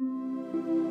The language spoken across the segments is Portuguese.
Música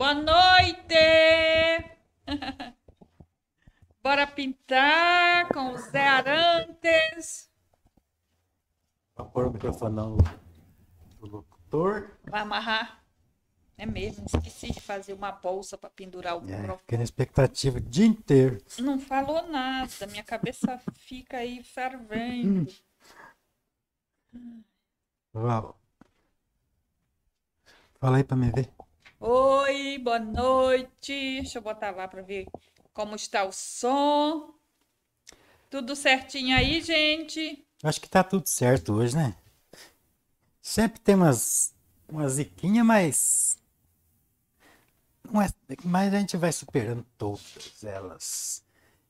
Boa noite! Bora pintar com o Zé Arantes. Vai pôr o microfone do locutor. Vai amarrar. É mesmo, esqueci de fazer uma bolsa para pendurar o é, microfone. Fiquei na expectativa o dia inteiro. Não falou nada, minha cabeça fica aí fervendo. Uau. Fala aí para me ver. Oi, boa noite. Deixa eu botar lá para ver como está o som. Tudo certinho aí, gente? Acho que tá tudo certo hoje, né? Sempre tem umas, umas ziquinhas, mas. Não é, mas a gente vai superando todas elas.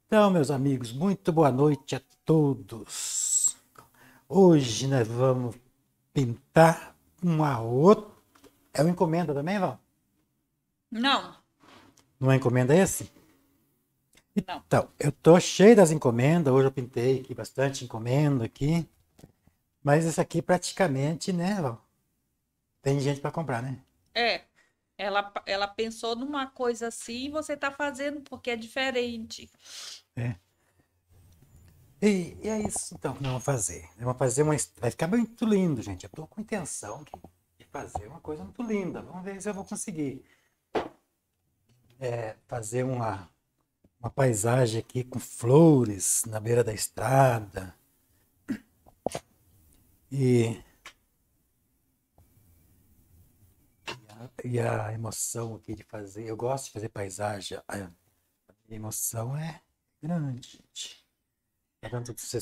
Então, meus amigos, muito boa noite a todos. Hoje nós vamos pintar uma outra. É uma encomenda também, Val? Não. Não é encomenda esse? Não. Então, eu tô cheio das encomendas. Hoje eu pintei aqui bastante encomenda aqui. Mas esse aqui praticamente, né, Val? Tem gente para comprar, né? É. Ela, ela pensou numa coisa assim e você tá fazendo porque é diferente. É. E, e é isso então que nós vamos fazer. Nós vamos fazer uma. Vai ficar muito lindo, gente. Eu tô com intenção de fazer uma coisa muito linda. Vamos ver se eu vou conseguir é, fazer uma, uma paisagem aqui com flores na beira da estrada. E, e, a, e a emoção aqui de fazer, eu gosto de fazer paisagem, a, a emoção é grande, gente. Tá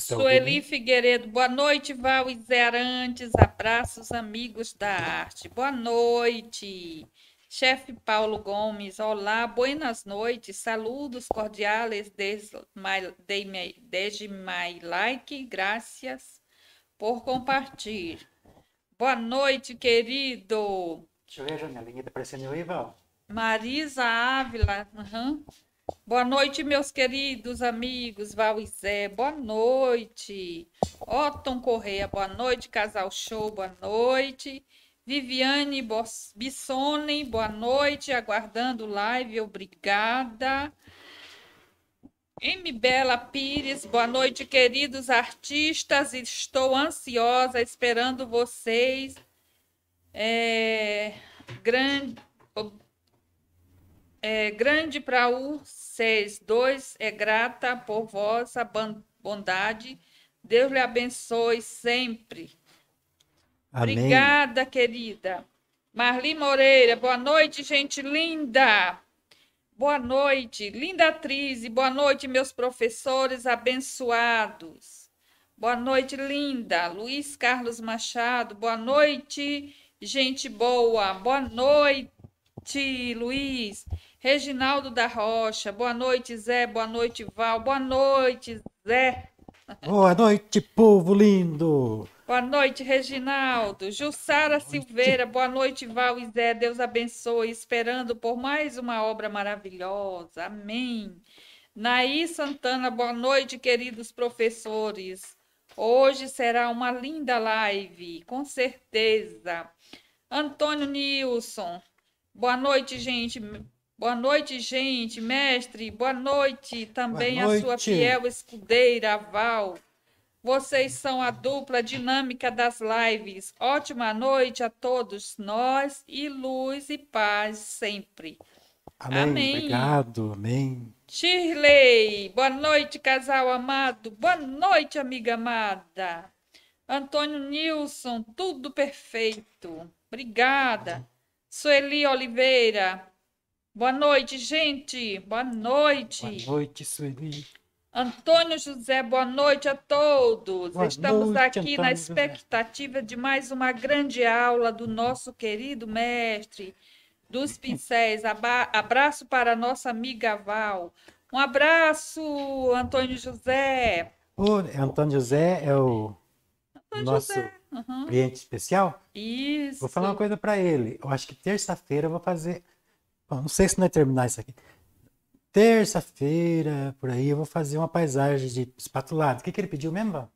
Sueli né? Figueiredo, boa noite, Val e Zerantes. Abraços, amigos da arte. Boa noite. Chefe Paulo Gomes, olá, buenas noites, saludos cordiais desde my, desde my like, graças por compartilhar. Boa noite, querido. Deixa eu ver a janelinha, tá parecendo eu, Ival. Marisa Ávila, uhum. Boa noite, meus queridos amigos, Val e Zé, boa noite. Otton Correia, boa noite, Casal Show, boa noite. Viviane Bissone, boa noite, aguardando live, obrigada. M. Bela Pires, boa noite, queridos artistas. Estou ansiosa esperando vocês. É, grande é, grande para o seis dois é grata por vossa bondade. Deus lhe abençoe sempre. Amém. Obrigada, querida. Marli Moreira, boa noite, gente linda. Boa noite, linda atriz. E boa noite, meus professores abençoados. Boa noite, linda. Luiz Carlos Machado, boa noite, gente boa. Boa noite, Luiz. Reginaldo da Rocha, boa noite, Zé. Boa noite, Val. Boa noite, Zé. Boa noite, povo lindo. Boa noite, Reginaldo. Jussara Silveira, boa noite, Val e Zé. Deus abençoe. Esperando por mais uma obra maravilhosa. Amém. Naí Santana, boa noite, queridos professores. Hoje será uma linda live, com certeza. Antônio Nilson, boa noite, gente. Boa noite, gente. Mestre, boa noite também boa noite. a sua fiel escudeira, Val. Vocês são a dupla dinâmica das lives. Ótima noite a todos nós e luz e paz sempre. Amém. amém. Obrigado, amém. Shirley, boa noite, casal amado. Boa noite, amiga amada. Antônio Nilson, tudo perfeito. Obrigada. Sueli Oliveira, boa noite, gente. Boa noite. Boa noite, Sueli. Antônio José, boa noite a todos. Boa Estamos noite, aqui Antônio na expectativa José. de mais uma grande aula do nosso querido mestre dos pincéis. Abraço para nossa amiga Val. Um abraço, Antônio José. O Antônio José é o Antônio nosso Uhum. cliente especial. Isso. Vou falar uma coisa para ele. Eu acho que terça-feira eu vou fazer. Bom, não sei se não é terminar isso aqui terça-feira, por aí, eu vou fazer uma paisagem de espatulado. O que, que ele pediu mesmo, Val?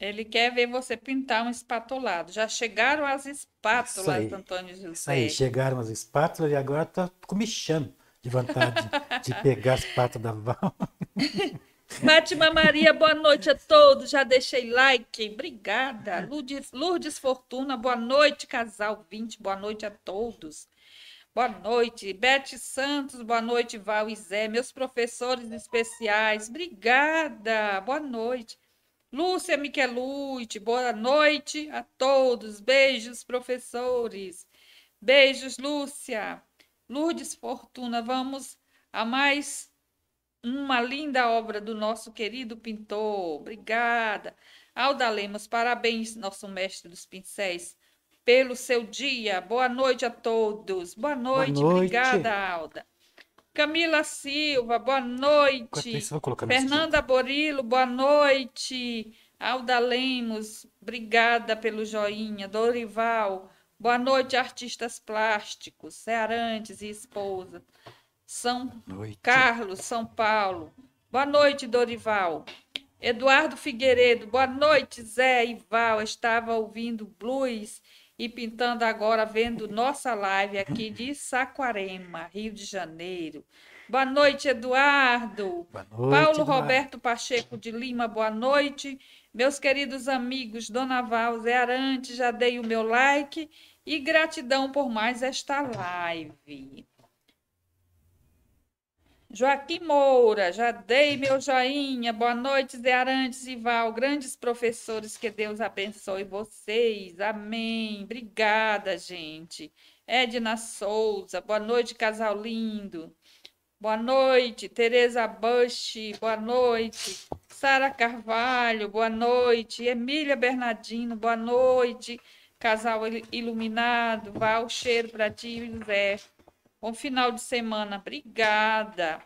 Ele quer ver você pintar um espatulado. Já chegaram as espátulas, aí, Antônio José. Isso aí, chegaram as espátulas e agora tá comichando de vontade de pegar as patas da Val. Fátima Maria, boa noite a todos. Já deixei like. Obrigada. Lourdes, Lourdes Fortuna, boa noite, casal 20. Boa noite a todos. Boa noite, Bete Santos, boa noite, Val e Zé, meus professores especiais, obrigada, boa noite. Lúcia Michelucci, boa noite a todos, beijos, professores. Beijos, Lúcia. Lourdes Fortuna, vamos a mais uma linda obra do nosso querido pintor, obrigada. Alda Lemos, parabéns, nosso mestre dos pincéis pelo seu dia. Boa noite a todos. Boa noite. Boa noite. Obrigada, Alda. Camila Silva, boa noite. Fernanda Borilo, boa noite. Alda Lemos, obrigada pelo joinha. Dorival, boa noite, artistas plásticos, Cearantes e esposa. São Carlos, São Paulo. Boa noite, Dorival. Eduardo Figueiredo, boa noite, Zé e Val. Estava ouvindo blues e pintando agora, vendo nossa live aqui de Saquarema, Rio de Janeiro. Boa noite, Eduardo. Boa noite, Paulo Eduardo. Roberto Pacheco de Lima, boa noite. Meus queridos amigos, Dona Val, Zé Arante, já dei o meu like e gratidão por mais esta live. Joaquim Moura, já dei meu joinha. Boa noite, Zé Arantes e Val, grandes professores, que Deus abençoe vocês. Amém. Obrigada, gente. Edna Souza, boa noite, casal lindo. Boa noite, Tereza Bush, boa noite. Sara Carvalho, boa noite. Emília Bernardino, boa noite. Casal iluminado, Val, cheiro para ti e Bom final de semana. Obrigada.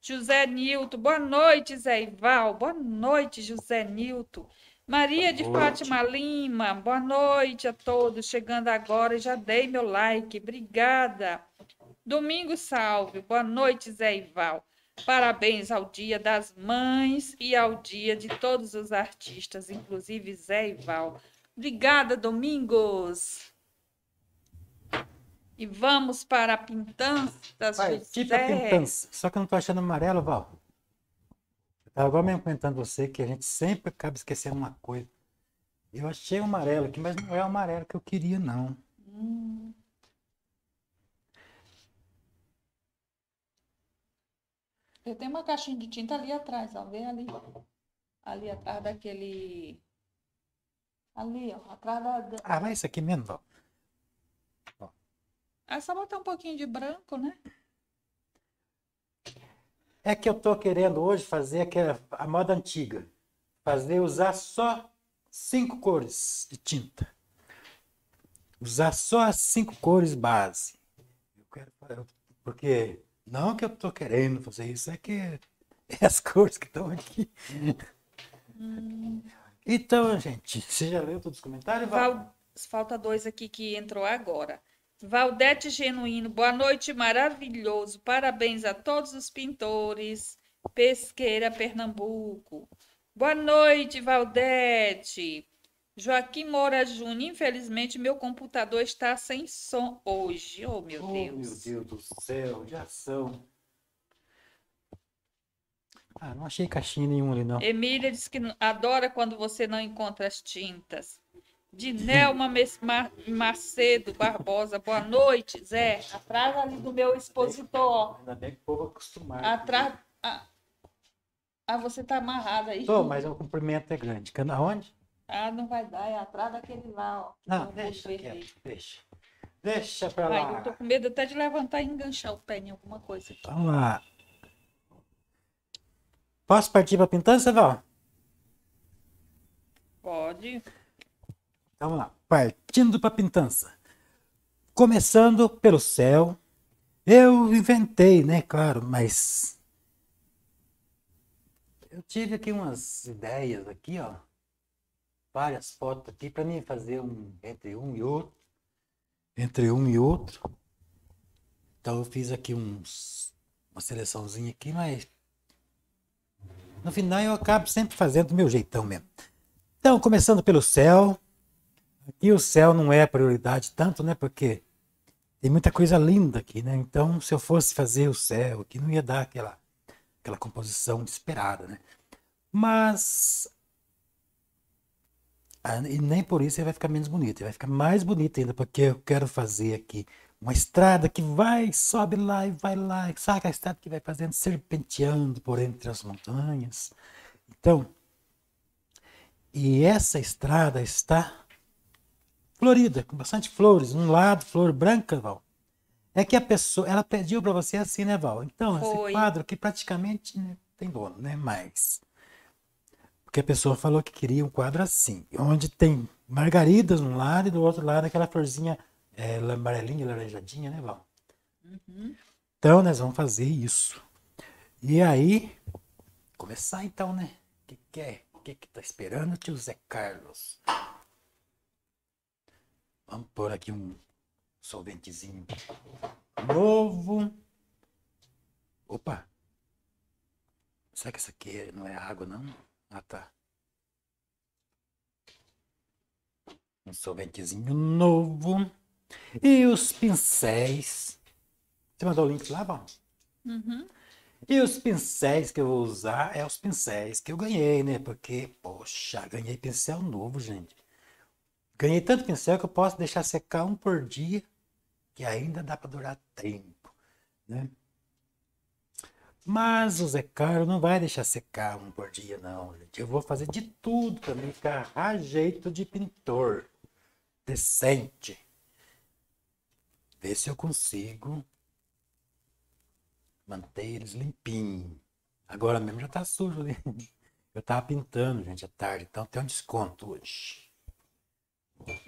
José Nilton. Boa noite, Zé Ival. Boa noite, José Nilton. Maria de Fátima Lima, boa noite a todos. Chegando agora, já dei meu like, obrigada. Domingo Salve, boa noite, Zé Ival. Parabéns ao Dia das Mães e ao Dia de todos os artistas, inclusive Zé Ival. Obrigada, Domingos. E vamos para a Pintança das Vai, Tipo Pintança. Só que eu não estou achando amarelo, Val. Eu estava agora mesmo comentando você que a gente sempre acaba esquecendo uma coisa. Eu achei o amarelo aqui, mas não é o amarelo que eu queria, não. Hum. Eu tenho uma caixinha de tinta ali atrás, ó. Vê ali. Ali atrás daquele. Ali, ó. Atrás da. Ah, mas isso aqui mesmo, Val. ó. É só botar um pouquinho de branco, né? É que eu tô querendo hoje fazer aquela, é a moda antiga. Fazer usar só cinco cores de tinta. Usar só as cinco cores base. Eu quero, porque não que eu tô querendo fazer isso, é que é as cores que estão aqui. Hum. Então, gente, você já leu todos os comentários? Fal... Falta dois aqui que entrou agora. Valdete Genuíno, boa noite, maravilhoso. Parabéns a todos os pintores. Pesqueira, Pernambuco. Boa noite, Valdete. Joaquim Moura Júnior, infelizmente meu computador está sem som hoje. Oh, meu oh, Deus. Meu Deus do céu, de ação. Ah, não achei caixinha nenhuma ali, não. Emília diz que adora quando você não encontra as tintas de Nelma Macedo Barbosa. Boa noite, Zé. Atrás ali do meu expositor. Ainda bem que o povo é acostumado. Né? Atrás. Ah, ah, você tá amarrado aí. Tô, mas o cumprimento é grande. Cana onde? Ah, não vai dar. É atrás daquele lá, ó. Não, deixa quieto, deixa. Deixa pra lá. Ai, eu tô com medo até de levantar e enganchar o pé em alguma coisa. Aqui. Vamos lá. Posso partir pra pintança, Val? Pode. Pode. Então vamos lá, partindo para a pintança. Começando pelo céu. Eu inventei, né, claro, mas eu tive aqui umas ideias aqui, ó. Várias fotos aqui para mim fazer um entre um e outro, entre um e outro. Então eu fiz aqui uns uma seleçãozinha aqui, mas no final eu acabo sempre fazendo do meu jeitão mesmo. Então, começando pelo céu, Aqui o céu não é a prioridade tanto, né? Porque tem muita coisa linda aqui, né? Então, se eu fosse fazer o céu aqui, não ia dar aquela, aquela composição esperada né? Mas. Ah, e nem por isso ele vai ficar menos bonito, ele vai ficar mais bonito ainda, porque eu quero fazer aqui uma estrada que vai, sobe lá e vai lá, saca a estrada que vai fazendo, serpenteando por entre as montanhas. Então, e essa estrada está florida, com bastante flores, um lado flor branca, Val. É que a pessoa, ela pediu para você assim, né, Val? Então, Foi. esse quadro que praticamente né, tem dono, né? Mas porque a pessoa falou que queria um quadro assim, onde tem margaridas um lado e do outro lado aquela florzinha é, amarelinha, laranjadinha, né, Val? Uhum. Então, nós vamos fazer isso. E aí, começar então, né? O que, que é? O que que tá esperando, tio Zé Carlos? Vamos pôr aqui um solventezinho novo. Opa! Será que essa aqui não é água, não? Ah, tá. Um solventezinho novo. E os pincéis. Você mandou o link lá, Val? Uhum. E os pincéis que eu vou usar é os pincéis que eu ganhei, né? Porque, poxa, ganhei pincel novo, gente. Ganhei tanto pincel que eu posso deixar secar um por dia, que ainda dá para durar tempo, né? Mas o Zé Carlos não vai deixar secar um por dia, não, gente. Eu vou fazer de tudo para me ficar jeito de pintor. Decente. Ver se eu consigo manter eles limpinhos. Agora mesmo já tá sujo. Né? Eu tava pintando, gente, à tarde, então tem um desconto hoje.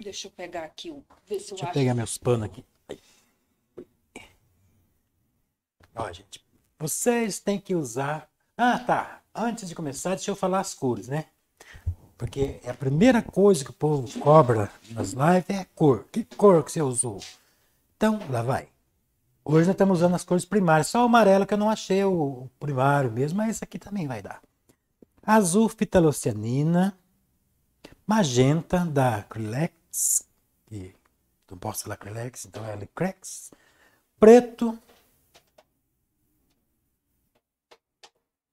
Deixa eu pegar aqui o. Ver se eu Deixa acho... eu pegar meus panos aqui. Ó, gente. Vocês têm que usar. Ah, tá. Antes de começar, deixa eu falar as cores, né? Porque é a primeira coisa que o povo cobra nas lives é a cor. Que cor que você usou? Então, lá vai. Hoje nós estamos usando as cores primárias. Só o amarelo que eu não achei o primário mesmo, mas esse aqui também vai dar. Azul fitalocianina magenta da Acrylex, que posso da Acrylex, então é Acrylex, preto,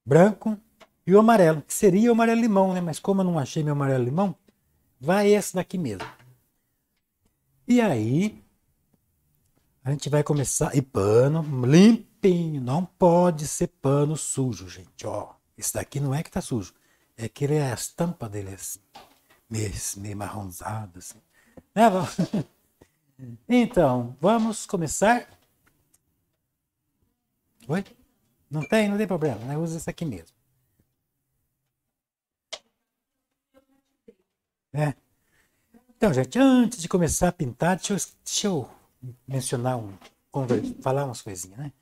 branco e o amarelo, que seria o amarelo limão, né? Mas como eu não achei meu amarelo limão, vai esse daqui mesmo. E aí, a gente vai começar. E pano limpinho, não pode ser pano sujo, gente. Ó, esse daqui não é que tá sujo, é que ele é a estampa dele é assim meio, meio marronzado, assim. Né? Então, vamos começar. Oi? Não tem? Não tem problema, né? Usa esse aqui mesmo. É. Então, gente, antes de começar a pintar, deixa eu, deixa eu mencionar um, falar umas coisinhas, né?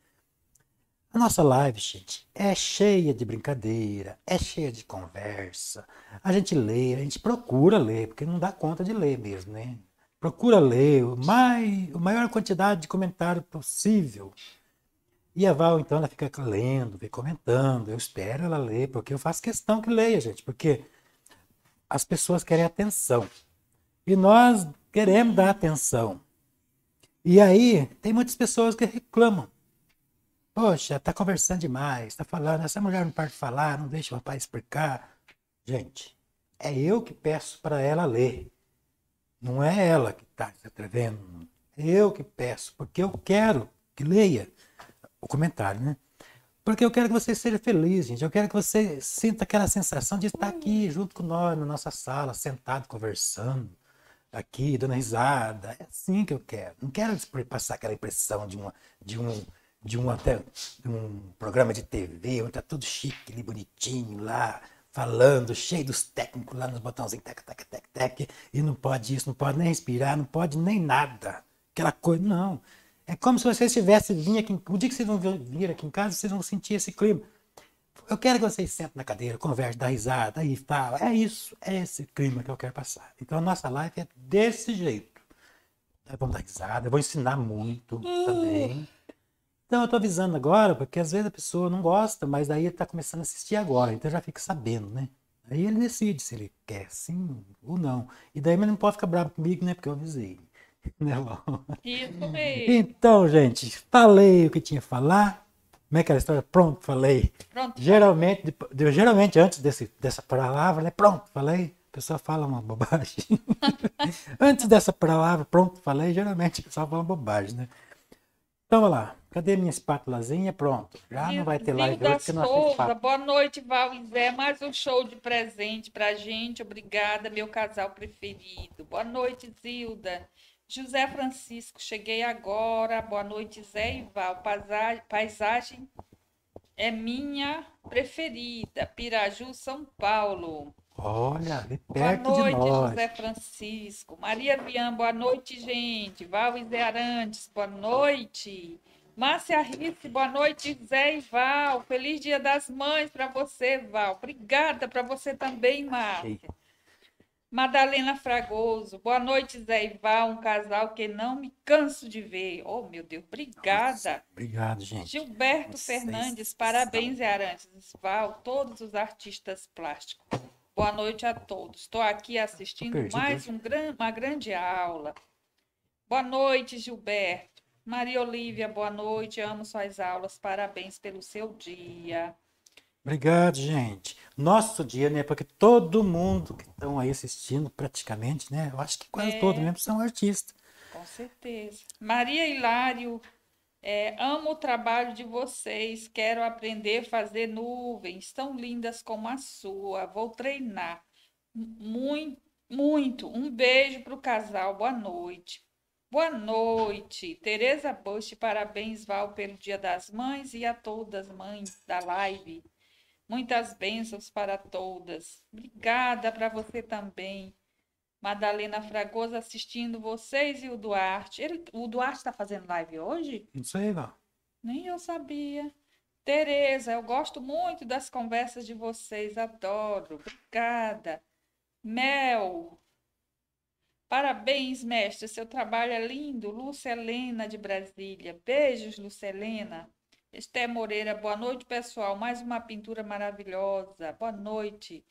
A nossa live, gente, é cheia de brincadeira, é cheia de conversa. A gente lê, a gente procura ler, porque não dá conta de ler mesmo, né? Procura ler o mais, a maior quantidade de comentário possível. E a Val, então, ela fica lendo, vem comentando. Eu espero ela ler, porque eu faço questão que leia, gente, porque as pessoas querem atenção. E nós queremos dar atenção. E aí, tem muitas pessoas que reclamam. Poxa, tá conversando demais, tá falando, essa mulher não para de falar, não deixa o rapaz explicar. Gente, é eu que peço para ela ler. Não é ela que está se atrevendo. É eu que peço, porque eu quero que leia o comentário, né? Porque eu quero que você seja feliz, gente. Eu quero que você sinta aquela sensação de estar aqui junto com nós, na nossa sala, sentado, conversando, aqui, dando risada. É assim que eu quero. Não quero passar aquela impressão de, uma, de um de um, até, de um programa de TV, onde tá tudo chique, ali, bonitinho, lá, falando, cheio dos técnicos lá nos botãozinhos, tec, tec, tec, tec, e não pode isso, não pode nem respirar, não pode nem nada. Aquela coisa, não. É como se vocês tivessem vindo aqui, o dia que vocês vão vir aqui em casa, vocês vão sentir esse clima. Eu quero que vocês sentem na cadeira, conversem, dá risada, e fala. É isso, é esse clima que eu quero passar. Então a nossa live é desse jeito. Vamos dar risada, eu vou ensinar muito também. Então eu estou avisando agora, porque às vezes a pessoa não gosta, mas daí ele está começando a assistir agora, então já fica sabendo, né? Aí ele decide se ele quer sim ou não. E daí ele não pode ficar bravo comigo, né? Porque eu avisei. Né, Então, gente, falei o que tinha a falar. Como é que era a história? Pronto, falei. Pronto. Geralmente, geralmente antes desse, dessa palavra, né? Pronto, falei. A pessoa fala uma bobagem. antes dessa palavra, pronto, falei. Geralmente a pessoa fala uma bobagem, né? Então, lá. Cadê minha espátulazinha? Pronto. Já Meu não vai ter live hoje porque não Boa noite, Zé. Mais um show de presente pra gente. Obrigada, meu casal preferido. Boa noite, Zilda. José Francisco, cheguei agora. Boa noite, Zé e Val. Paisagem é minha preferida. Piraju, São Paulo. Olha, é perto Boa noite, José Francisco. Maria Vian, boa noite, gente. Val Zé Arantes, boa noite. Márcia Risse, boa noite, Zé e Val. Feliz Dia das Mães para você, Val. Obrigada para você também, Márcia. Achei. Madalena Fragoso, boa noite, Zé e Val, um casal que não me canso de ver. Oh, meu Deus, obrigada. Nossa, obrigado, gente. Gilberto Vocês Fernandes, parabéns, Zé Arantes, Val, todos os artistas plásticos. Boa noite a todos. Estou aqui assistindo mais um gran... uma grande aula. Boa noite, Gilberto. Maria Olívia, boa noite. Amo suas aulas. Parabéns pelo seu dia. Obrigado, gente. Nosso dia, né? Porque todo mundo que estão aí assistindo, praticamente, né? Eu acho que quase é. todos mesmo são artistas. Com certeza. Maria Hilário, é, amo o trabalho de vocês, quero aprender a fazer nuvens, tão lindas como a sua. Vou treinar muito, muito. Um beijo para o casal, boa noite. Boa noite, Tereza Bush, parabéns, Val, pelo Dia das Mães e a todas as mães da live. Muitas bênçãos para todas. Obrigada para você também. Madalena Fragoso assistindo vocês e o Duarte. Ele, o Duarte está fazendo live hoje? Não sei, não. Nem eu sabia. Tereza, eu gosto muito das conversas de vocês, adoro. Obrigada. Mel, parabéns, mestre, seu trabalho é lindo. Lúcia Helena de Brasília, beijos, Lúcia Helena. Esté Moreira, boa noite, pessoal. Mais uma pintura maravilhosa. Boa noite.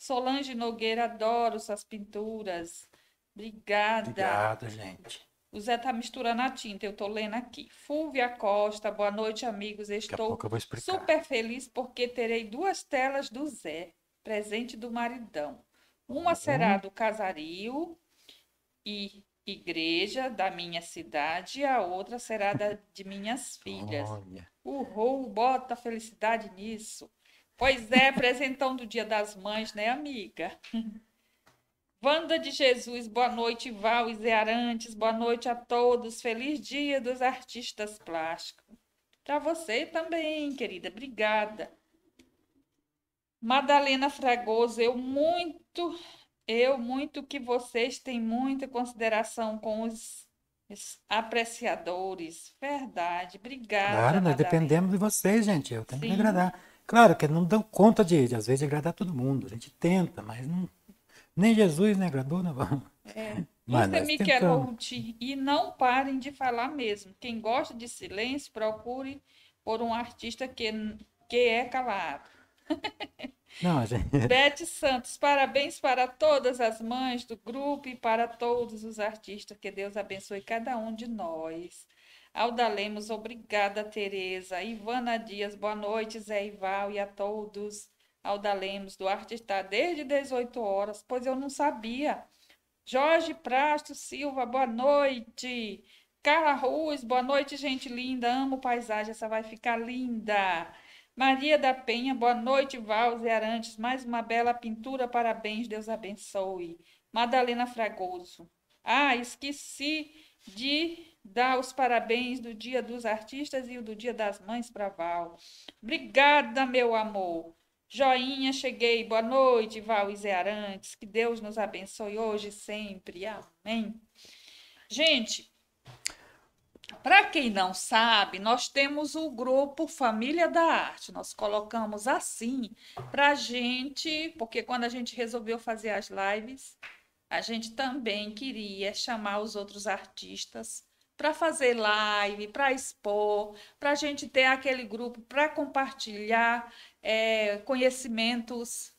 Solange Nogueira, adoro suas pinturas. Obrigada. Obrigada, gente. O Zé tá misturando a tinta, eu tô lendo aqui. Fúvia Costa, boa noite, amigos. Estou super feliz porque terei duas telas do Zé, presente do maridão. Uma uhum. será do casario e igreja da minha cidade e a outra será da, de minhas filhas. Olha. Uhul, bota felicidade nisso. Pois é, presentão do Dia das Mães, né, amiga? Vanda de Jesus, boa noite, Val e Zé Arantes, boa noite a todos. Feliz Dia dos Artistas Plásticos. Para você também, querida, obrigada. Madalena Fragoso, eu muito, eu muito que vocês têm muita consideração com os apreciadores. Verdade, obrigada. Claro, nós Madalena. dependemos de vocês, gente. Eu tenho Sim. que me agradar. Claro que não dão conta de, de às vezes, agradar todo mundo. A gente tenta, mas não, nem Jesus né, agradou, não né, vamos. É. Manda, me quer ouvir e não parem de falar mesmo. Quem gosta de silêncio, procure por um artista que, que é calado. Não, gente... Beth Santos, parabéns para todas as mães do grupo e para todos os artistas. Que Deus abençoe cada um de nós. Alda Lemos, obrigada, Tereza. Ivana Dias, boa noite, Zé Ival e a todos. Alda Lemos, Duarte está desde 18 horas, pois eu não sabia. Jorge Prasto Silva, boa noite. Carla Ruiz, boa noite, gente linda. Amo paisagem, essa vai ficar linda. Maria da Penha, boa noite, Valze Arantes. Mais uma bela pintura, parabéns, Deus abençoe. Madalena Fragoso. Ah, esqueci de dar os parabéns do Dia dos Artistas e do Dia das Mães para Val. Obrigada, meu amor. Joinha, cheguei. Boa noite, Val e Zé Arantes. Que Deus nos abençoe hoje e sempre. Amém. Gente, para quem não sabe, nós temos o grupo Família da Arte. Nós colocamos assim para gente, porque quando a gente resolveu fazer as lives, a gente também queria chamar os outros artistas para fazer live, para expor, para a gente ter aquele grupo para compartilhar é, conhecimentos,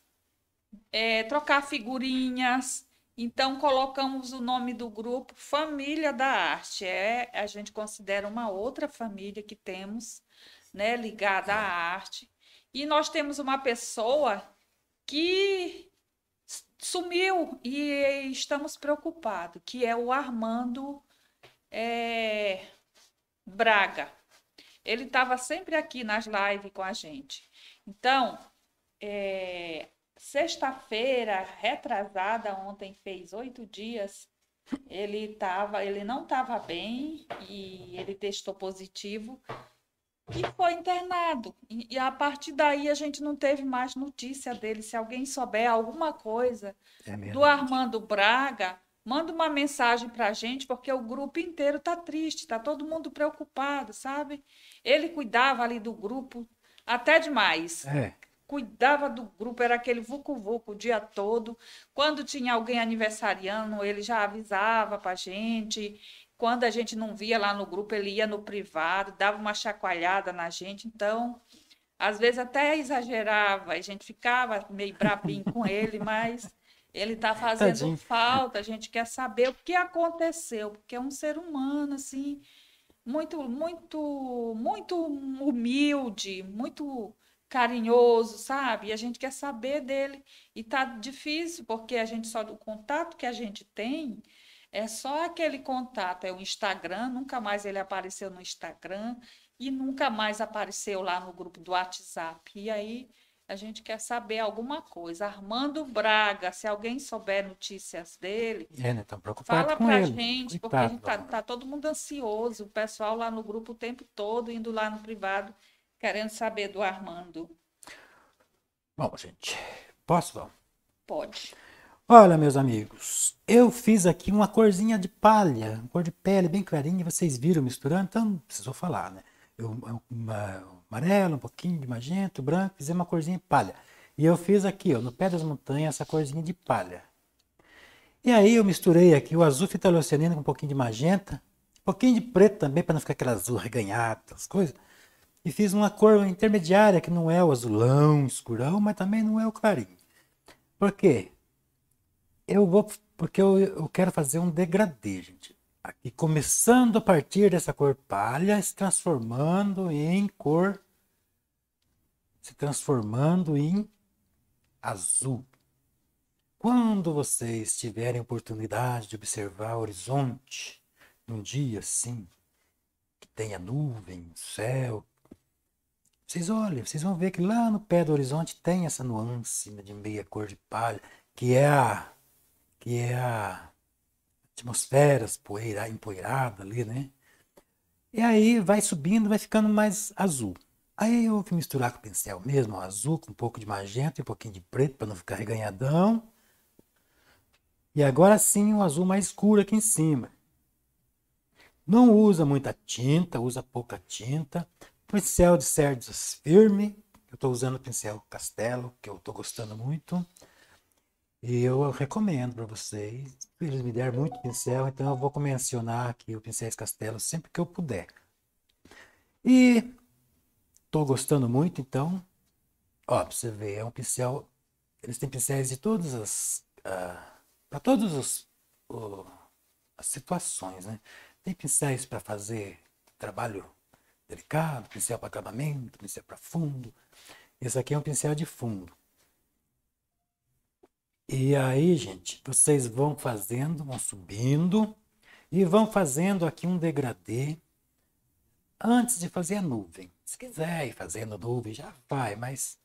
é, trocar figurinhas. Então colocamos o nome do grupo Família da Arte. É, a gente considera uma outra família que temos, né, ligada à arte. E nós temos uma pessoa que sumiu e estamos preocupados, que é o Armando é, Braga. Ele estava sempre aqui nas lives com a gente. Então, é, sexta-feira, retrasada, ontem fez oito dias, ele tava, ele não estava bem e ele testou positivo e foi internado. E, e, a partir daí a gente não teve mais notícia dele. Se alguém souber alguma coisa é do Armando Braga, Manda uma mensagem para a gente, porque o grupo inteiro está triste, está todo mundo preocupado, sabe? Ele cuidava ali do grupo, até demais. É. Cuidava do grupo, era aquele vucu-vucu o dia todo. Quando tinha alguém aniversariando, ele já avisava para a gente. Quando a gente não via lá no grupo, ele ia no privado, dava uma chacoalhada na gente. Então, às vezes até exagerava, a gente ficava meio brabinho com ele, mas ele está fazendo Tadinho. falta, a gente quer saber o que aconteceu, porque é um ser humano, assim, muito, muito, muito humilde, muito carinhoso, sabe? E a gente quer saber dele. E tá difícil, porque a gente só do contato que a gente tem é só aquele contato, é o Instagram, nunca mais ele apareceu no Instagram e nunca mais apareceu lá no grupo do WhatsApp. E aí a gente quer saber alguma coisa. Armando Braga, se alguém souber notícias dele, é, né? fala com pra ele. gente, Coitado, porque a gente tá, tá, todo mundo ansioso, o pessoal lá no grupo o tempo todo, indo lá no privado, querendo saber do Armando. Bom, gente, posso? Não? Pode. Olha, meus amigos, eu fiz aqui uma corzinha de palha, cor de pele bem clarinha, vocês viram misturando, então não precisou falar, né? Eu, eu, eu amarelo, um pouquinho de magento, branco, fizemos uma corzinha de palha. E eu fiz aqui, ó, no pé das montanhas, essa corzinha de palha. E aí eu misturei aqui o azul fitalocianino com um pouquinho de magenta, um pouquinho de preto também, para não ficar aquele azul reganhado, as coisas. E fiz uma cor intermediária, que não é o azulão escurão, mas também não é o clarinho. Por quê? Eu vou, porque eu, eu quero fazer um degradê, gente aqui começando a partir dessa cor palha, se transformando em cor, se transformando em azul. Quando vocês tiverem oportunidade de observar o horizonte num dia assim, que tenha nuvem, céu, vocês olhem, vocês vão ver que lá no pé do horizonte tem essa nuance né, de meia cor de palha, que é a que é a atmosferas, poeira, empoeirada ali, né? E aí vai subindo, vai ficando mais azul. Aí eu vou misturar com o pincel mesmo, azul com um pouco de magenta e um pouquinho de preto para não ficar reganhadão. E agora sim um azul mais escuro aqui em cima. Não usa muita tinta, usa pouca tinta. Pincel de cerdas firme. Eu estou usando o pincel Castelo, que eu estou gostando muito. E eu recomendo para vocês. Eles me deram muito pincel, então eu vou mencionar aqui o Pincéis Castelo sempre que eu puder. E estou gostando muito, então, ó, pra você ver, é um pincel. Eles têm pincéis de todas as. Uh, ah, para todas uh, as situações, né? Tem pincéis para fazer trabalho delicado, pincel para acabamento, pincel para fundo. Esse aqui é um pincel de fundo. E aí, gente, vocês vão fazendo, vão subindo e vão fazendo aqui um degradê antes de fazer a nuvem. Se quiser ir fazendo nuvem, já vai, mas.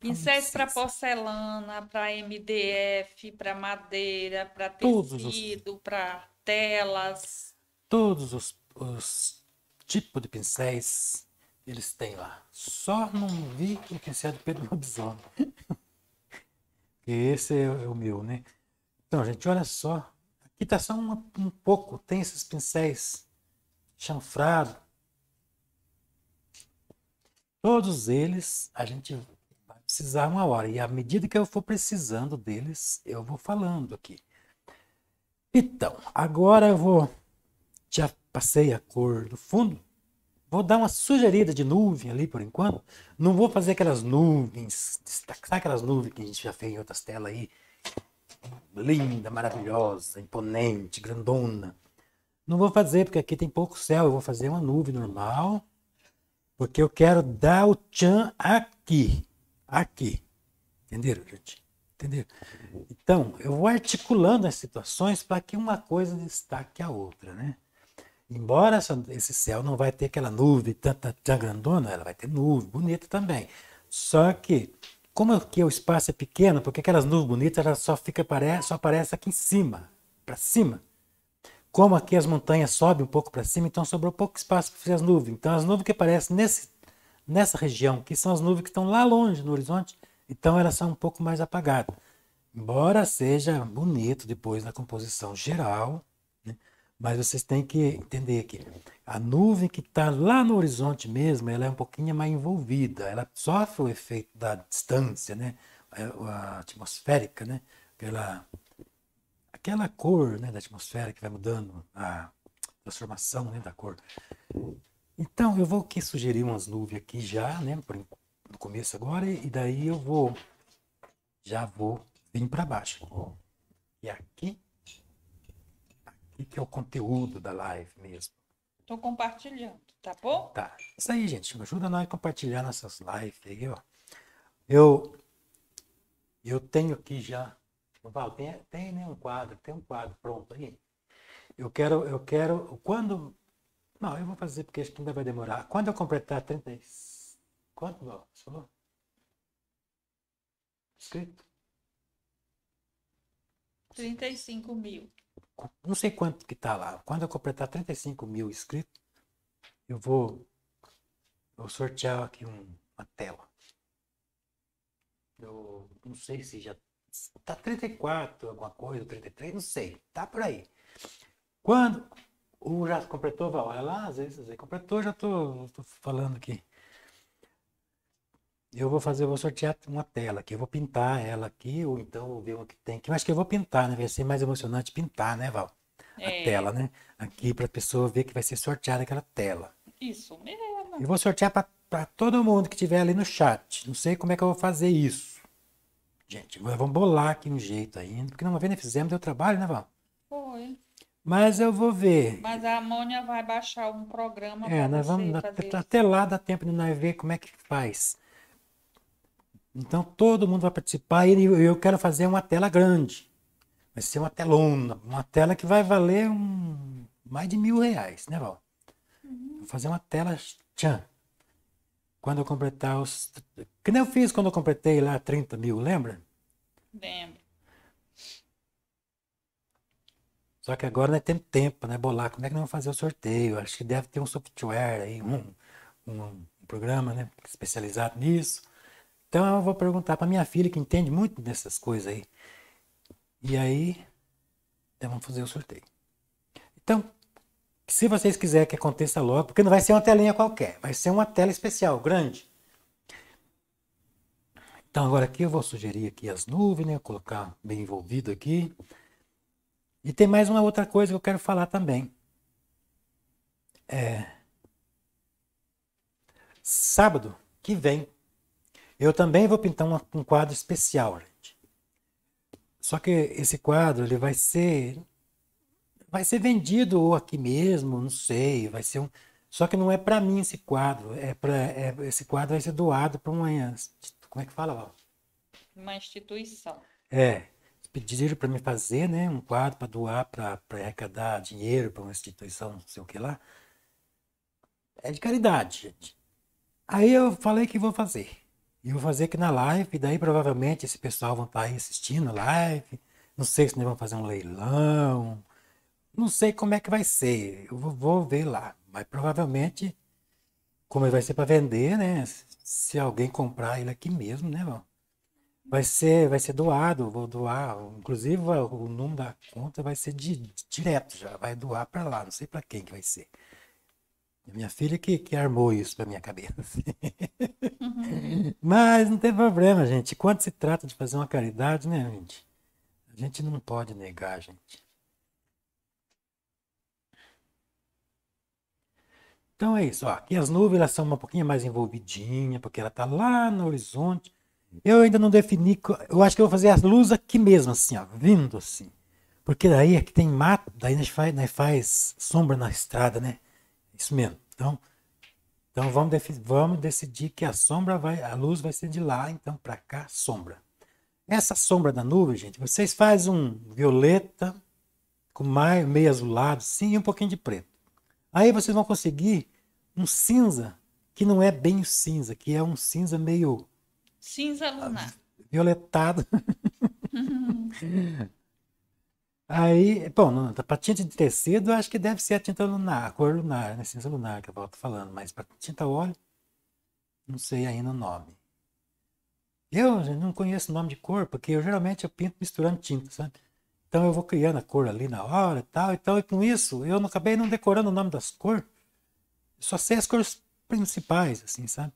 Pincéis é para porcelana, para MDF, para madeira, para tecido, os... para telas. Todos os, os tipos de pincéis eles têm lá. Só não vi o que é do Pedro Lobisomem. Esse é, é o meu, né? Então, gente, olha só. Aqui tá só um pouco, tem esses pincéis chanfrado. Todos eles a gente vai precisar uma hora. E à medida que eu for precisando deles, eu vou falando aqui. Então, agora eu vou. Já passei a cor do fundo. Vou dar uma sugerida de nuvem ali por enquanto. Não vou fazer aquelas nuvens, destacar aquelas nuvens que a gente já fez em outras telas aí. Linda, maravilhosa, imponente, grandona. Não vou fazer porque aqui tem pouco céu. Eu vou fazer uma nuvem normal. Porque eu quero dar o tchan aqui. Aqui. Entenderam, gente? Entenderam? Então, eu vou articulando as situações para que uma coisa destaque a outra, né? Embora essa, esse céu não vai ter aquela nuvem tanta tão grandona, ela vai ter nuvem bonita também. Só que, como é que o espaço é pequeno, porque aquelas nuvens bonitas ela só, fica, só aparece aqui em cima, para cima. Como aqui as montanhas sobem um pouco para cima, então sobrou pouco espaço para fazer as nuvens. Então as nuvens que aparecem nesse, nessa região, que são as nuvens que estão lá longe no horizonte, então elas são um pouco mais apagadas. Embora seja bonito depois na composição geral, mas vocês têm que entender que a nuvem que está lá no horizonte mesmo, ela é um pouquinho mais envolvida, ela sofre o efeito da distância, né? É, a atmosférica, né? Aquela, aquela cor né, da atmosfera que vai mudando a transformação né, da cor. Então, eu vou aqui sugerir umas nuvens aqui já, né? no começo agora, e daí eu vou, já vou vir para baixo. E aqui o que é o conteúdo da live mesmo. Tô compartilhando, tá bom? Tá. Isso aí, gente. Ajuda nós a compartilhar nossas lives aí, ó. Eu, eu tenho aqui já. Val, tem, tem né, um quadro, tem um quadro pronto aí. Eu quero, eu quero. Quando. Não, eu vou fazer porque acho que ainda vai demorar. Quando eu completar 30. Quanto, Val? Você falou? Escrito? 35 mil não sei quanto que está lá. Quando eu completar 35 mil inscritos, eu vou, vou sortear aqui um, uma tela. Eu não sei se já tá 34, alguma coisa, 33, não sei. Tá por aí. Quando o já completou, vai lá, às vezes, completou, já tô, tô falando aqui eu vou fazer, eu vou sortear uma tela aqui, eu vou pintar ela aqui, ou então vou ver o que tem aqui. Eu acho que eu vou pintar, né? Vai ser mais emocionante pintar, né, Val? É. A tela, né? Aqui para a pessoa ver que vai ser sorteada aquela tela. Isso mesmo. Eu vou sortear para todo mundo que estiver ali no chat. Não sei como é que eu vou fazer isso. Gente, vamos bolar aqui um jeito ainda, porque não vez nem né? fizemos, deu trabalho, né, Val? Foi. Mas eu vou ver. Mas a Amônia vai baixar um programa. É, nós vamos. Até lá dá tempo de nós ver como é que faz. Então todo mundo vai participar e eu quero fazer uma tela grande. Vai ser uma telona, uma tela que vai valer um, mais de mil reais, né, Val? Vou fazer uma tela tchan. Quando eu completar os. Que nem eu fiz quando eu completei lá 30 mil, lembra? Lembro. Só que agora nós é temos tempo, né? Bolar, como é que nós vamos fazer o sorteio? Acho que deve ter um software aí, um, um, um programa né? especializado nisso. Então eu vou perguntar para minha filha, que entende muito dessas coisas aí. E aí, então, vamos fazer o sorteio. Então, se vocês quiserem que aconteça logo, porque não vai ser uma telinha qualquer, vai ser uma tela especial, grande. Então agora aqui eu vou sugerir aqui as nuvens, né? colocar bem envolvido aqui. E tem mais uma outra coisa que eu quero falar também. É... Sábado que vem, eu também vou pintar uma, um quadro especial, gente. Só que esse quadro ele vai ser vai ser vendido ou aqui mesmo, não sei, vai ser um só que não é para mim esse quadro, é para é, esse quadro vai ser doado para uma como é que fala, Val? Uma instituição. É, pediram para me fazer, né, um quadro para doar, para arrecadar dinheiro para uma instituição, não sei o que lá. É de caridade, gente. Aí eu falei que vou fazer. E vou fazer aqui na live, daí provavelmente esse pessoal vão estar tá aí assistindo live. Não sei se nós vamos fazer um leilão. Não sei como é que vai ser. Eu vou, vou ver lá. Mas provavelmente, como vai ser para vender, né? Se alguém comprar ele aqui mesmo, né, irmão? Vai ser, vai ser doado, vou doar. Inclusive, o número da conta vai ser de, direto já. Vai doar para lá, não sei para quem que vai ser. Minha filha que, que armou isso pra minha cabeça. Uhum. Mas não tem problema, gente. Quando se trata de fazer uma caridade, né, gente? A gente não pode negar, gente. Então é isso. Ó, aqui as nuvens elas são um pouquinho mais envolvidinhas, porque ela tá lá no horizonte. Eu ainda não defini. Eu acho que eu vou fazer as luzes aqui mesmo, assim, ó, vindo assim. Porque daí aqui é tem mato, daí nós faz, nós faz sombra na estrada, né? Isso mesmo. Então, então vamos, vamos decidir que a sombra vai, a luz vai ser de lá, então para cá, sombra. Essa sombra da nuvem, gente, vocês fazem um violeta com mais, meio azulado, sim, e um pouquinho de preto. Aí vocês vão conseguir um cinza que não é bem cinza, que é um cinza meio cinza lunar, violetado. Aí, bom, para tinta de tecido, acho que deve ser a tinta lunar, a cor lunar, né? Cinza lunar que eu volto falando, mas para tinta óleo, não sei ainda o nome. Eu não conheço o nome de cor, porque eu geralmente eu pinto misturando tinta, sabe? Então eu vou criando a cor ali na hora e tal. Então, e com isso, eu não acabei não decorando o nome das cores. Só sei as cores principais, assim, sabe?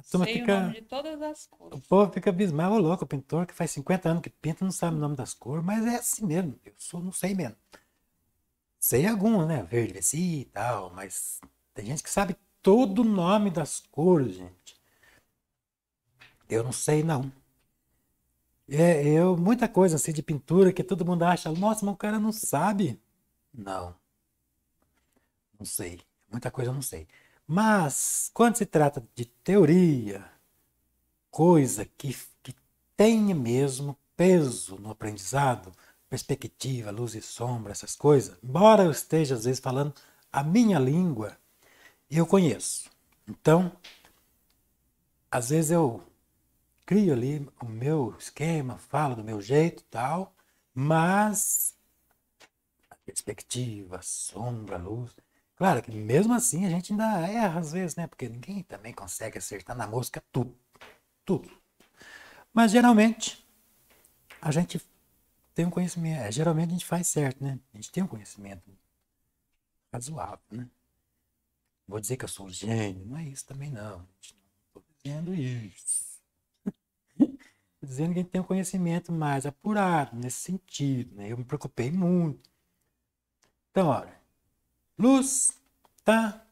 A turma Sei fica... o nome de todas as cores. O povo fica abismal, louco, o pintor que faz 50 anos que pinta não sabe o nome das cores, mas é assim mesmo, eu sou, não sei mesmo. Sei alguma, né? Verde, assim e tal, mas tem gente que sabe todo o nome das cores, gente. Eu não sei, não. É, eu, muita coisa assim de pintura que todo mundo acha, nossa, mas o cara não sabe. Não. Não sei. Muita coisa eu não sei. Mas, quando se trata de teoria, coisa que, que tenha mesmo peso no aprendizado, perspectiva, luz e sombra, essas coisas, embora eu esteja às vezes falando a minha língua, eu conheço. Então, às vezes eu crio ali o meu esquema, falo do meu jeito tal, mas a perspectiva, a sombra, a luz, Claro que mesmo assim a gente ainda erra às vezes, né? Porque ninguém também consegue acertar na música tudo. Tudo. Mas geralmente a gente tem um conhecimento. É, geralmente a gente faz certo, né? A gente tem um conhecimento razoável, né? Vou dizer que eu sou um gênio, não é isso também não. Estou dizendo isso. Estou dizendo que a gente tem um conhecimento mais apurado nesse sentido, né? Eu me preocupei muito. Então, olha, Luz, tá?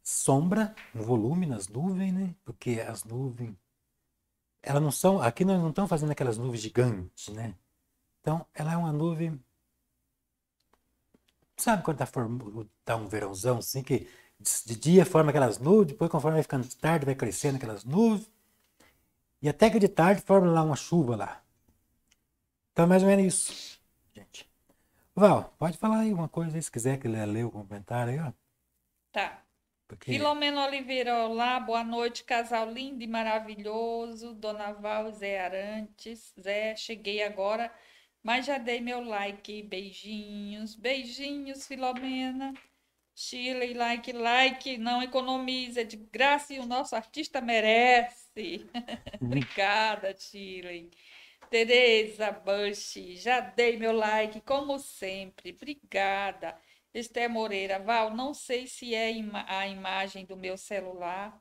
Sombra, um volume, nas nuvens, né? Porque as nuvens. Elas não são. Aqui nós não estamos fazendo aquelas nuvens gigantes, né? Então, ela é uma nuvem. Sabe quando tá, form... tá um verãozão assim, que de dia forma aquelas nuvens, depois, conforme vai ficando tarde, vai crescendo aquelas nuvens. E até que de tarde forma lá uma chuva lá. Então, é mais ou menos isso, gente. Val, pode falar aí uma coisa se quiser que ele leia o comentário aí, ó. Tá. Porque... Filomeno Oliveira, olá, boa noite, casal lindo e maravilhoso. Dona Val, Zé Arantes. Zé, cheguei agora, mas já dei meu like. Beijinhos, beijinhos, Filomena. Chile, like, like, não economiza, é de graça e o nosso artista merece. Obrigada, Chile. Tereza Bush, já dei meu like, como sempre. Obrigada. Esther Moreira, Val, não sei se é a imagem do meu celular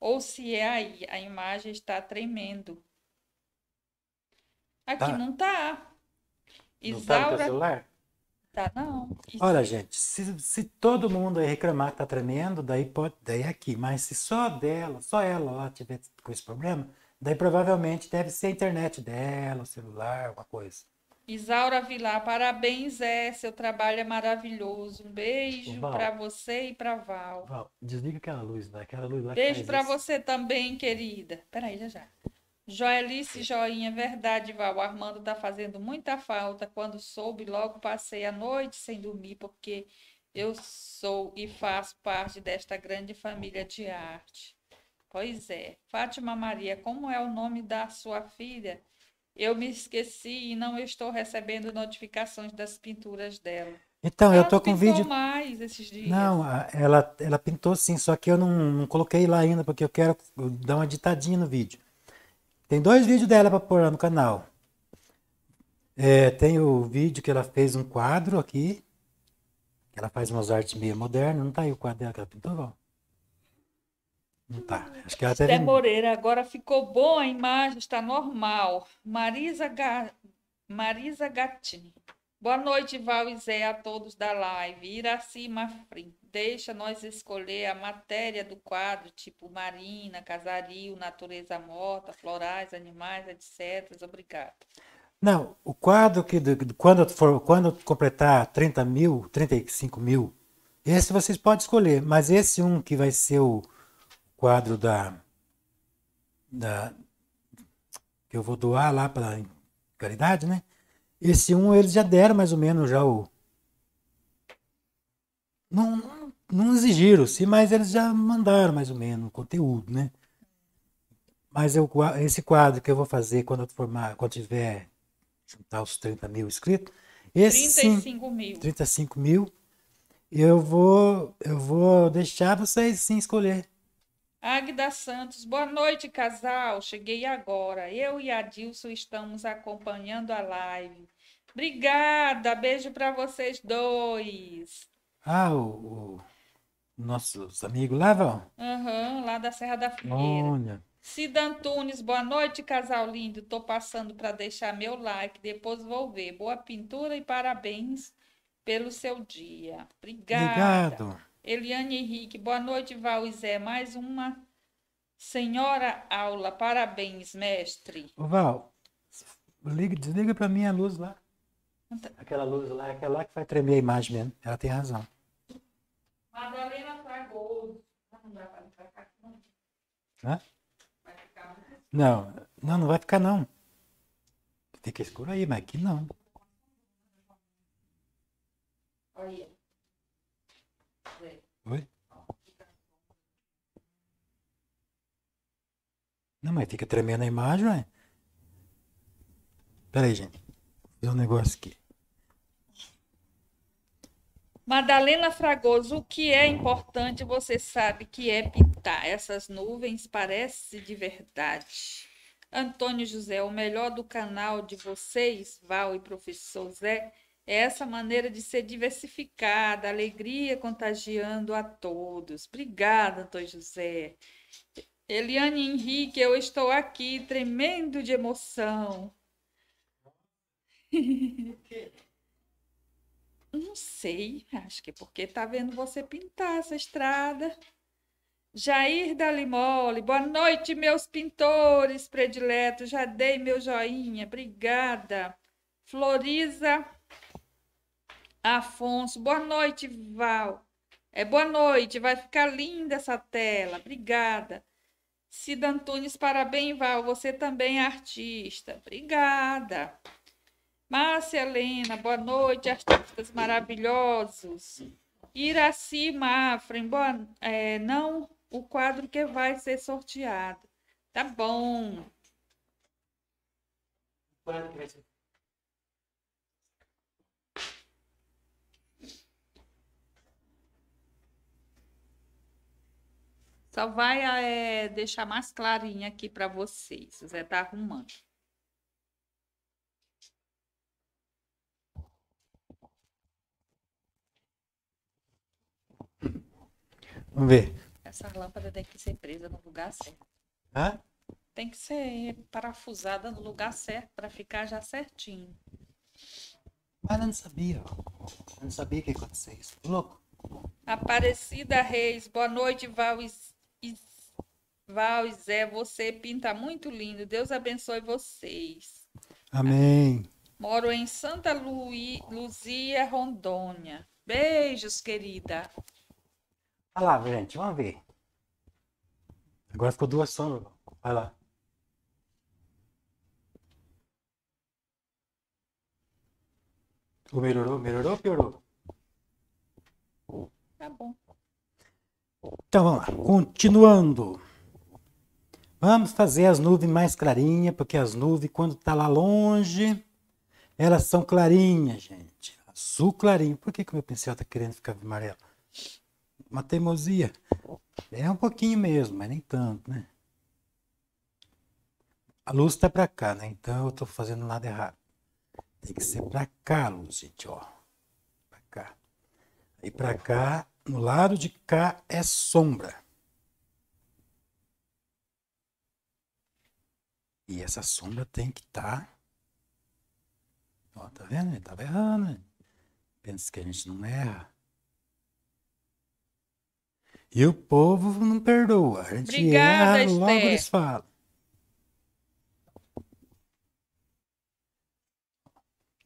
ou se é aí. A imagem está tremendo. Aqui tá. não está. Isaura... Não tá celular? Tá, não. Isso. Olha, gente, se, se todo mundo aí reclamar que está tremendo, daí pode, daí é aqui. Mas se só dela, só ela lá tiver com esse problema, Daí provavelmente deve ser a internet dela, o celular, alguma coisa. Isaura Vilar, parabéns, é, seu trabalho é maravilhoso. Um beijo para você e para Val. Val, desliga aquela luz, né? Aquela luz lá Beijo para você também, querida. Peraí, já já. Joelice Joinha, verdade, Val. O Armando tá fazendo muita falta. Quando soube, logo passei a noite sem dormir, porque eu sou e faço parte desta grande família de arte. Pois é. Fátima Maria, como é o nome da sua filha? Eu me esqueci e não estou recebendo notificações das pinturas dela. Então, ela eu estou com vídeo. mais esses dias. Não, ela, ela pintou sim, só que eu não, não coloquei lá ainda, porque eu quero dar uma ditadinha no vídeo. Tem dois vídeos dela para pôr no canal. É, tem o vídeo que ela fez um quadro aqui. Ela faz umas artes meio modernas. Não tá aí o quadro dela que ela pintou, não? Não tá. Hum. Acho que ela até. Moreira, agora ficou boa a imagem, está normal. Marisa, Ga... Marisa Gatini. Boa noite, Val e Zé, a todos da live. Iraci Mafrim, deixa nós escolher a matéria do quadro, tipo marina, casario, natureza morta, florais, animais, etc. Obrigado Não, o quadro que quando, for, quando completar 30 mil, 35 mil, esse vocês podem escolher, mas esse um que vai ser o quadro da, da que eu vou doar lá para caridade, né? Esse um eles já deram mais ou menos já o não, não, exigiram, sim, mas eles já mandaram mais ou menos o conteúdo, né? Mas eu, esse quadro que eu vou fazer quando eu formar, quando tiver juntar os 30 mil inscritos, esse, 35 mil. 35 mil. Eu vou, eu vou deixar vocês sim escolher. Agda Santos, boa noite, casal. Cheguei agora. Eu e a Dilson estamos acompanhando a live. Obrigada, beijo para vocês dois. Ah, o, o, nossos amigos lá vão? Uhum, lá da Serra da Figueira. Olha. Cida Antunes, boa noite, casal lindo. Tô passando para deixar meu like, depois vou ver. Boa pintura e parabéns pelo seu dia. Obrigada. Obrigado. Eliane Henrique, boa noite, Val e Zé. Mais uma senhora aula. Parabéns, mestre. Ô, Val, liga, desliga para mim a luz lá. Então tá. Aquela luz lá, aquela lá que vai tremer a imagem mesmo. Ela tem razão. Madalena tragou. Não dá para entrar cá, não. Vai ficar Não, não, não vai ficar não. que escuro aí, mas aqui não. Olha. Oi? Não, mas fica tremendo a imagem, ué. Pera aí, gente. Vou fazer um negócio aqui. Madalena Fragoso, o que é importante, você sabe que é pintar. Essas nuvens parecem de verdade. Antônio José, o melhor do canal de vocês, Val e professor Zé, essa maneira de ser diversificada, alegria contagiando a todos. Obrigada, doutor José. Eliane Henrique, eu estou aqui tremendo de emoção. Não sei, acho que é porque está vendo você pintar essa estrada. Jair Dalimole boa noite, meus pintores prediletos. Já dei meu joinha, obrigada. Floriza Afonso, boa noite, Val. É, boa noite, vai ficar linda essa tela. Obrigada. Cida Antunes, parabéns, Val. Você também é artista. Obrigada. Márcia Helena, boa noite, artistas maravilhosos. Iraci Mafren, boa, é, não o quadro que vai ser sorteado. Tá bom. O quadro é que vai ser Só vai ah, é, deixar mais clarinha aqui para vocês. O Zé tá arrumando. Vamos ver. Essa lâmpada tem que ser presa no lugar certo. Hã? Tem que ser parafusada no lugar certo para ficar já certinho. Mas eu não sabia. Eu não sabia que ia acontecer isso. Louco. Aparecida Reis, boa noite, Val Val e Zé, você pinta muito lindo. Deus abençoe vocês. Amém. Moro em Santa Lu... Luzia, Rondônia. Beijos, querida. Olha lá, gente, vamos ver. Agora ficou duas sombras. Vai lá. melhorou? Melhorou ou piorou? Tá bom. Então vamos lá, continuando. Vamos fazer as nuvens mais clarinhas, porque as nuvens, quando está lá longe, elas são clarinhas, gente. Azul clarinho. Por que, que meu pincel está querendo ficar amarelo? Uma teimosia. É um pouquinho mesmo, mas nem tanto, né? A luz está para cá, né? Então eu estou fazendo o lado errado. Tem que ser para cá a luz, gente, ó. Para cá. E para cá no lado de cá é sombra. E essa sombra tem que estar. Tá... Ó, tá vendo? Ele estava tá errando. Né? Pensa que a gente não erra. E o povo não perdoa. A gente Obrigada, erra, logo eles falam.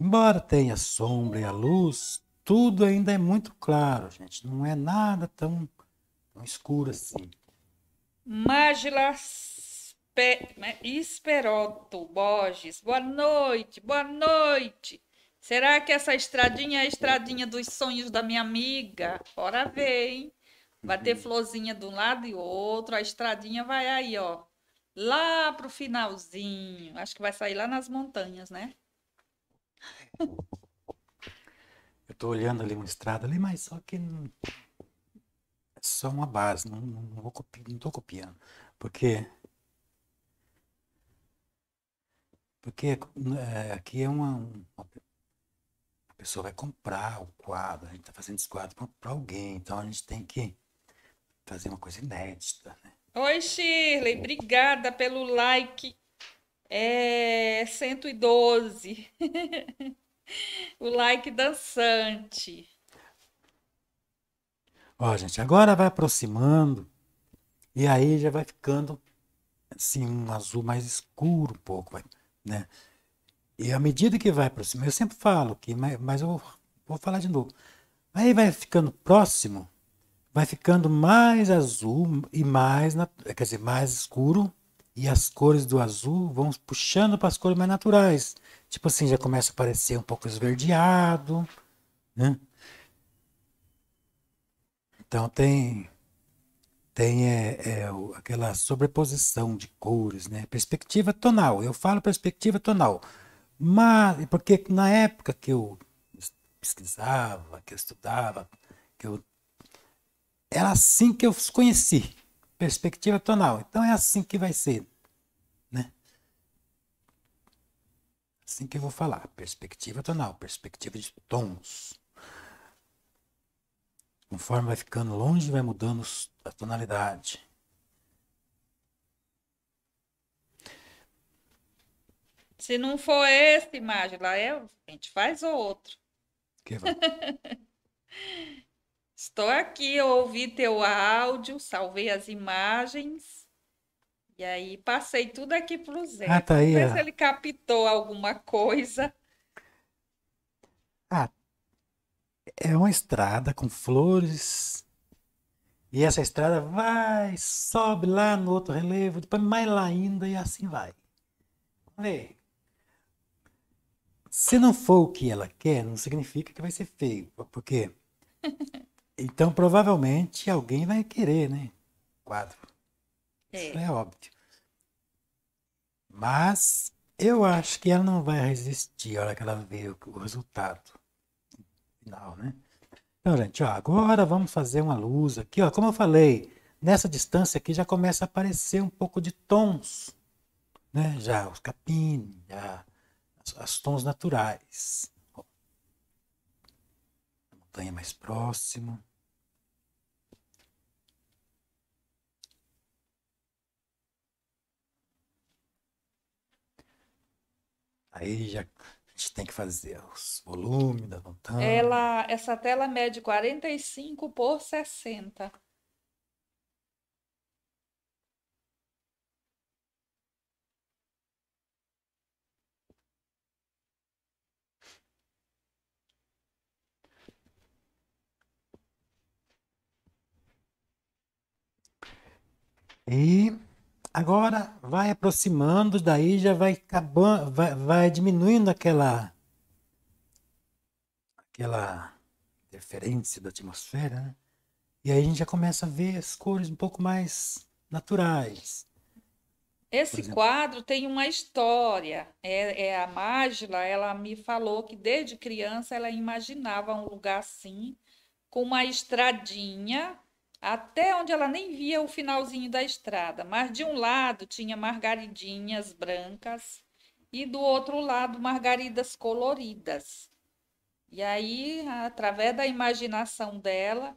Embora tenha sombra e a luz, tudo ainda é muito claro, gente. Não é nada tão, tão escuro assim. Mágila né? Esperoto Borges, boa noite, boa noite. Será que essa estradinha é a estradinha dos sonhos da minha amiga? Ora vem. Vai ter uhum. florzinha de um lado e outro, a estradinha vai aí, ó. Lá pro finalzinho. Acho que vai sair lá nas montanhas, né? estou olhando ali uma estrada ali, mas só que não, é só uma base, não, não, não vou copi, não estou copiando, porque porque é, é, aqui é uma, uma, a pessoa vai comprar o quadro, a gente está fazendo esse quadro para alguém, então a gente tem que fazer uma coisa inédita, né? Oi, Shirley, obrigada pelo like. É 112. o like dançante. Ó, gente, agora vai aproximando e aí já vai ficando assim um azul mais escuro um pouco, né? E à medida que vai aproximando, eu sempre falo que, mas, eu vou falar de novo. Aí vai ficando próximo, vai ficando mais azul e mais, quer dizer, mais escuro e as cores do azul vão puxando para as cores mais naturais tipo assim, já começa a parecer um pouco esverdeado, né? Então tem tem é, é, aquela sobreposição de cores, né? Perspectiva tonal. Eu falo perspectiva tonal, mas porque na época que eu pesquisava, que eu estudava, que eu era assim que eu conheci, perspectiva tonal. Então é assim que vai ser. assim que eu vou falar. Perspectiva tonal, perspectiva de tons. Conforme vai ficando longe, vai mudando a tonalidade. Se não for essa imagem lá, é, a gente faz outro. Que Estou aqui, eu ouvi teu áudio, salvei as imagens. E aí passei tudo aqui pro Zé. Ah, tá aí. Mas ele captou alguma coisa. Ah, é uma estrada com flores. E essa estrada vai, sobe lá no outro relevo, depois mais lá ainda e assim vai. Vê. Se não for o que ela quer, não significa que vai ser feio, porque então provavelmente alguém vai querer, né? Quadro. É. é óbvio. Mas eu acho que ela não vai resistir a hora que ela vê o resultado final, né? Então, gente, ó, agora vamos fazer uma luz aqui, ó. Como eu falei, nessa distância aqui já começa a aparecer um pouco de tons, né? Já os capim, já as tons naturais. A montanha mais próximo. Aí já a gente tem que fazer os volumes da montanha. Ela, essa tela mede 45 por 60. E Agora vai aproximando, daí já vai acabando, vai, vai diminuindo aquela aquela interferência da atmosfera, né? E aí a gente já começa a ver as cores um pouco mais naturais. Esse quadro tem uma história. É, é a Mágila, ela me falou que desde criança ela imaginava um lugar assim, com uma estradinha até onde ela nem via o finalzinho da estrada, mas de um lado tinha margaridinhas brancas e do outro lado margaridas coloridas. E aí, através da imaginação dela,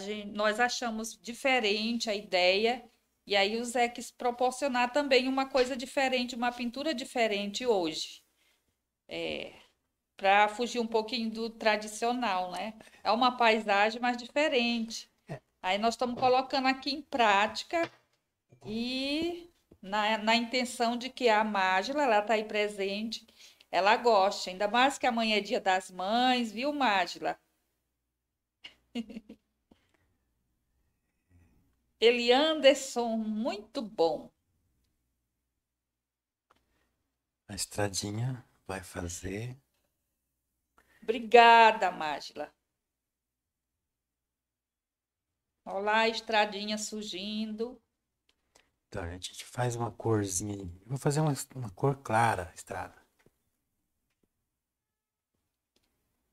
gente, nós achamos diferente a ideia e aí o Zé quis proporcionar também uma coisa diferente, uma pintura diferente hoje. É, para fugir um pouquinho do tradicional, né? É uma paisagem mais diferente. Aí nós estamos colocando aqui em prática e na, na intenção de que a Mágila, ela está aí presente, ela goste. Ainda mais que amanhã é dia das mães, viu, Mágila? Ele Anderson, muito bom. A estradinha vai fazer. Obrigada, Mágila. Olha lá a estradinha surgindo. Então, a gente faz uma corzinha. Eu vou fazer uma, uma cor clara, estrada.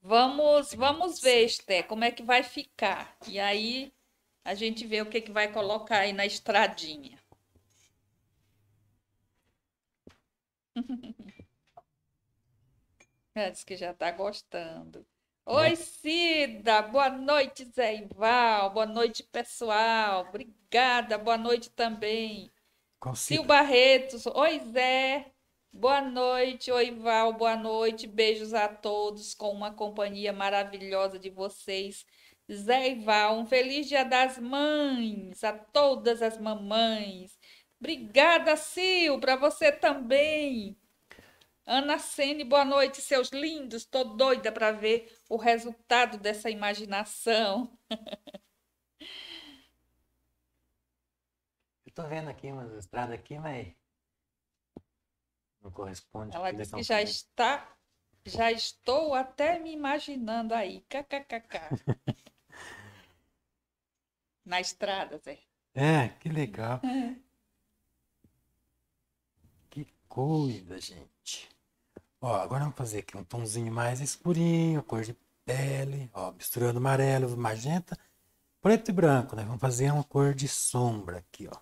Vamos, vamos ver, Esté, como é que vai ficar. E aí a gente vê o que, que vai colocar aí na estradinha. É, diz que já está gostando. Né? Oi, Cida. Boa noite, Zé Ival. Boa noite, pessoal. Obrigada. Boa noite também. Com Sil Barretos. Oi, Zé. Boa noite, oi Val, boa noite, beijos a todos com uma companhia maravilhosa de vocês. Zé e Val, um feliz dia das mães a todas as mamães. Obrigada, Sil, para você também. Ana Sene, boa noite, seus lindos. Estou doida para ver o resultado dessa imaginação. Estou vendo aqui uma estrada aqui, mas não corresponde. Ela disse que já está, já estou até me imaginando aí, kkkk. Na estrada, Zé. É, que legal. É. Que coisa, gente. Ó, agora vamos fazer aqui um tomzinho mais escurinho, cor de pele, ó, misturando amarelo, magenta, preto e branco, né? Vamos fazer uma cor de sombra aqui, ó.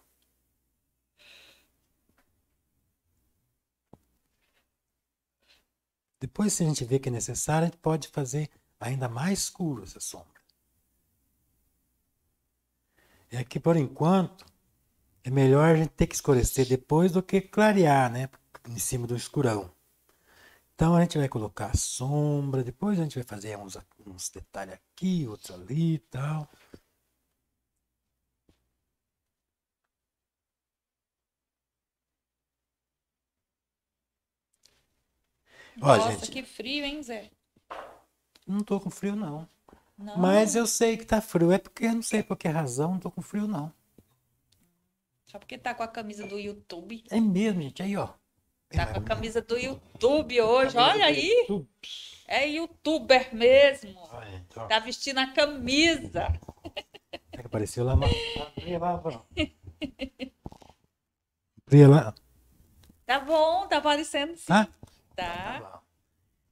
Depois, se a gente vê que é necessário, a gente pode fazer ainda mais escuro essa sombra. É e aqui por enquanto, é melhor a gente ter que escurecer depois do que clarear, né? Em cima do escurão. Então a gente vai colocar sombra, depois a gente vai fazer uns, uns detalhes aqui, outros ali e tal. Nossa, Ó, gente, que frio, hein, Zé? Não tô com frio, não. não. Mas eu sei que tá frio. É porque, não sei por que razão, não tô com frio, não. Só porque tá com a camisa do YouTube. É mesmo, gente. Aí, ó. Tá com a camisa do YouTube hoje, olha aí. É youtuber mesmo. Então. Tá vestindo a camisa. Apareceu lá, Pri, lá. Tá bom, tá aparecendo sim. Tá? Tá.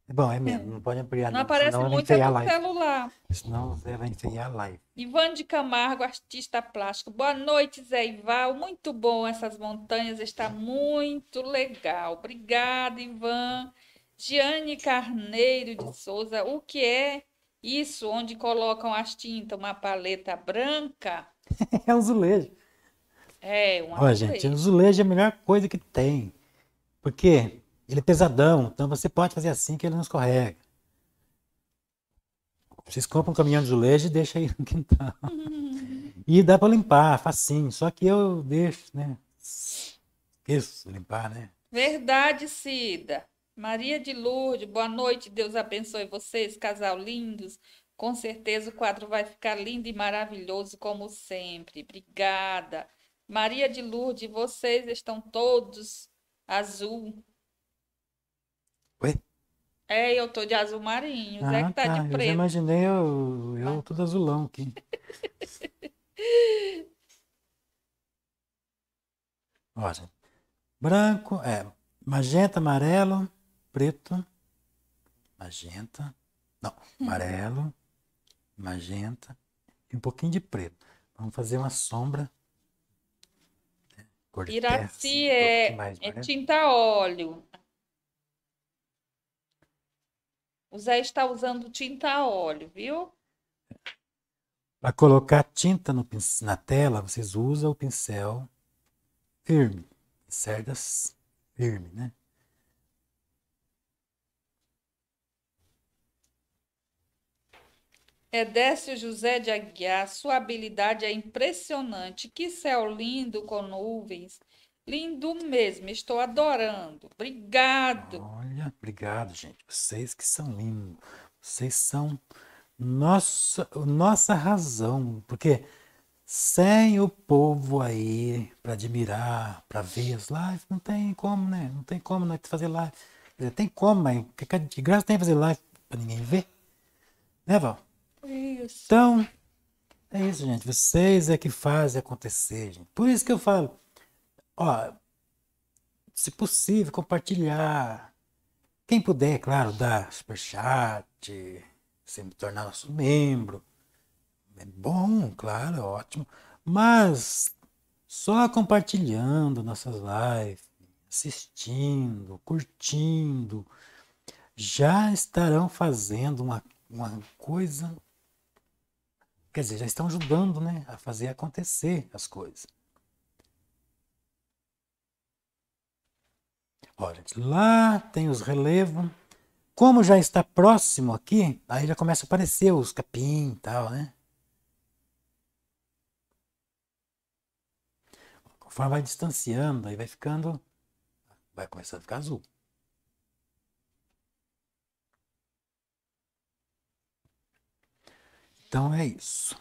Bom, é mesmo, é. não pode ampliar. Não, não aparece muito é do celular. Senão Zé vai encerrar a live. Ivan de Camargo, artista plástico. Boa noite, Zé Ival. Muito bom essas montanhas, está muito legal. Obrigada, Ivan. Giane Carneiro de Souza, o que é isso onde colocam as tintas? Uma paleta branca? é um azulejo. É, um azulejo. Ó, gente, azulejo é a melhor coisa que tem. Porque ele é pesadão, então você pode fazer assim que ele não escorrega. Vocês compram um caminhão de azulejo e deixa aí no quintal. E dá para limpar, facinho. Só que eu deixo, né? Esqueço limpar, né? Verdade, Cida. Maria de Lourdes, boa noite. Deus abençoe vocês, casal lindos. Com certeza o quadro vai ficar lindo e maravilhoso, como sempre. Obrigada. Maria de Lourdes, vocês estão todos azul. Ué? É, eu tô de azul marinho. O ah, Zé que tá, tá, de preto. Tá, eu já imaginei eu, eu ah. de azulão aqui. Olha, branco, é, magenta, amarelo, preto, magenta, não, amarelo, magenta e um pouquinho de preto. Vamos fazer uma sombra. Né? Iraci é, um é, é tinta óleo. O Zé está usando tinta a óleo, viu? Para colocar tinta no, na tela, vocês usam o pincel firme, cerdas firme, né? Edécio José de Aguiar, sua habilidade é impressionante. Que céu lindo com nuvens Lindo mesmo, estou adorando. Obrigado. Olha, obrigado, gente. Vocês que são lindos. Vocês são nossa, nossa razão, porque sem o povo aí para admirar, para ver as lives, não tem como, né? Não tem como né, fazer live. Quer dizer, tem como, mas de graça tem fazer live para ninguém ver. Né, Val? Isso. Então, é isso, gente. Vocês é que fazem acontecer, gente. Por isso que eu falo, ó, se possível, compartilhar. Quem puder, claro, dar superchat, se tornar nosso membro. É bom, claro, é ótimo. Mas só compartilhando nossas lives, assistindo, curtindo, já estarão fazendo uma, uma coisa. Quer dizer, já estão ajudando né, a fazer acontecer as coisas. Olha, lá tem os relevos. Como já está próximo aqui, aí já começa a aparecer os capim e tal, né? Conforme vai distanciando, aí vai ficando. Vai começando a ficar azul. Então é isso.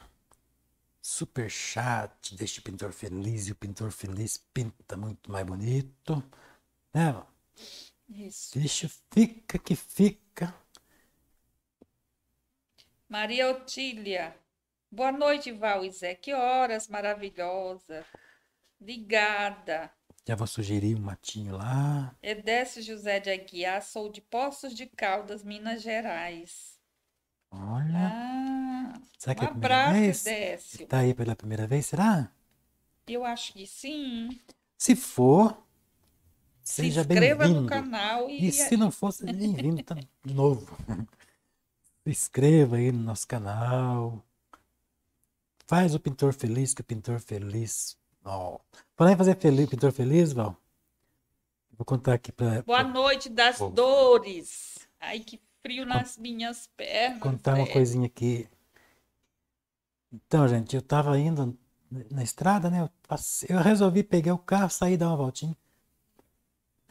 Super chat o pintor feliz. E o pintor feliz pinta muito mais bonito. Leva. Né? Isso. Deixa, fica que fica. Maria Otília. Boa noite, Val e Zé. Que horas maravilhosa. Ligada. Já vou sugerir um matinho lá. Edécio José de Aguiar, sou de Poços de Caldas, Minas Gerais. Olha. Ah, será que um é a abraço, vez? Edécio. Tá aí pela primeira vez, será? Eu acho que sim. Se for, Seja se inscreva no canal. E... e se não fosse bem-vindo, tá de novo. se inscreva aí no nosso canal. Faz o pintor feliz, que o pintor feliz. Oh. Falar fazer feliz, pintor feliz, Val? Vou contar aqui para. Boa noite das oh. dores. Ai, que frio nas minhas pernas. Vou contar uma é. coisinha aqui. Então, gente, eu estava indo na estrada, né? Eu, passei, eu resolvi pegar o carro, sair dar uma voltinha.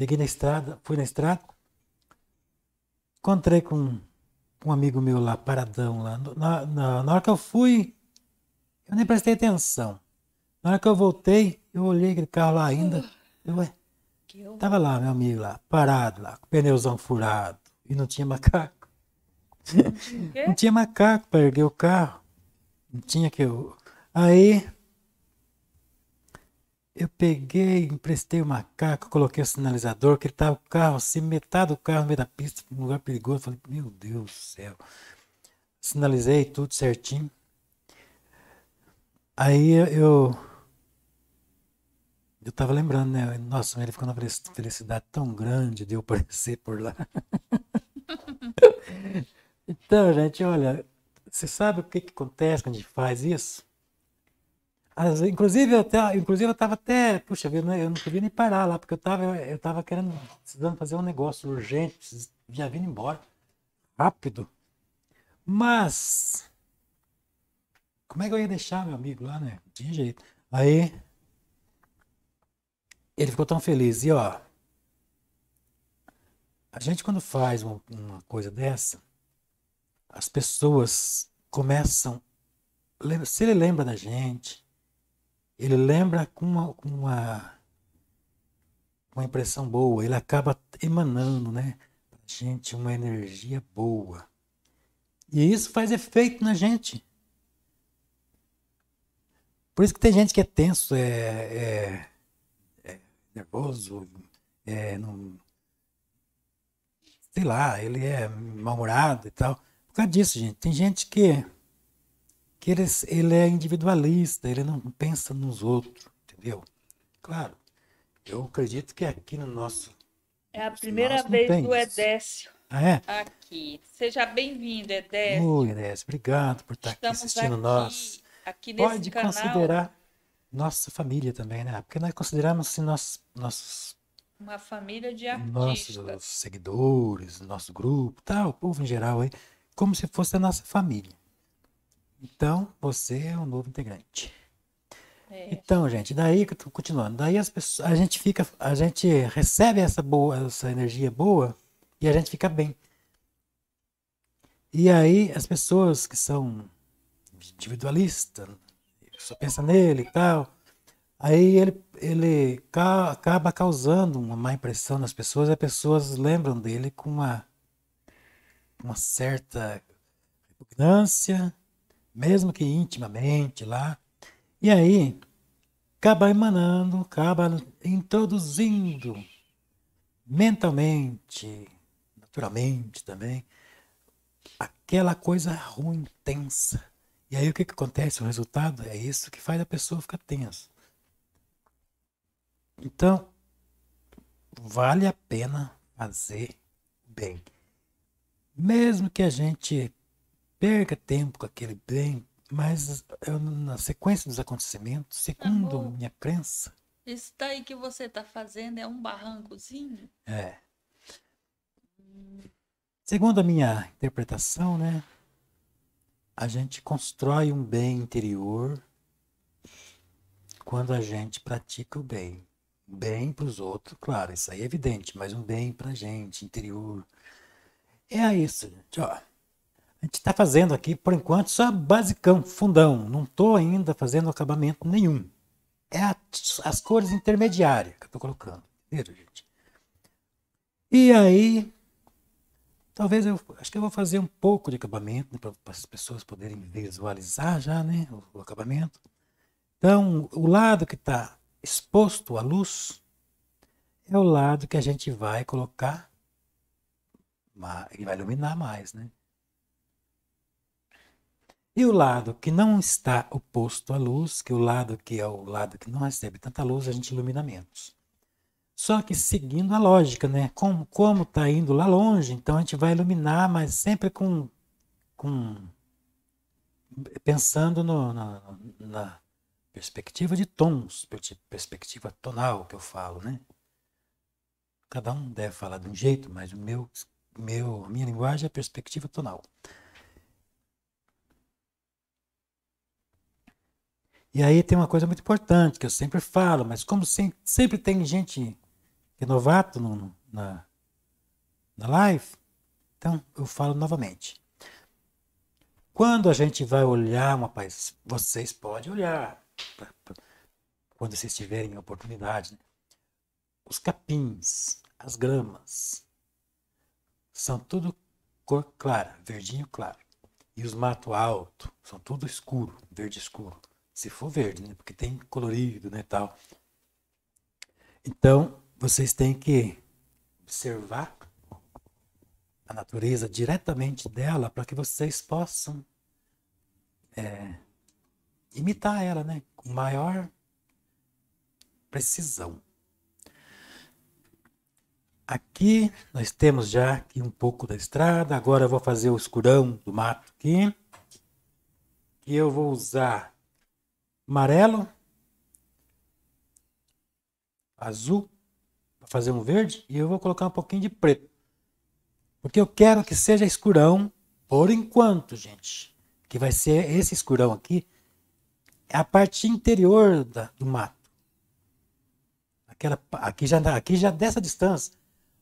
Peguei na estrada, fui na estrada, encontrei com um amigo meu lá, paradão lá. Na, na, na hora que eu fui, eu nem prestei atenção. Na hora que eu voltei, eu olhei aquele carro lá ainda. Eu, ué, tava lá, meu amigo lá, parado lá, com o pneuzão furado. E não tinha macaco. não tinha macaco para erguer o carro. Não tinha que eu. Aí eu peguei, emprestei o macaco, coloquei o sinalizador, que ele tava tá o carro assim, metade do carro no meio da pista, num lugar perigoso. Falei, meu Deus do céu. Sinalizei tudo certinho. Aí eu. Eu tava lembrando, né? Nossa, ele ficou numa felicidade tão grande de eu aparecer por lá. então, gente, olha, você sabe o que, que acontece quando a gente faz isso? As, inclusive, eu, inclusive, eu estava até. Puxa vida, eu, né, eu não podia nem parar lá, porque eu estava eu tava querendo, precisando fazer um negócio urgente, já vindo embora. Rápido. Mas. Como é que eu ia deixar meu amigo lá, né? Não tinha jeito. Aí. Ele ficou tão feliz. E, ó. A gente, quando faz uma, uma coisa dessa, as pessoas começam. Se ele lembra da gente, ele lembra com uma, com uma, uma impressão boa, ele acaba emanando, né? Gente, uma energia boa. E isso faz efeito na gente. Por isso que tem gente que é tenso, é, é, é nervoso, é, não, sei lá, ele é mal-humorado e tal. Por causa disso, gente. Tem gente que que ele, ele é individualista, ele não pensa nos outros, entendeu? Claro, eu acredito que aqui no nosso. É a primeira vez do Edécio. Ah, é? Aqui. Seja bem-vindo, Edécio. Oi, Edécio, obrigado por estar Estamos aqui assistindo aqui, nós. Aqui nesse Pode canal. considerar nossa família também, né? Porque nós consideramos assim, nossos, nossos uma família de artistas. Nossos seguidores, nosso grupo, tal, o povo em geral aí, como se fosse a nossa família. Então, você é um novo integrante. É. Então, gente, daí que continuando, daí as pessoas, a gente fica, a gente recebe essa boa, essa energia boa e a gente fica bem. E aí as pessoas que são individualistas, só pensa nele e tal, aí ele, ele ca, acaba causando uma má impressão nas pessoas, as pessoas lembram dele com uma, uma certa repugnância, mesmo que intimamente lá. E aí, acaba emanando, acaba introduzindo mentalmente, naturalmente também, aquela coisa ruim, tensa. E aí o que, que acontece? O resultado é isso que faz a pessoa ficar tensa. Então, vale a pena fazer bem. Mesmo que a gente perca tempo com aquele bem, mas eu, na sequência dos acontecimentos, segundo Amor, minha crença. Isso daí que você está fazendo é um barrancozinho? É. Segundo a minha interpretação, né? A gente constrói um bem interior quando a gente pratica o bem. Bem para os outros, claro, isso aí é evidente, mas um bem para a gente, interior. É isso, gente. Ó, a gente está fazendo aqui, por enquanto, só basicão, fundão. Não estou ainda fazendo acabamento nenhum. É a, as cores intermediárias que eu estou colocando. entendeu, gente? E aí, talvez eu acho que eu vou fazer um pouco de acabamento né, para as pessoas poderem visualizar já, né, o, o acabamento. Então, o lado que está exposto à luz é o lado que a gente vai colocar, ele vai iluminar mais, né? E o lado que não está oposto à luz, que o lado que é o lado que não recebe tanta luz, a gente ilumina menos. Só que seguindo a lógica, né? Como como está indo lá longe, então a gente vai iluminar, mas sempre com com pensando no, na, na perspectiva de tons, perspectiva tonal que eu falo, né? Cada um deve falar de um jeito, mas o meu, meu minha linguagem é perspectiva tonal. E aí tem uma coisa muito importante que eu sempre falo, mas como sempre, sempre tem gente que é novato no, no, na, na live, então eu falo novamente. Quando a gente vai olhar uma paisagem, vocês podem olhar, pra, pra, quando vocês tiverem a oportunidade, né? os capins, as gramas, são tudo cor clara, verdinho claro. E os mato alto, são tudo escuro, verde escuro. Se for verde, né? Porque tem colorido, né, tal. Então, vocês têm que observar a natureza diretamente dela para que vocês possam é, imitar ela, né? Com maior precisão. Aqui nós temos já aqui um pouco da estrada. Agora eu vou fazer o escurão do mato aqui. E eu vou usar amarelo, azul, para fazer um verde, e eu vou colocar um pouquinho de preto. Porque eu quero que seja escurão por enquanto, gente. Que vai ser esse escurão aqui, é a parte interior da, do mato. Aquela, aqui, já, aqui já dessa distância,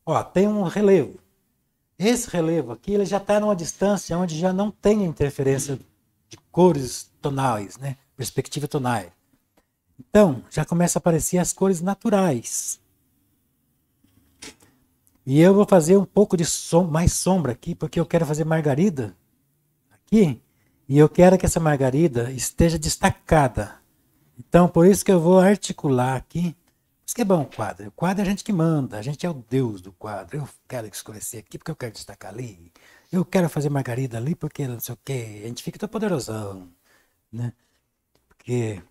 ó, tem um relevo. Esse relevo aqui ele já está numa distância onde já não tem interferência de cores tonais, né? perspectiva tonal. Então, já começa a aparecer as cores naturais. E eu vou fazer um pouco de som, mais sombra aqui, porque eu quero fazer margarida aqui. E eu quero que essa margarida esteja destacada. Então, por isso que eu vou articular aqui. Isso que é bom o quadro. O quadro é a gente que manda. A gente é o deus do quadro. Eu quero escurecer aqui porque eu quero destacar ali. Eu quero fazer margarida ali porque não sei o quê. A gente fica tão poderosão, né? porque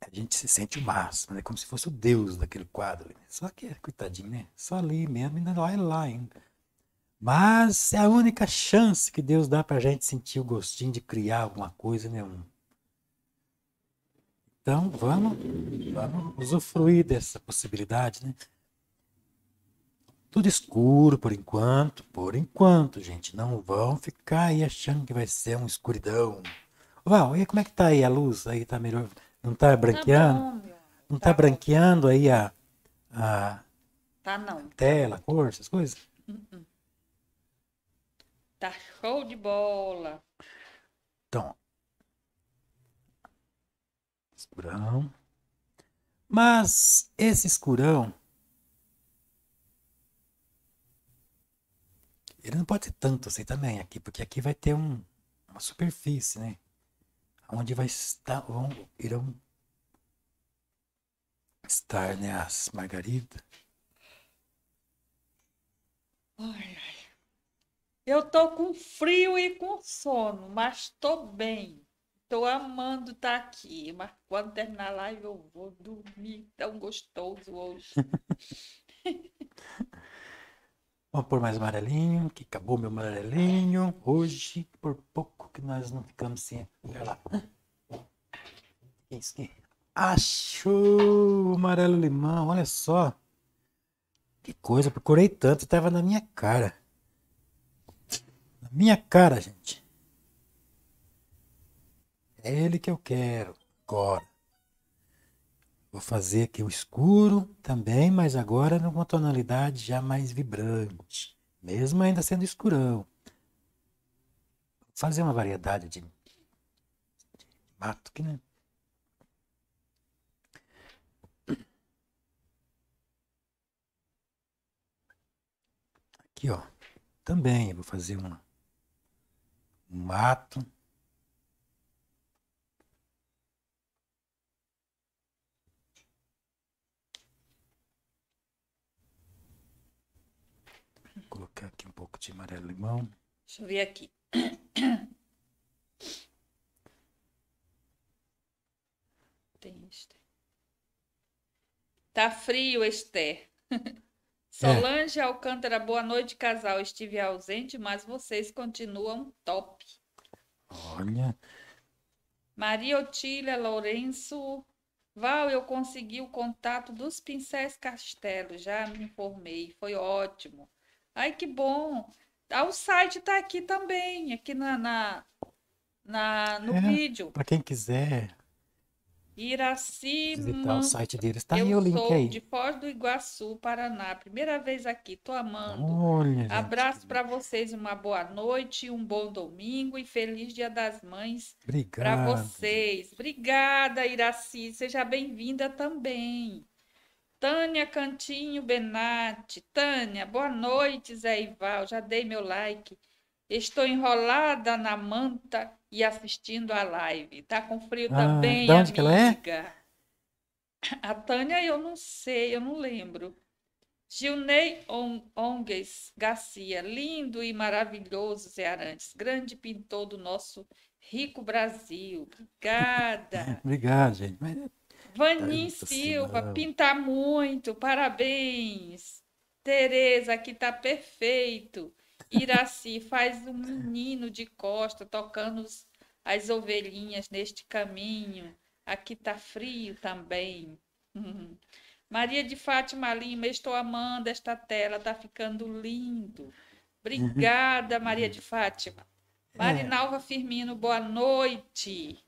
a gente se sente o máximo, né? Como se fosse o Deus daquele quadro. Né? Só que, coitadinho, né? Só ali mesmo, ainda lá e lá ainda. Mas é a única chance que Deus dá para a gente sentir o gostinho de criar alguma coisa, né? Então, vamos, vamos usufruir dessa possibilidade, né? Tudo escuro por enquanto, por enquanto, gente. Não vão ficar aí achando que vai ser uma escuridão uau e como é que tá aí a luz? Aí tá melhor? Não tá branqueando? Tá bom, não tá, tá branqueando aí a, a tá, não. tela, cor, essas coisas? Uh -uh. Tá show de bola. Então. Escurão. Mas esse escurão. Ele não pode ser tanto assim também aqui, porque aqui vai ter um, uma superfície, né? onde vai estar, vão, irão estar né, as margaridas. Ai, ai. Eu tô com frio e com sono, mas tô bem. Tô amando estar tá aqui, mas quando terminar a live eu vou dormir tão gostoso hoje. Vamos por mais amarelinho, que acabou meu amarelinho. Hoje, por pouco que nós não ficamos sem. Olha lá. Isso aqui. Achou! Amarelo limão, olha só. Que coisa, procurei tanto, estava na minha cara. Na minha cara, gente. É ele que eu quero agora. Vou fazer aqui o escuro também, mas agora numa tonalidade já mais vibrante, mesmo ainda sendo escurão. Vou fazer uma variedade de mato aqui, né? Aqui, ó. Também vou fazer um mato. colocar aqui um pouco de amarelo limão. Deixa eu ver aqui. Tem Esther. Tá frio, Esther. É. Solange é. Alcântara, boa noite, casal. Estive ausente, mas vocês continuam top. Olha. Maria Otília Lourenço. Val, eu consegui o contato dos pincéis Castelo, já me informei, foi ótimo. Ai, que bom. Ah, o site está aqui também, aqui na, na, na no é, vídeo. Para quem quiser. Iraci o site deles. Tá eu aí o link sou aí. de Foz do Iguaçu, Paraná. Primeira vez aqui, tô amando. Olha, Abraço para vocês, uma boa noite, um bom domingo e feliz Dia das Mães para vocês. Obrigada, Iraci. Seja bem-vinda também. Tânia Cantinho Benatti. Tânia, boa noite, Zé Ival. Já dei meu like. Estou enrolada na manta e assistindo a live. Tá com frio ah, também, amiga. Que ela é? A Tânia, eu não sei, eu não lembro. Gilney Ongues Garcia, lindo e maravilhoso Zé Arantes, grande pintor do nosso rico Brasil. Obrigada. Obrigado, gente. Mas Vanin tá Silva, assim, pinta muito, parabéns. Tereza, aqui tá perfeito. Iraci faz um menino de costa tocando os, as ovelhinhas neste caminho. Aqui tá frio também. Maria de Fátima Lima, estou amando esta tela, tá ficando lindo. Obrigada, Maria de Fátima. É. Marinalva Firmino, boa noite.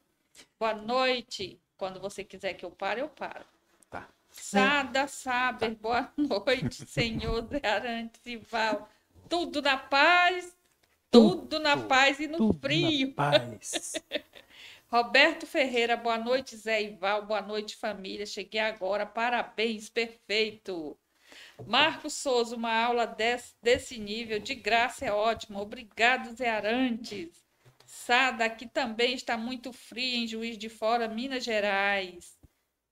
Boa noite. Quando você quiser que eu pare, eu paro. Tá. Sada, Saber, tá. boa noite, senhor Zé Arantes e Val. Tudo na paz, tudo, tudo na paz e no tudo frio. Na paz. Roberto Ferreira, boa noite, Zé e Val, boa noite, família. Cheguei agora, parabéns, perfeito. Marcos Souza, uma aula desse, desse nível, de graça é ótimo. Obrigado, Zé Arantes. Sada, aqui também está muito frio em Juiz de Fora, Minas Gerais.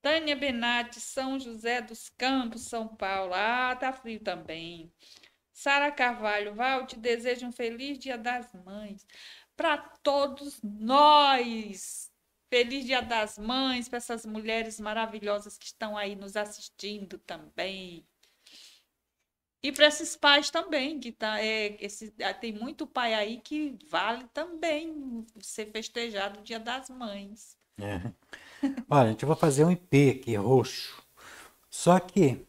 Tânia Benatti, São José dos Campos, São Paulo. Ah, tá frio também. Sara Carvalho, Val, te desejo um feliz Dia das Mães. Para todos nós, feliz Dia das Mães, para essas mulheres maravilhosas que estão aí nos assistindo também. E para esses pais também, que tá, é, esse, ah, tem muito pai aí que vale também ser festejado o Dia das Mães. É. Olha, gente, eu vou fazer um IP aqui, roxo. Só que,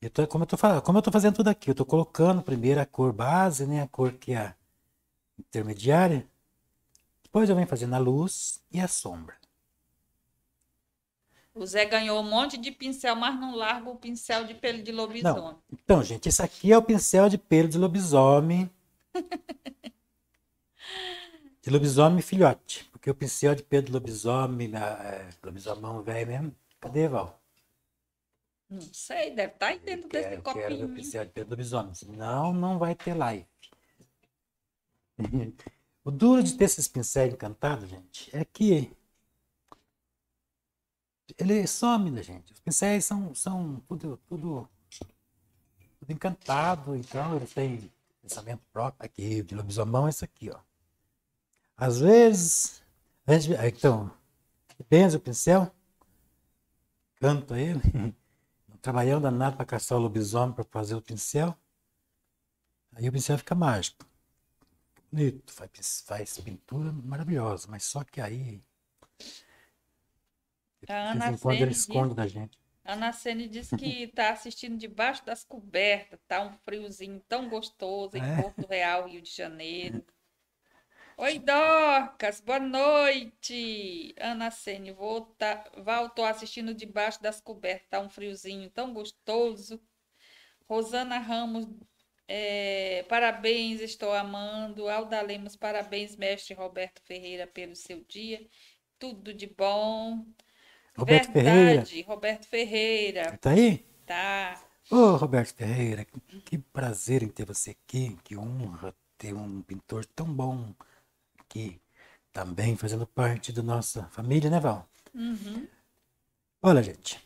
eu tô, como, eu tô, como eu tô fazendo tudo aqui, eu tô colocando primeiro a cor base, né? A cor que é a intermediária. Depois eu venho fazendo a luz e a sombra. O Zé ganhou um monte de pincel, mas não larga o pincel de pelo de lobisomem. Não. Então, gente, esse aqui é o pincel de pelo de lobisomem. de lobisomem filhote. Porque o pincel de pelo de lobisomem, né, é, lobisomão velho mesmo. Cadê, Val? Não sei, deve estar tá aí dentro eu desse quero, copinho. Eu quero o pincel de pelo de lobisomem. Senão, não vai ter live. o duro de ter esses pincéis encantados, gente, é que ele some da gente. Os pincéis são, são tudo, tudo, tudo encantado, então ele tem pensamento próprio aqui, de lobisomão é isso aqui, ó. Às vezes, então, pensa o pincel, canta ele, trabalhando danado para caçar o lobisomem, para fazer o pincel, aí o pincel fica mágico. Bonito, faz, faz pintura maravilhosa, mas só que aí a Ana ele esconde diz, da gente. Ana Sene diz que está assistindo debaixo das cobertas, tá um friozinho tão gostoso em é. Porto Real, Rio de Janeiro. Oi, Docas, boa noite. Ana Sene, volta, voltou assistindo debaixo das cobertas, tá um friozinho tão gostoso. Rosana Ramos, é, parabéns, estou amando. Alda Lemos, parabéns, mestre Roberto Ferreira, pelo seu dia. Tudo de bom. Roberto Verdade, Ferreira. Roberto Ferreira. Tá aí? Tá. Ô, oh, Roberto Ferreira, que, que prazer em ter você aqui, que honra ter um pintor tão bom aqui, também fazendo parte da nossa família, né, Val? Uhum. Olha, gente.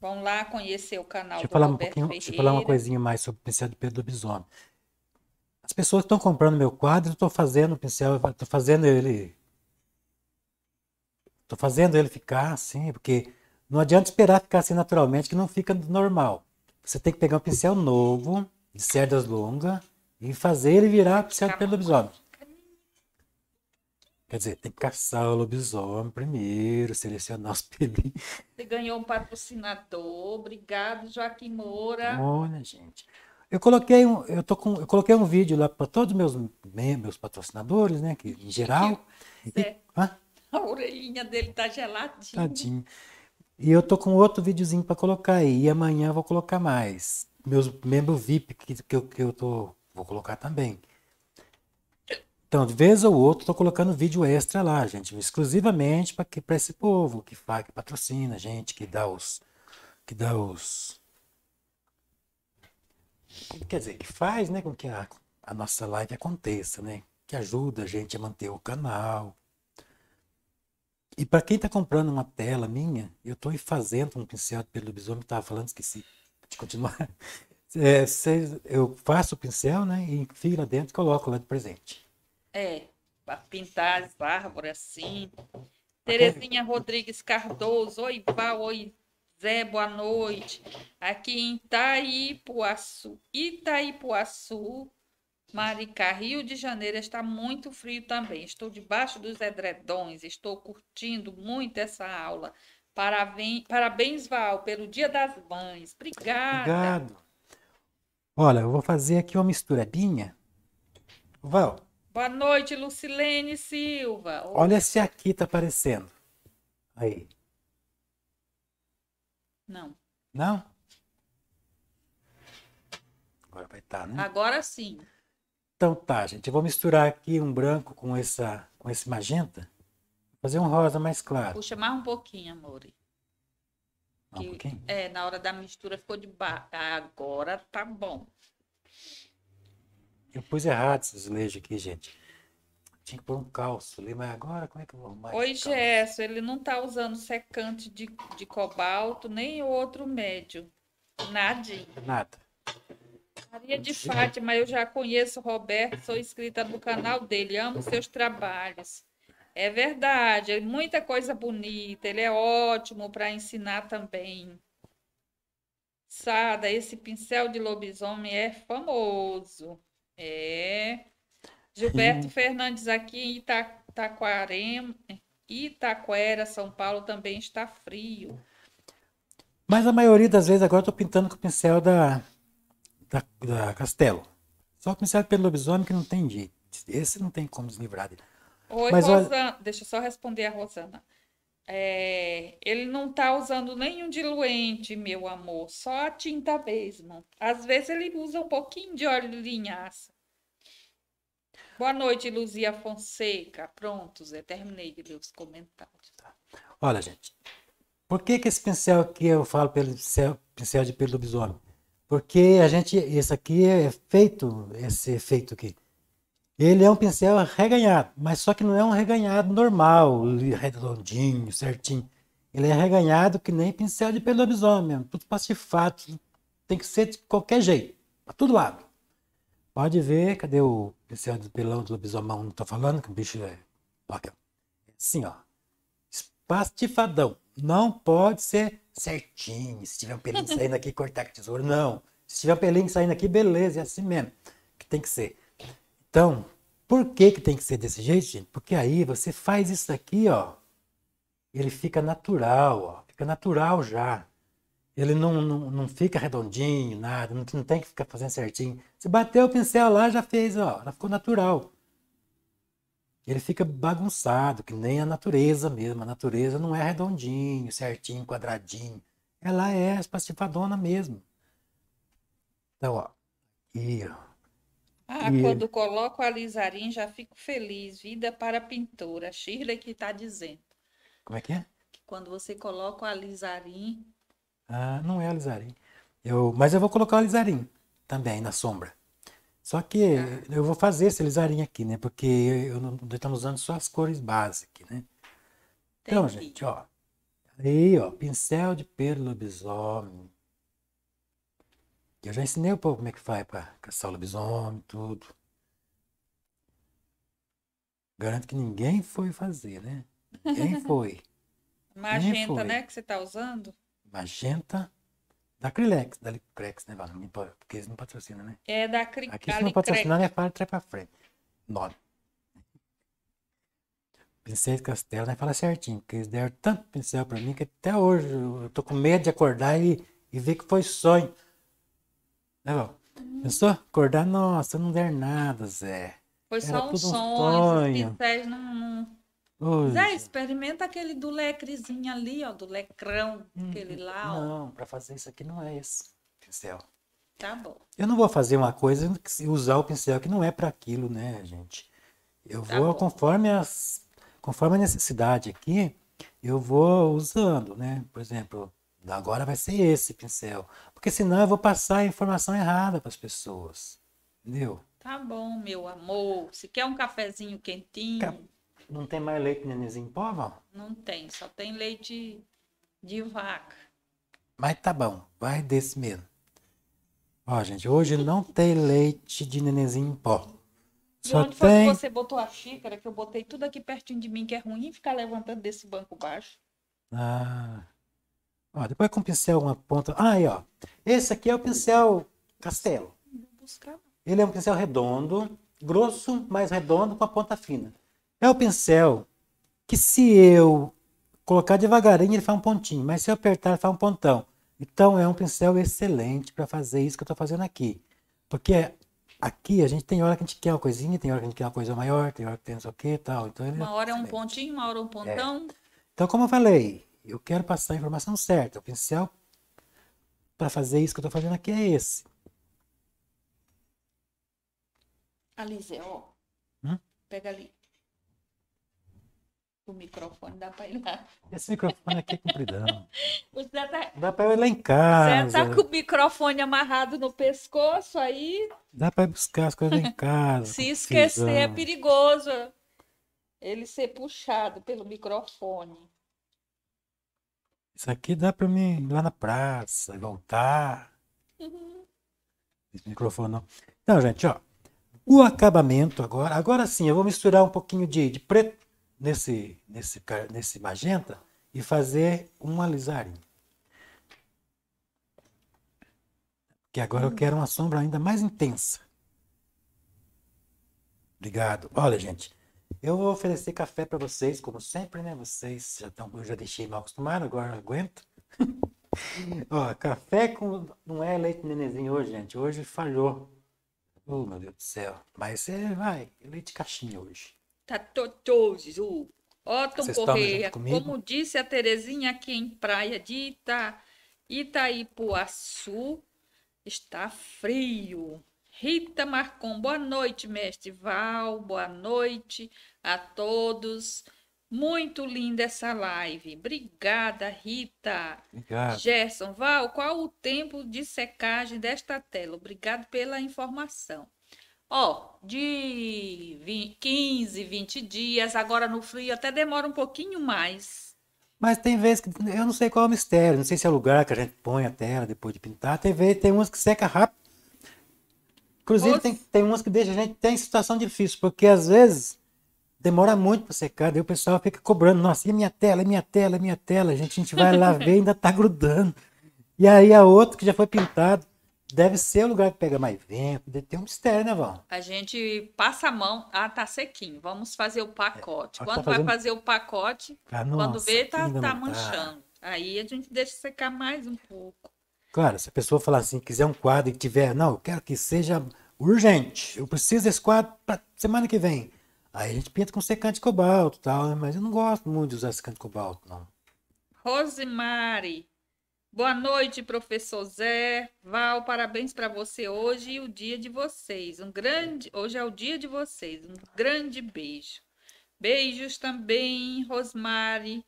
Vão lá conhecer o canal deixa do falar Roberto um pouquinho, Ferreira. Deixa eu falar uma coisinha mais sobre o pincel do Pedro Lobisomem. As pessoas estão comprando meu quadro, estou fazendo o pincel, estou fazendo ele Estou fazendo ele ficar assim, porque não adianta esperar ficar assim naturalmente, que não fica normal. Você tem que pegar um pincel novo, de cerdas longas, e fazer ele virar pincel pelo lobisomem. Quer dizer, tem que caçar o lobisomem primeiro, selecionar os pelinhos. Você ganhou um patrocinador. Obrigado, Joaquim Moura. Olha, gente. Eu coloquei um, eu tô com, eu coloquei um vídeo lá para todos meus meus patrocinadores, né, que em geral. Certo. E, a orelhinha dele tá geladinha. Tadinho. E eu tô com outro videozinho para colocar aí. E amanhã eu vou colocar mais. Meus membros VIP que, que, eu, que eu tô. Vou colocar também. Então, de vez ou outra, tô colocando vídeo extra lá, gente, exclusivamente para que para esse povo que faz, que patrocina, gente, que dá os que dá os quer dizer, que faz, né, com que a, a nossa live aconteça, né? Que ajuda a gente a manter o canal, e para quem está comprando uma tela minha, eu estou fazendo um pincel pelo lobisomem, estava falando, esqueci de continuar. É, eu faço o pincel, né? E enfio lá dentro e coloco lá de presente. É, para pintar as árvores assim. Tá Terezinha Rodrigues Cardoso, oi Val, oi Zé, boa noite. Aqui em Itaipuaçu, Itaipuaçu, Maricá, Rio de Janeiro, está muito frio também. Estou debaixo dos edredons, estou curtindo muito essa aula. Parabéns, parabéns Val, pelo Dia das Mães. Obrigada. Obrigado. Olha, eu vou fazer aqui uma misturadinha. Val. Boa noite, Lucilene Silva. Olha se aqui está aparecendo. Aí. Não. Não? Agora vai estar, tá, né? Agora sim. Então tá, gente, eu vou misturar aqui um branco com, essa, com esse magenta. Fazer um rosa mais claro. Puxa mais um pouquinho, amore. um pouquinho? É, na hora da mistura ficou de barra. Agora tá bom. Eu pus errado esses leijos aqui, gente. Tinha que pôr um calço ali, mas agora como é que eu vou arrumar Oi, Gesso, ele não tá usando secante de, de cobalto, nem outro médio. Nadinho. Nada. Maria de Fátima, eu já conheço o Roberto, sou inscrita no canal dele, amo seus trabalhos. É verdade, é muita coisa bonita, ele é ótimo para ensinar também. Sada, esse pincel de lobisomem é famoso. É. Gilberto Fernandes aqui em Itaquera, São Paulo, também está frio. Mas a maioria das vezes agora eu estou pintando com o pincel da da, da Castelo. Só começaram pelo lobisomem que não tem jeito. Esse não tem como deslivrar dele. Oi, Mas, Rosana. Olha... Deixa eu só responder a Rosana. É, ele não tá usando nenhum diluente, meu amor, só a tinta mesmo. Às vezes ele usa um pouquinho de óleo de linhaça. Boa noite, Luzia Fonseca. Prontos, eu terminei de ler os comentários. Tá. Olha, gente, por que, que esse pincel aqui eu falo pelo pincel, pincel de pelo lobisomem? Porque a gente, esse aqui é feito, esse efeito aqui. Ele é um pincel reganhado, mas só que não é um reganhado normal, redondinho, certinho. Ele é reganhado que nem pincel de lobisomem mesmo, tudo pastifado, tem que ser de qualquer jeito, para tudo lado. Pode ver, cadê o pincel de pelão do lobisomão? Não tô falando que o bicho é. é assim, ó. Pastifadão. Não pode ser certinho, se tiver um pelinho saindo aqui, cortar com tesouro. tesoura. Não. Se tiver um pelinho saindo aqui, beleza, é assim mesmo que tem que ser. Então, por que, que tem que ser desse jeito, gente? Porque aí você faz isso aqui, ó. Ele fica natural, ó. Fica natural já. Ele não, não, não fica redondinho, nada. Não, não tem que ficar fazendo certinho. Você bateu o pincel lá, já fez, ó. ela ficou natural ele fica bagunçado, que nem a natureza mesmo. A natureza não é redondinho, certinho, quadradinho. Ela é espatifadona mesmo. Então, ó. E, ó. Ah, e quando ele... coloco a Lizarim, já fico feliz. Vida para pintura. Shirley que está dizendo. Como é que é? Que quando você coloca o alizarim. Ah, não é alizarim. Eu, mas eu vou colocar o alizarim também na sombra. Só que tá. eu vou fazer esse alisarinho aqui, né? Porque eu, eu não estamos usando só as cores básicas, né? Tem então, gente, ó. Aí, ó, pincel de pelo lobisomem. Eu já ensinei o povo como é que faz para caçar o lobisomem, tudo. Garanto que ninguém foi fazer, né? Ninguém foi. Magenta, Ninguém foi. né? Que você tá usando? Magenta. Da Acrilex, da Alicrex, né, Val? Porque eles não patrocinam, né? É da Acrilex. Aqui se não patrocinar, né parte é pra frente. Nome. Pincéis Castelo, né? Fala certinho, porque eles deram tanto pincel pra mim que até hoje eu tô com medo de acordar e, e ver que foi sonho. Né, Val? Pensou? Acordar, nossa, não der nada, Zé. Foi Era só um sonho. Um sonho. Os pincéis não... Oi. Zé, experimenta aquele do lecrezinho ali, ó, do lecrão, hum, aquele lá. Ó. Não, para fazer isso aqui não é esse pincel. Tá bom. Eu não vou fazer uma coisa e usar o pincel que não é para aquilo, né, gente? Eu tá vou bom. conforme as conforme a necessidade aqui, eu vou usando, né? Por exemplo, agora vai ser esse pincel, porque senão eu vou passar a informação errada para as pessoas. Entendeu? Tá bom, meu amor. Se quer um cafezinho quentinho, não tem mais leite nenenzinho em pó, Val? Não tem, só tem leite de vaca. Mas tá bom, vai desse mesmo. Ó, gente, hoje não tem leite de nenenzinho em pó. De Só onde foi que você botou a xícara que eu botei tudo aqui pertinho de mim, que é ruim ficar levantando desse banco baixo? Ah. Ó, depois com o pincel uma ponta. Ah, aí, ó. Esse aqui é o pincel Castelo. Ele é um pincel redondo, grosso, mas redondo com a ponta fina. É o pincel que se eu colocar devagarinho, ele faz um pontinho, mas se eu apertar, ele faz um pontão. Então é um pincel excelente para fazer isso que eu estou fazendo aqui. Porque aqui a gente tem hora que a gente quer uma coisinha, tem hora que a gente quer uma coisa maior, tem hora que tem não sei o que e tal. Então, uma hora é um pontinho, uma hora é um é. pontão. É. Então, como eu falei, eu quero passar a informação certa. O pincel para fazer isso que eu estou fazendo aqui é esse. Alice, ó. Hum? Pega ali o microfone dá para ir lá. Esse microfone aqui é compridão. Você tá... Dá para ir lá em casa. Você tá com o microfone amarrado no pescoço aí. Dá para buscar as coisas em casa. Se esquecer é perigoso ele ser puxado pelo microfone. Isso aqui dá para mim ir lá na praça, voltar. Uhum. Esse microfone não. Então, gente, ó. O acabamento agora. Agora sim, eu vou misturar um pouquinho de, de preto nesse, nesse, nesse magenta e fazer um alisarinho. Que agora eu hum. quero uma sombra ainda mais intensa. Obrigado. Olha, gente, eu vou oferecer café para vocês, como sempre, né? Vocês já estão, eu já deixei mal acostumado, agora eu aguento. Hum. Ó, café com. Não é leite nenenzinho hoje, gente. Hoje falhou. Oh, meu Deus do céu. Mas é, vai, leite caixinha hoje. Tatotoso, tá Otton Vocês Correia, como disse a Terezinha aqui em Praia de Ita, Itaipuaçu, está frio. Rita Marcon, boa noite, mestre Val, boa noite a todos. Muito linda essa live. Obrigada, Rita. Obrigado. Gerson, Val, qual o tempo de secagem desta tela? Obrigado pela informação ó, de 20, 15, 20 dias, agora no frio até demora um pouquinho mais. Mas tem vezes que eu não sei qual é o mistério, não sei se é o lugar que a gente põe a tela depois de pintar, tem vezes tem umas que seca rápido. Inclusive tem, tem umas que deixa a gente até em situação difícil, porque às vezes demora muito para secar, daí o pessoal fica cobrando, nossa, e minha tela, e minha tela, e minha tela, a gente, a gente vai lá ver ainda tá grudando. E aí a outra que já foi pintado, Deve ser o lugar que pega mais vento, deve ter um mistério, né, Val? A gente passa a mão, ah, tá sequinho, vamos fazer o pacote. É, tá quando tá fazendo... vai fazer o pacote, ah, nossa, quando vê, tá, tá, tá manchando. Tá. Aí a gente deixa secar mais um pouco. Claro, se a pessoa falar assim, quiser um quadro e tiver, não, eu quero que seja urgente, eu preciso desse quadro para semana que vem. Aí a gente pinta com secante de cobalto e tal, né, mas eu não gosto muito de usar secante de cobalto, não. Rosemary, Boa noite, professor Zé. Val, parabéns para você hoje e o dia de vocês. Um grande, hoje é o dia de vocês. Um grande beijo. Beijos também, Rosmari.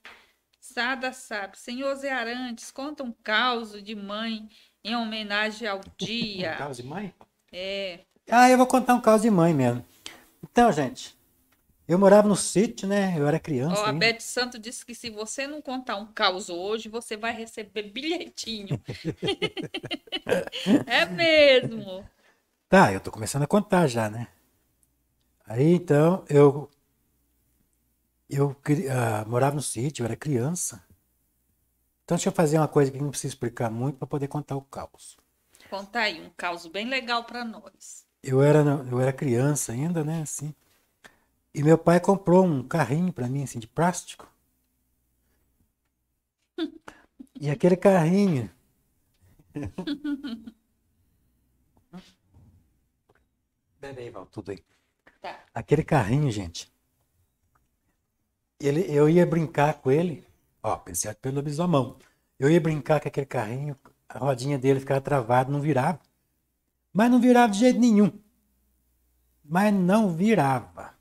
Sada sabe, senhor Zé Arantes, conta um caos de mãe em homenagem ao dia. um caos de mãe? É. Ah, eu vou contar um caos de mãe mesmo. Então, gente, eu morava no sítio, né? Eu era criança. Ó, a Beth Santo disse que se você não contar um caos hoje, você vai receber bilhetinho. é mesmo. Tá, eu tô começando a contar já, né? Aí então, eu. Eu uh, morava no sítio, eu era criança. Então deixa eu fazer uma coisa que não precisa explicar muito para poder contar o caos. Conta aí um caos bem legal para nós. Eu era, eu era criança ainda, né? Assim. E meu pai comprou um carrinho para mim, assim, de plástico. E aquele carrinho. Peraí, Val, tudo aí. Tá. Aquele carrinho, gente. Ele, eu ia brincar com ele, ó, pensei pelo bisomão. Eu ia brincar com aquele carrinho, a rodinha dele ficava travada, não virava. Mas não virava de jeito nenhum. Mas não virava.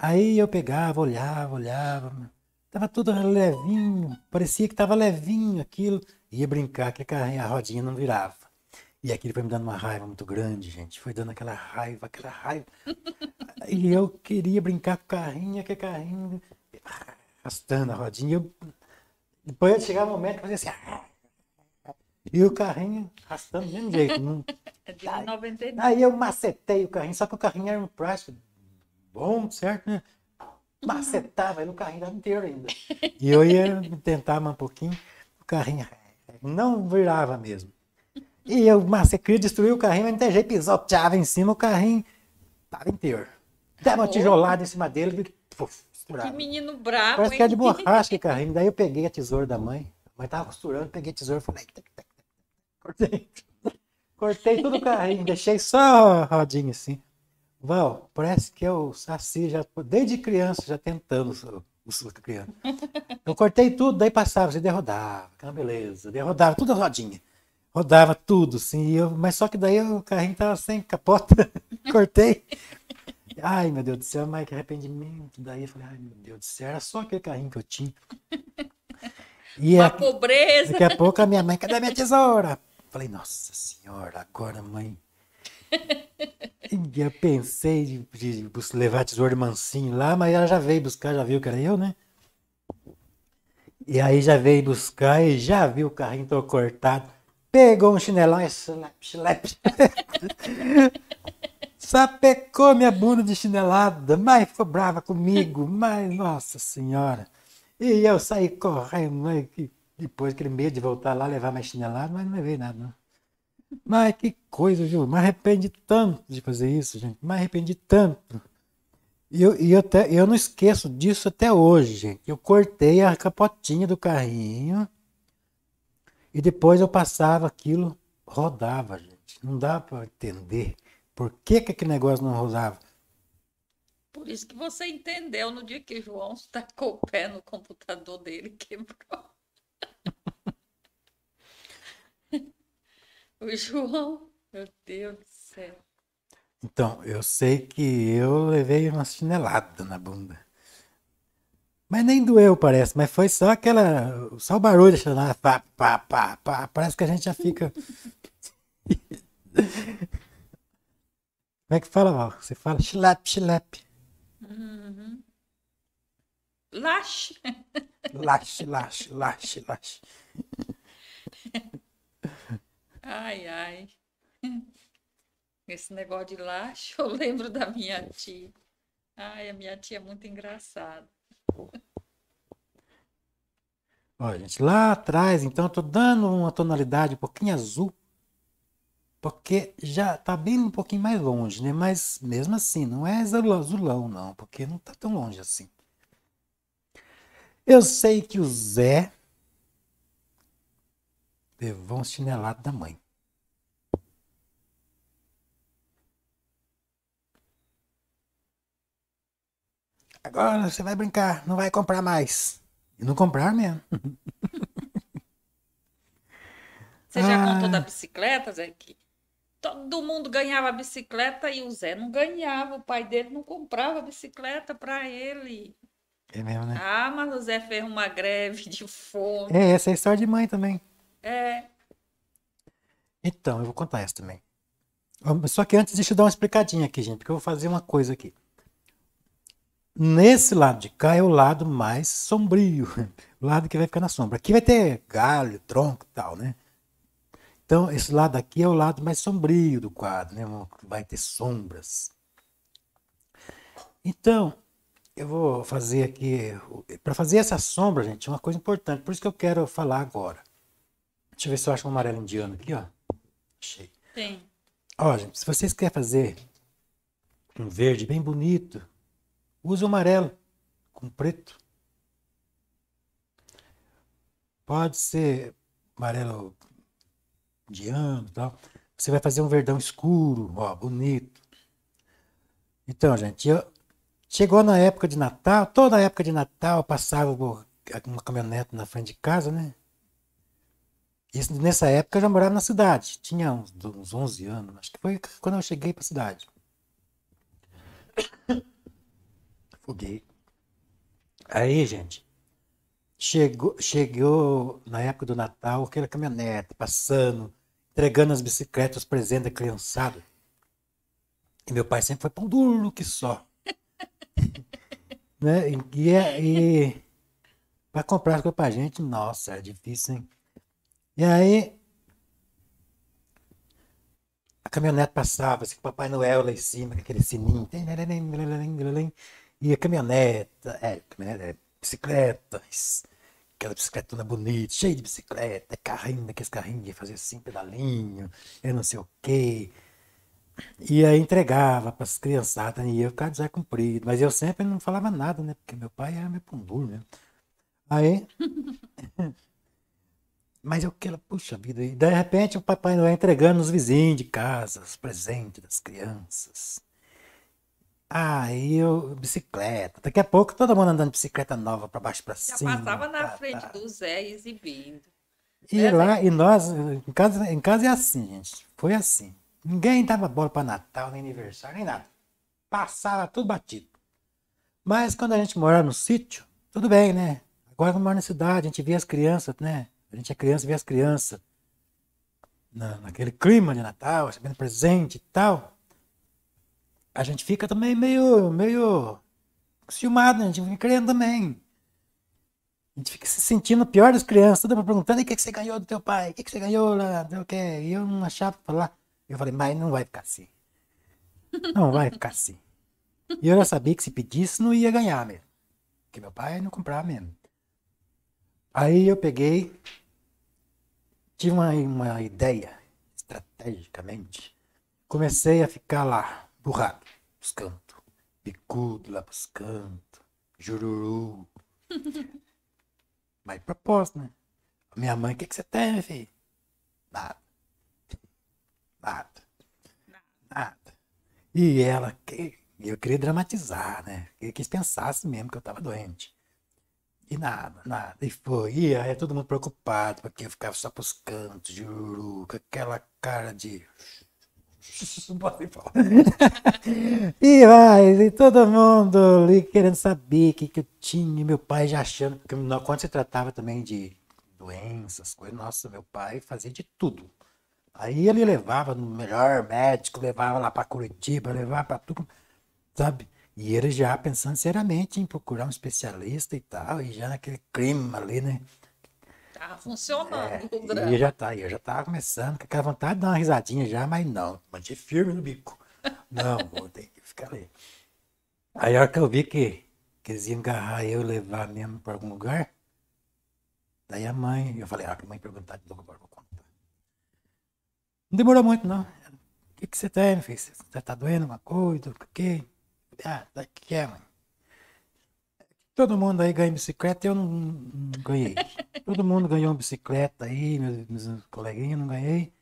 Aí eu pegava, olhava, olhava. Tava tudo levinho, parecia que tava levinho aquilo. Ia brincar, que carrinho, a rodinha não virava. E aquilo foi me dando uma raiva muito grande, gente. Foi dando aquela raiva, aquela raiva. e eu queria brincar com o carrinho, aquele carrinho, arrastando a rodinha. Eu... Depois eu chegava um momento que fazia assim. Ah". E o carrinho arrastando do mesmo jeito. Não... É de Aí eu macetei o carrinho, só que o carrinho era um plástico bom, certo, né? Macetava no carrinho da inteiro ainda. E eu ia tentar mais um pouquinho, o carrinho não virava mesmo. E eu, mas você queria destruir o carrinho, mas não tem jeito, pisoteava em cima, o carrinho estava inteiro. Dava uma tijolada em cima dele, puf, costurava. Que menino bravo, Parece que é de borracha o carrinho. Daí eu peguei a tesoura da mãe, mas estava costurando, peguei a tesoura e falei... Cortei. Cortei tudo o carrinho, deixei só a rodinha assim. Val, parece que eu saci já, desde criança, já tentando o criança. Eu cortei tudo, daí passava, você derrodava, aquela beleza, derrodava, tudo a rodinha. Rodava tudo, sim. eu, mas só que daí o carrinho tava sem capota, cortei. Ai, meu Deus do céu, mas que arrependimento. Daí eu falei, ai, meu Deus do céu, era só aquele carrinho que eu tinha. E Uma a, é, pobreza. Daqui a pouco a minha mãe, cadê a minha tesoura? Falei, nossa senhora, agora mãe eu pensei de, de, de levar a tesoura mansinho lá, mas ela já veio buscar, já viu que era eu, né? E aí já veio buscar e já viu o carrinho todo cortado. Pegou um chinelão e slap, slap. Sapecou minha bunda de chinelada, mas ficou brava comigo, mas nossa senhora. E eu saí correndo, mas, né, depois aquele medo de voltar lá levar mais chinelada, mas não levei nada. Não. Mas que coisa, viu? Me arrependi tanto de fazer isso, gente. Me arrependi tanto. E eu, e eu, até, eu não esqueço disso até hoje, gente. Eu cortei a capotinha do carrinho e depois eu passava aquilo, rodava, gente. Não dá para entender por que, que aquele negócio não rodava. Por isso que você entendeu no dia que João tacou o pé no computador dele quebrou. O João, meu Deus do céu. Então, eu sei que eu levei uma chinelada na bunda. Mas nem doeu, parece, mas foi só aquela. Só o barulho da chinelada. Pá, pá, pá, pá. Parece que a gente já fica. Como é que fala, Val? Você fala chilep, chilep. Uhum. Lache. Lache, lache, lache, lache. Ai, ai. Esse negócio de laxo, eu lembro da minha tia. Ai, a minha tia é muito engraçada. Olha, gente, lá atrás, então, eu tô dando uma tonalidade um pouquinho azul, porque já tá bem um pouquinho mais longe, né? Mas mesmo assim, não é azulão, não, porque não tá tão longe assim. Eu sei que o Zé Levou um chinelado da mãe. Agora você vai brincar, não vai comprar mais. E não comprar mesmo. Você já ah. contou da bicicleta, Zé? Que todo mundo ganhava bicicleta e o Zé não ganhava. O pai dele não comprava bicicleta para ele. É mesmo, né? Ah, mas o Zé fez uma greve de fome. É, essa é a história de mãe também. É... Então, eu vou contar essa também. Só que antes, deixa eu dar uma explicadinha aqui, gente, porque eu vou fazer uma coisa aqui. Nesse lado de cá é o lado mais sombrio, o lado que vai ficar na sombra. Aqui vai ter galho, tronco e tal, né? Então, esse lado aqui é o lado mais sombrio do quadro, né? Vai ter sombras. Então, eu vou fazer aqui. Para fazer essa sombra, gente, é uma coisa importante. Por isso que eu quero falar agora. Deixa eu ver se eu acho um amarelo indiano aqui, ó. Achei. Tem. Ó, gente, se vocês querem fazer um verde bem bonito, use o amarelo com preto. Pode ser amarelo indiano e tal. Você vai fazer um verdão escuro, ó, bonito. Então, gente, eu... chegou na época de Natal, toda a época de Natal eu passava uma caminhonete na frente de casa, né? Isso, nessa época eu já morava na cidade, tinha uns, uns 11 anos, acho que foi quando eu cheguei para a cidade. Foguei. Aí, gente, chegou, chegou na época do Natal aquela caminhonete passando, entregando as bicicletas, os presentes da criançada. E meu pai sempre foi pão duro que só. né? E, e, é, para comprar as coisas pra gente, nossa, é difícil, hein? E aí a caminhonete passava, assim, com o Papai Noel lá em cima, com aquele sininho. E a caminhoneta, é, caminhoneta, é, bicicletas, aquela bicicletona bonita, cheia de bicicleta, carrinho, aqueles carrinhos que fazia assim, pedalinho, eu não sei o quê. E aí entregava para as criançadas, e eu ficava já cumprido. Mas eu sempre não falava nada, né? Porque meu pai era meu punduro, né? Aí. Mas eu quero, puxa vida, e de repente o Papai Noel entregando os vizinhos de casa, os presentes das crianças. Aí eu, bicicleta. Daqui a pouco todo mundo andando de bicicleta nova para baixo para cima. Já passava na tá, frente tá. do Zé exibindo. E lá, e nós, em casa, em casa é assim, gente. Foi assim. Ninguém dava bola para Natal, nem aniversário, nem nada. Passava tudo batido. Mas quando a gente morava no sítio, tudo bem, né? Agora eu mora na cidade, a gente via as crianças, né? A gente é criança, vê as crianças na, naquele clima de Natal, recebendo presente e tal. A gente fica também meio, meio ciumado, né? a gente fica querendo também. A gente fica se sentindo pior das crianças, toda perguntando: o que, que você ganhou do teu pai? O que, que você ganhou lá? E eu não achava pra falar. Eu falei: mas não vai ficar assim. Não vai ficar assim. E eu já sabia que se pedisse, não ia ganhar mesmo. Porque meu pai não comprava mesmo. Aí eu peguei, tive uma, uma ideia, estrategicamente. Comecei a ficar lá, burrado, buscando cantos. Picudo lá buscando Jururu. Mas propósito, né? Minha mãe, o que, que você tem, meu filho? Nada. Nada. Nada. E ela, que... eu queria dramatizar, né? Eu quis pensasse mesmo que eu tava doente. E nada, nada. E foi. E aí todo mundo preocupado, porque eu ficava só pros cantos, de com aquela cara de. Não falar. e vai, e todo mundo ali querendo saber o que, que eu tinha, e meu pai já achando, porque quando se tratava também de doenças, coisas, nossa, meu pai fazia de tudo. Aí ele levava no melhor médico, levava lá para Curitiba, levava para tudo, sabe? E ele já pensando seriamente em procurar um especialista e tal, e já naquele clima ali, né? Tá funcionando é, o drama. E já tá, eu já tava começando, com aquela vontade de dar uma risadinha já, mas não, mantive firme no bico. Não, vou ter que ficar ali. Aí a hora que eu vi que, que eles iam agarrar eu e levar mesmo para algum lugar, daí a mãe, eu falei, ah, a mãe perguntar de novo, agora vou contar. Não demorou muito, não. O que, que você tem, meu filho? Você tá doendo uma coisa? O que? É? ah, daquela. Todo mundo aí ganha bicicleta, eu não, não ganhei. Todo mundo ganhou uma bicicleta aí, meus, meus coleguinhas não ganhei.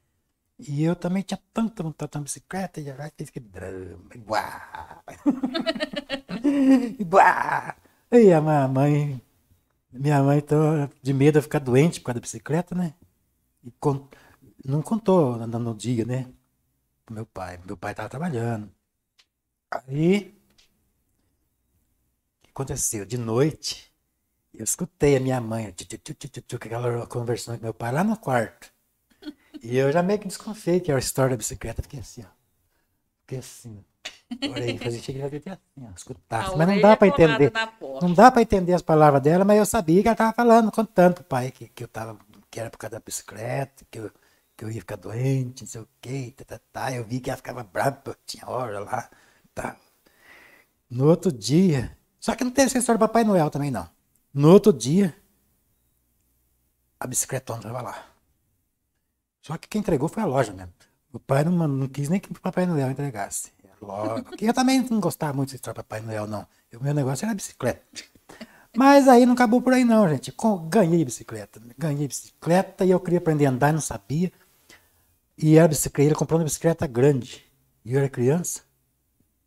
E eu também tinha tanta vontade de uma bicicleta, e já fez que drama. Buá! Buá! E a minha mãe, minha mãe tô de medo de ficar doente por causa da bicicleta, né? E cont... não contou no dia, né? meu pai. Meu pai tava trabalhando. Aí aconteceu? De noite, eu escutei a minha mãe tiu, tiu, que ela conversou com meu pai lá no quarto. E eu já meio que desconfiei que era a história da bicicleta. Fiquei assim, ó. Fiquei assim. Orei, fazia, cheguei a assim, ó, escutar. Mas não dá é para entender. Não dá para entender as palavras dela, mas eu sabia que ela estava falando, contando pro pai que, que eu tava, que era por causa da bicicleta, que eu, que eu ia ficar doente, não sei o quê, tá, tá, tá. Eu vi que ela ficava brava, tinha hora lá, tá. No outro dia, só que não teve essa história do Papai Noel também, não. No outro dia, a bicicletona estava lá. Só que quem entregou foi a loja mesmo. O pai não, não quis nem que o Papai Noel entregasse. É Logo. Eu também não gostava muito de história do Papai Noel, não. O meu negócio era bicicleta. Mas aí não acabou por aí, não, gente. Ganhei bicicleta. Ganhei bicicleta e eu queria aprender a andar, não sabia. E era bicicleta, ele comprou uma bicicleta grande. E eu era criança.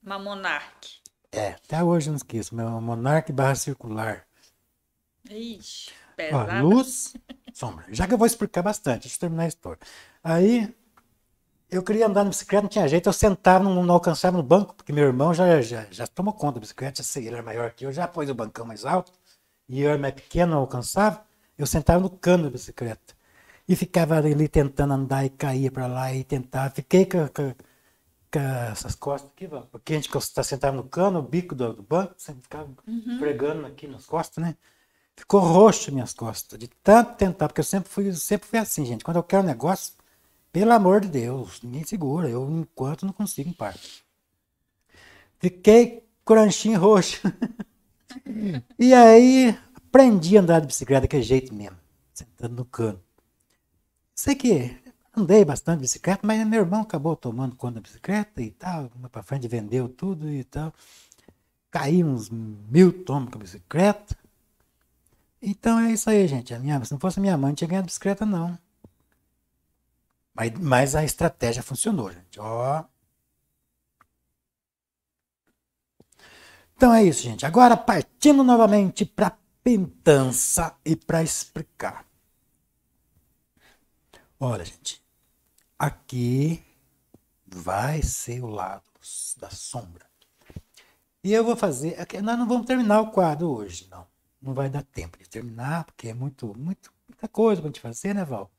Uma monarque. É, até hoje eu não esqueço. Meu Monark barra circular. Ixi, pesado. luz, sombra. Já que eu vou explicar bastante, deixa eu terminar a história. Aí, eu queria andar na bicicleta, não tinha jeito. Eu sentava, não, não alcançava no banco, porque meu irmão já, já, já tomou conta da bicicleta. Sei, ele era maior que eu, já pôs o bancão mais alto. E eu era mais pequeno, não alcançava. Eu sentava no cano da bicicleta. E ficava ali tentando andar e caía para lá e tentava. Fiquei com essas costas aqui, ó, porque a gente está sentado no cano, o bico do, do banco, sempre ficava uhum. pregando aqui nas costas, né? Ficou roxo minhas costas, de tanto tentar, porque eu sempre fui, sempre fui assim, gente. Quando eu quero um negócio, pelo amor de Deus, ninguém segura, eu enquanto não consigo em parte. Fiquei cranchinho roxo. e aí, aprendi a andar de bicicleta daquele jeito mesmo, sentando no cano. Sei que andei bastante de bicicleta, mas meu irmão acabou tomando conta da bicicleta e tal, para frente vendeu tudo e tal. Caí uns mil tomos com a bicicleta. Então é isso aí, gente. A minha, se não fosse minha mãe, não tinha ganhado bicicleta, não. Mas, mas a estratégia funcionou, gente. Ó. Então é isso, gente. Agora partindo novamente para a pentança e para explicar. Olha, gente, aqui vai ser o lado da sombra. E eu vou fazer. Nós não vamos terminar o quadro hoje, não. Não vai dar tempo de terminar, porque é muito, muito, muita coisa para a gente fazer, né, Val?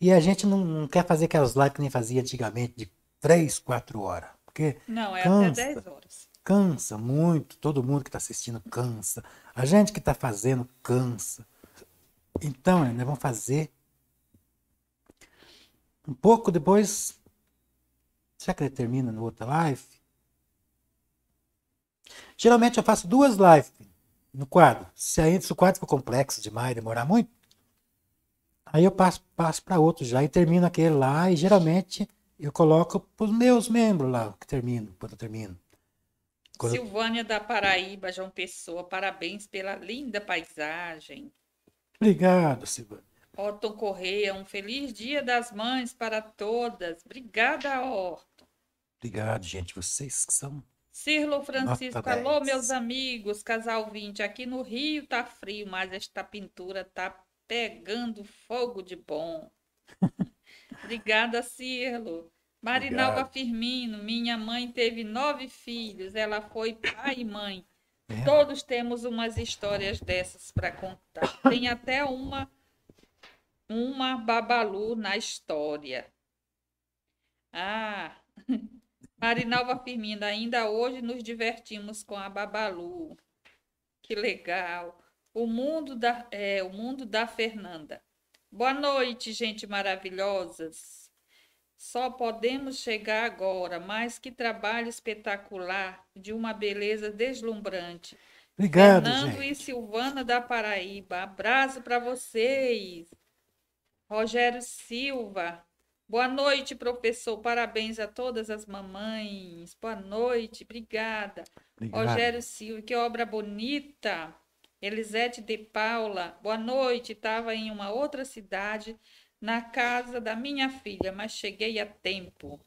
E a gente não, não quer fazer aquelas lives que nem fazia antigamente, de 3, 4 horas. Porque não, é cansa, até 10 horas. Cansa muito, todo mundo que está assistindo cansa. A gente que está fazendo cansa. Então, né, vamos fazer um pouco depois, será que ele termina no outra live? Geralmente eu faço duas lives no quadro. Se ainda o quadro for complexo demais, demorar muito, aí eu passo para outro já e termino aquele lá e geralmente eu coloco para os meus membros lá que termino, quando eu termino. Quando Silvânia eu... da Paraíba, João Pessoa, parabéns pela linda paisagem. Obrigado, Silvânia. Otton Correia, um feliz dia das mães para todas. Obrigada, Otton. Obrigado, gente. Vocês que são. Cirlo Francisco, alô, meus amigos, casal 20. Aqui no Rio tá frio, mas esta pintura tá pegando fogo de bom. Obrigada, Cirlo. Marinalva Obrigado. Firmino, minha mãe teve nove filhos, ela foi pai e mãe. É. Todos temos umas histórias dessas para contar. Tem até uma uma Babalu na história. Ah, Marinalva Firmina, ainda hoje nos divertimos com a Babalu. Que legal. O mundo da, é, o mundo da Fernanda. Boa noite, gente maravilhosas. Só podemos chegar agora, mas que trabalho espetacular, de uma beleza deslumbrante. Obrigado, Fernando gente. e Silvana da Paraíba, abraço para vocês. Rogério Silva. Boa noite, professor. Parabéns a todas as mamães. Boa noite, obrigada. Obrigado. Rogério Silva, que obra bonita. Elisete de Paula, boa noite. Estava em uma outra cidade, na casa da minha filha, mas cheguei a tempo.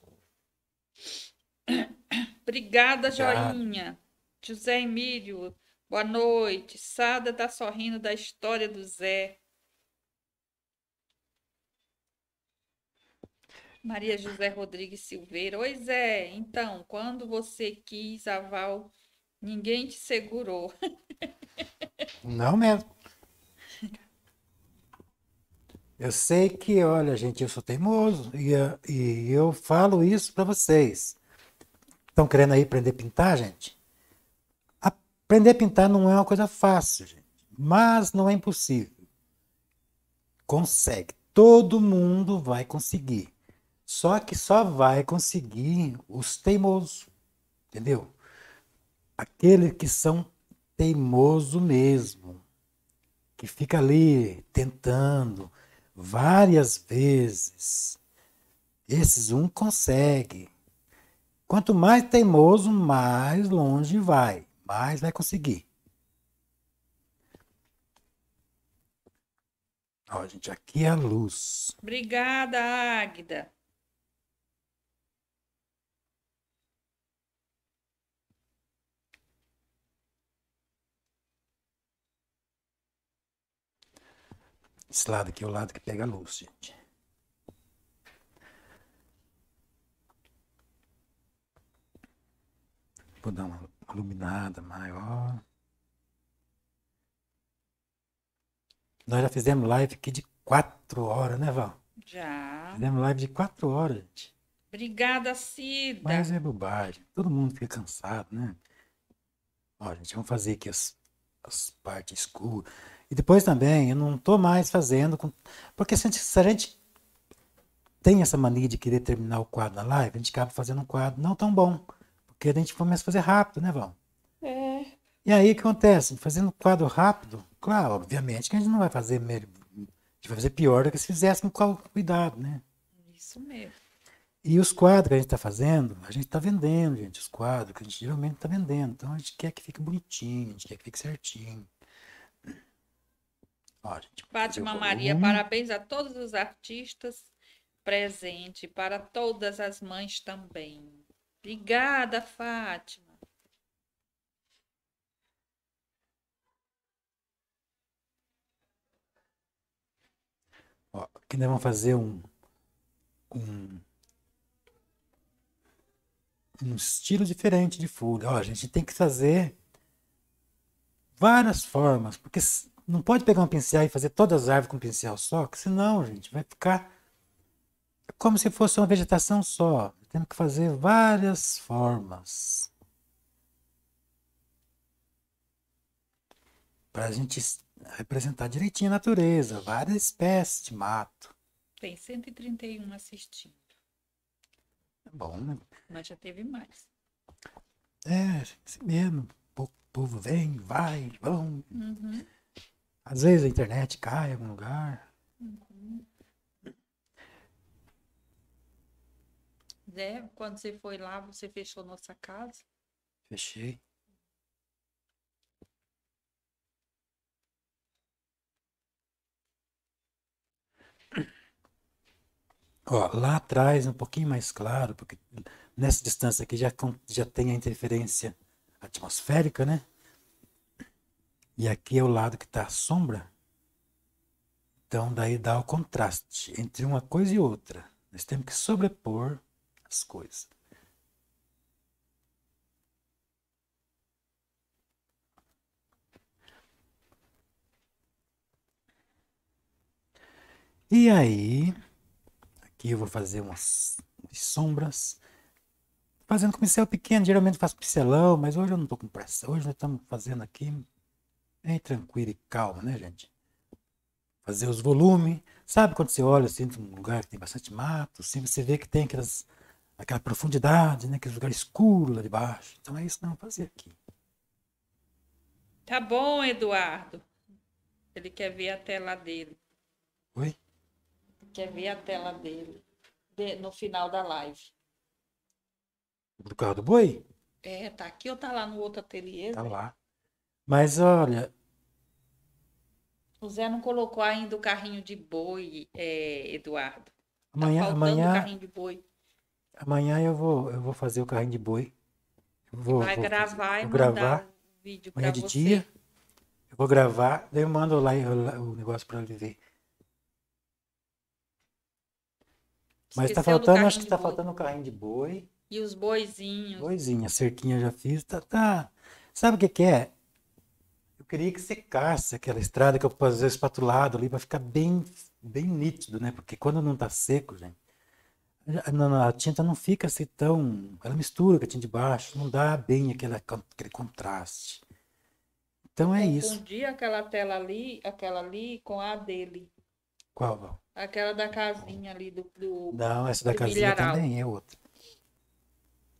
Obrigada, Obrigado. joinha. José Emílio, boa noite. Sada está sorrindo da história do Zé. Maria José Rodrigues Silveira. Pois é, então, quando você quis a Val, ninguém te segurou. Não mesmo. Eu sei que, olha, gente, eu sou teimoso e, e eu falo isso para vocês. Estão querendo aí aprender a pintar, gente? Aprender a pintar não é uma coisa fácil, gente, mas não é impossível. Consegue, todo mundo vai conseguir. Só que só vai conseguir os teimosos, entendeu? Aqueles que são teimoso mesmo, que fica ali tentando várias vezes. Esses um consegue. Quanto mais teimoso, mais longe vai, mais vai conseguir. Ó, gente, aqui é a luz. Obrigada, Águida. Esse lado aqui é o lado que pega a luz, gente. Vou dar uma iluminada maior. Nós já fizemos live aqui de quatro horas, né, Val? Já. Fizemos live de quatro horas, gente. Obrigada, Cida. Mas é bobagem. Todo mundo fica cansado, né? Ó, gente, vamos fazer aqui as, as partes escuras. E depois também, eu não estou mais fazendo. Com... Porque se a, gente, se a, gente, tem essa mania de querer terminar o quadro na live, a gente acaba fazendo um quadro não tão bom. Porque a gente começa a fazer rápido, né, Val? É. E aí o que acontece? Fazendo o quadro rápido, claro, obviamente que a gente não vai fazer melhor, a gente vai fazer pior do que se fizesse com cuidado, né? Isso mesmo. E os quadros que a gente está fazendo, a gente está vendendo, gente, os quadros que a gente geralmente está vendendo. Então a gente quer que fique bonitinho, a gente quer que fique certinho. Fátima Maria, parabéns a todos os artistas presentes, para todas as mães também. Obrigada, Fátima. Ó, aqui nós vamos fazer um, um, um estilo diferente de folha. Ó, a gente tem que fazer várias formas, porque não pode pegar um pincel e fazer todas as árvores com um pincel só, que senão, gente, vai ficar como se fosse uma vegetação só. Temos que fazer várias formas. Para a gente representar direitinho a natureza, várias espécies de mato. Tem 131 assistindo. É bom, né? Mas já teve mais. É, assim mesmo. O povo vem, vai, vão. Uhum. Às vezes a internet cai em algum lugar. Uhum. Zé, né? quando você foi lá, você fechou nossa casa? Fechei. Ó, lá atrás, um pouquinho mais claro, porque nessa distância aqui já, já tem a interferência atmosférica, né? E aqui é o lado que está a sombra. Então, daí dá o contraste entre uma coisa e outra. Nós temos que sobrepor as coisas. E aí, aqui eu vou fazer umas, sombras, fazendo com pincel pequeno, geralmente faço pincelão, mas hoje eu não estou com pressa. Hoje nós estamos fazendo aqui bem é tranquilo e calma, né, gente? Fazer os volumes. Sabe quando você olha assim, um lugar que tem bastante mato, assim, você vê que tem aquelas, aquela profundidade, né? Aquele lugar escuro lá de baixo. Então é isso que nós vamos fazer aqui. Tá bom, Eduardo. Ele quer ver a tela dele. Oi? quer ver a tela dele de, no final da live. Do carro do boi? É, tá aqui ou tá lá no outro ateliê? Tá né? lá. Mas olha. O Zé não colocou ainda o carrinho de boi, é, Eduardo. Tá amanhã, tá amanhã, o carrinho de boi. Amanhã eu vou, eu vou fazer o carrinho de boi. vou, Vai vou, gravar vou, gravar. Um vídeo amanhã de você. dia. Eu vou gravar, daí eu mando lá o negócio para ele ver. Mas está faltando, acho que está faltando o carrinho de boi. E os boizinhos. Boizinho, a cerquinha já fiz. Tá, tá. Sabe o que, que é? queria que secasse aquela estrada que eu fazer espatulado ali para ficar bem, bem nítido, né? Porque quando não está seco, gente, a, tinta não fica assim tão. Ela mistura com a tinta de baixo, não dá bem aquele, aquele contraste. Então é isso. Um dia aquela tela ali, aquela ali com a dele. Qual, Val? Aquela da casinha ali do. do não, essa da casinha também é outra.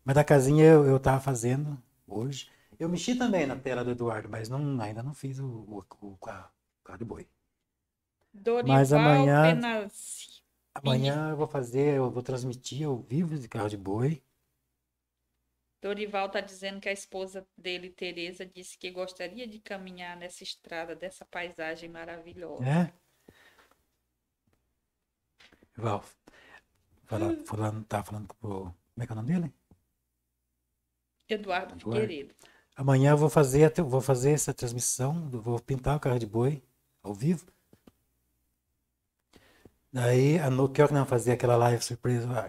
Mas da casinha eu, eu tava fazendo hoje. Eu mexi também na tela do Eduardo, mas não, ainda não fiz o, o, o, o de boi. Dorival mas amanhã, amanhã eu vou fazer, eu vou transmitir ao vivo de carro de boi. Dorival está dizendo que a esposa dele, Tereza, disse que gostaria de caminhar nessa estrada, dessa paisagem maravilhosa. É? Val, falando, hum. falando, tá falando com o. Como é que é o nome dele? Eduardo, Eduardo. Figueiredo. Amanhã eu vou fazer, vou fazer essa transmissão, vou pintar o carro de boi ao vivo. Daí, a no que hora não fazer aquela live surpresa lá?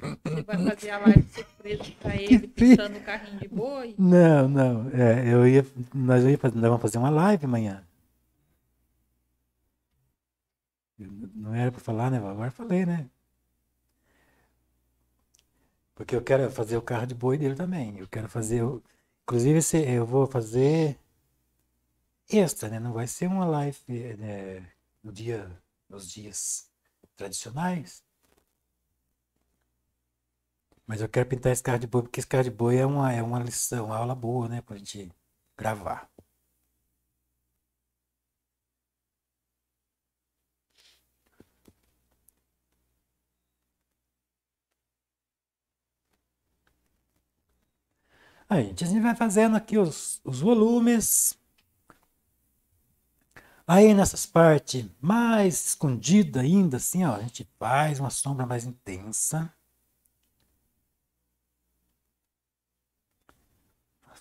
Você vai fazer a live surpresa pra ele pintando o carrinho de boi? Não, não. É, eu ia, nós, ia fazer, nós vamos fazer uma live amanhã. não era para falar, né? Agora falei, né? Porque eu quero fazer o carro de boi dele também. Eu quero fazer. O... Inclusive, esse, eu vou fazer extra, né? Não vai ser uma live né? no dia, nos dias tradicionais. Mas eu quero pintar esse carro de boi, porque esse carro de boi é uma, é uma lição, uma aula boa, né? Para gente gravar. A gente, a gente vai fazendo aqui os, os volumes. Aí nessas partes mais escondidas ainda, assim, ó, a gente faz uma sombra mais intensa.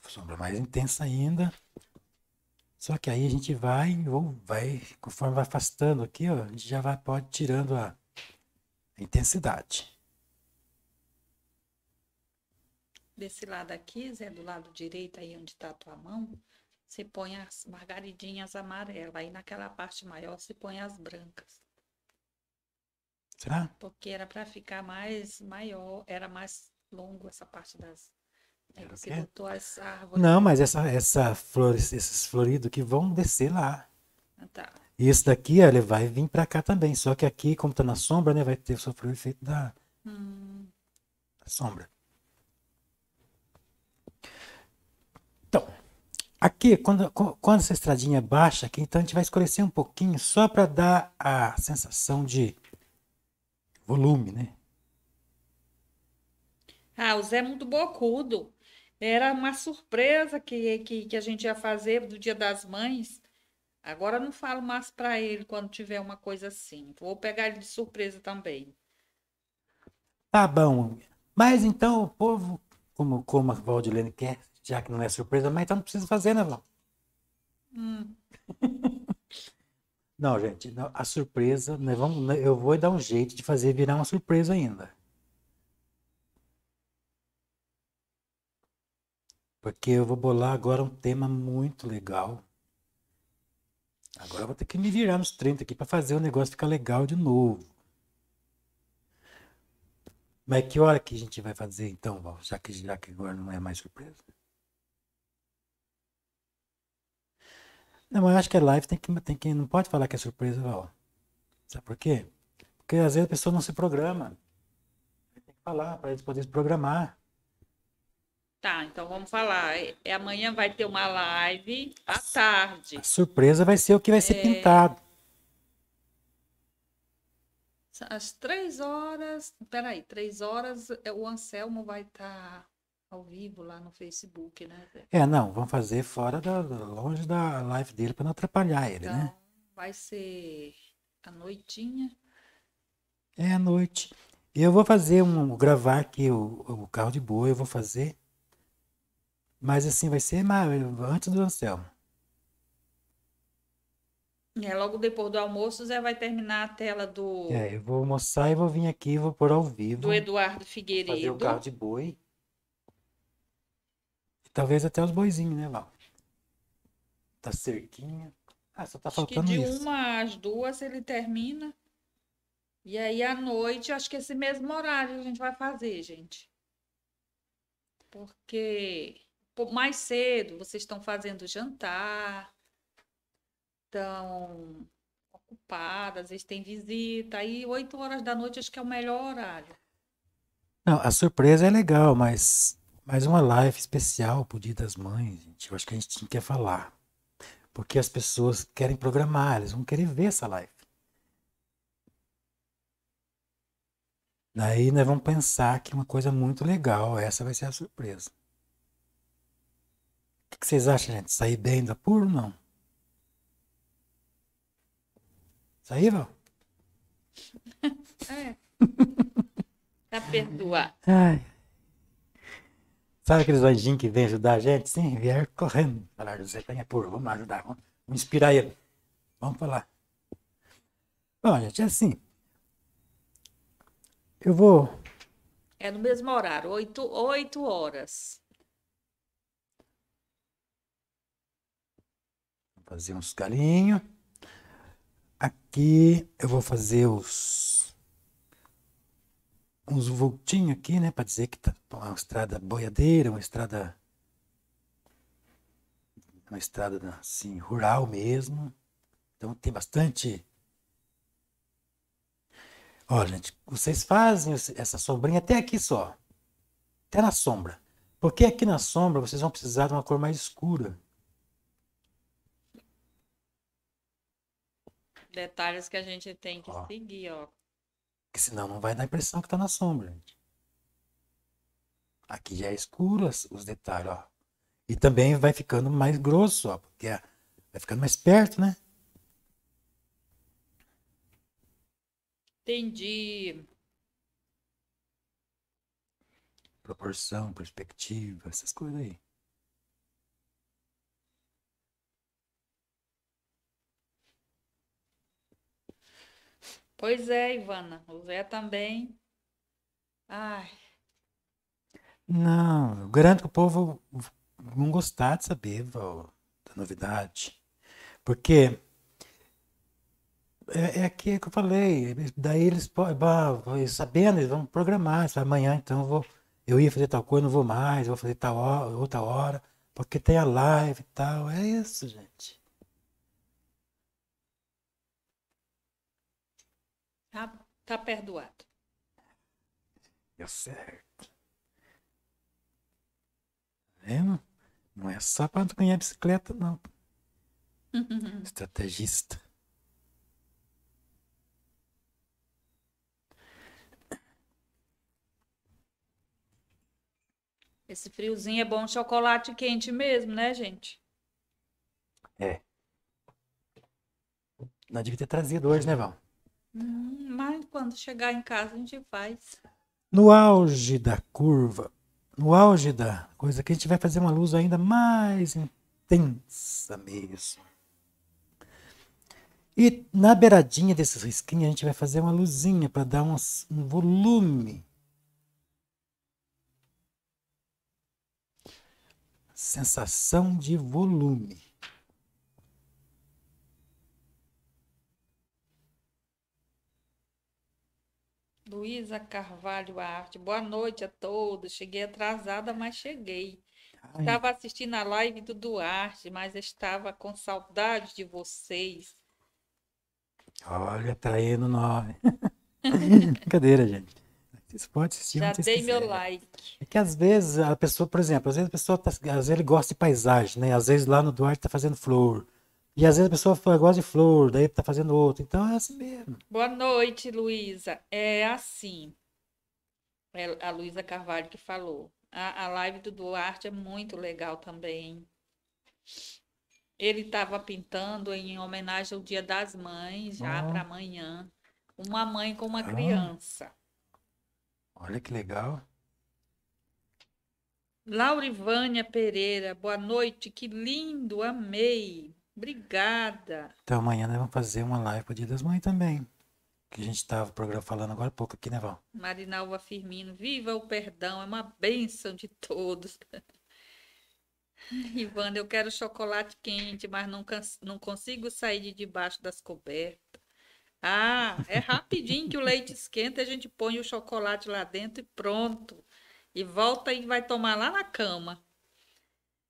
sombra mais intensa ainda. Só que aí a gente vai, ou vai, conforme vai afastando aqui, ó, a gente já vai, pode tirando a intensidade. desse lado aqui, Zé, do lado direito aí onde está a tua mão, você põe as margaridinhas amarelas. Aí naquela parte maior você põe as brancas. Será? Porque era para ficar mais maior, era mais longo essa parte das. Né, botou Não, mas essa, essa flor, esses floridos que vão descer lá. Ah, tá. E esse daqui, ele vai vir para cá também. Só que aqui, como tá na sombra, né? Vai ter sofrer o efeito da, hum. da sombra. Aqui, quando, quando essa estradinha é baixa aqui, então a gente vai escurecer um pouquinho só para dar a sensação de volume, né? Ah, o Zé é muito bocudo. Era uma surpresa que, que, que a gente ia fazer do Dia das Mães. Agora não falo mais para ele quando tiver uma coisa assim. Vou pegar ele de surpresa também. Tá bom. Mas então o povo, como, como a Valdilene quer já que não é surpresa, mas então não precisa fazer, né, Val? Hum. não, gente, não, a surpresa, né, vamos, né, eu vou dar um jeito de fazer virar uma surpresa ainda. Porque eu vou bolar agora um tema muito legal. Agora eu vou ter que me virar nos 30 aqui para fazer o negócio ficar legal de novo. Mas que hora que a gente vai fazer então, Val? Já que, já que agora não é mais surpresa. Não, mas eu acho que é live, tem que, tem que, não pode falar que é surpresa, ó. Sabe por quê? Porque às vezes a pessoa não se programa. Tem que falar para eles poderem se programar. Tá, então vamos falar. É, é, amanhã vai ter uma live à tarde. A surpresa vai ser o que vai é... ser pintado. Às três horas. Peraí, três horas é, o Anselmo vai estar. Tá ao vivo lá no Facebook, né? É, não, vamos fazer fora da longe da live dele para não atrapalhar ele, né? então, né? Vai ser a noitinha. É a noite. Eu vou fazer um gravar aqui o, o carro de boa, eu vou fazer. Mas assim vai ser antes do Anselmo. É, logo depois do almoço, Zé vai terminar a tela do. É, eu vou almoçar e vou vir aqui, vou pôr ao vivo. Do Eduardo Figueiredo. Fazer o carro de boi. Talvez até os boizinhos, né, Val? Tá cerquinha. Ah, só tá acho faltando que de isso. uma às duas ele termina. E aí à noite, acho que esse mesmo horário a gente vai fazer, gente. Porque mais cedo vocês estão fazendo jantar, estão ocupadas, às vezes tem visita. Aí oito horas da noite acho que é o melhor horário. Não, a surpresa é legal, mas mais uma live especial pro Dia das Mães, gente. Eu acho que a gente tinha que falar. Porque as pessoas querem programar, eles vão querer ver essa live. Daí nós né, vamos pensar que uma coisa muito legal, essa vai ser a surpresa. O que vocês acham, gente? Sair bem da puro ou não? Sair, Val? é. tá perdoar. Ai. Sabe aqueles anjinhos que vêm ajudar a gente? Sim, vieram correndo. Falaram, José tenha tá Puro, vamos ajudar, vamos inspirar ele. Vamos falar. Bom, gente, é assim. Eu vou. É no mesmo horário, oito oito horas. Vou fazer uns galinhos. Aqui eu vou fazer os uns voltinhos aqui, né? Para dizer que tá uma estrada boiadeira, uma estrada. Uma estrada assim, rural mesmo. Então tem bastante. Olha, gente, vocês fazem essa sombrinha até aqui só. Até na sombra. Porque aqui na sombra vocês vão precisar de uma cor mais escura. Detalhes que a gente tem que ó. seguir, ó. Porque senão não vai dar a impressão que está na sombra, gente. Aqui já é escuro os detalhes, ó. E também vai ficando mais grosso, ó, porque vai ficando mais perto, né? Entendi. Proporção, perspectiva, essas coisas aí. Pois é, Ivana. O Zé também. Ai. Não, eu garanto que o povo vão gostar de saber Val, da novidade. Porque é, é aqui que eu falei. Daí eles podem, sabendo, eles vão programar. Sabe, amanhã então eu, vou, eu ia fazer tal coisa, não vou mais, vou fazer tal hora, outra hora, porque tem a live e tal. É isso, gente. Tá, tá perdoado. Deu certo. Tá vendo? Não é só para ganhar bicicleta, não. Estrategista. Esse friozinho é bom chocolate quente mesmo, né, gente? É. não devia ter trazido hoje, né, Val? mas quando chegar em casa a gente faz. No auge da curva, no auge da coisa, que a gente vai fazer uma luz ainda mais intensa mesmo. E na beiradinha desses risquinhos a gente vai fazer uma luzinha para dar um, um volume. Sensação de volume. Luísa Carvalho Arte. Boa noite a todos. Cheguei atrasada, mas cheguei. Ai. Estava assistindo a live do Duarte, mas estava com saudade de vocês. Olha, traindo tá nome. Brincadeira, gente. Você pode assistir. Já dei meu like. É que às vezes a pessoa, por exemplo, às vezes a pessoa tá, às vezes ele gosta de paisagem, né? Às vezes lá no Duarte tá fazendo flor. E às vezes a pessoa gosta de flor, daí tá fazendo outro. Então é assim mesmo. Boa noite, Luísa. É assim. É a Luísa Carvalho que falou. A, a live do Duarte é muito legal também. Ele estava pintando em homenagem ao Dia das Mães, já ah. para amanhã. Uma mãe com uma ah. criança. Olha que legal. Laurivânia Pereira, boa noite, que lindo, amei. Obrigada. Então amanhã nós vamos fazer uma live pro Dia das Mães também. Que a gente estava falando agora há pouco aqui, né, Val? Marinalva Firmino, viva o perdão, é uma bênção de todos. Ivana, eu quero chocolate quente, mas não, não consigo sair de debaixo das cobertas. Ah, é rapidinho que o leite esquenta, a gente põe o chocolate lá dentro e pronto. E volta e vai tomar lá na cama.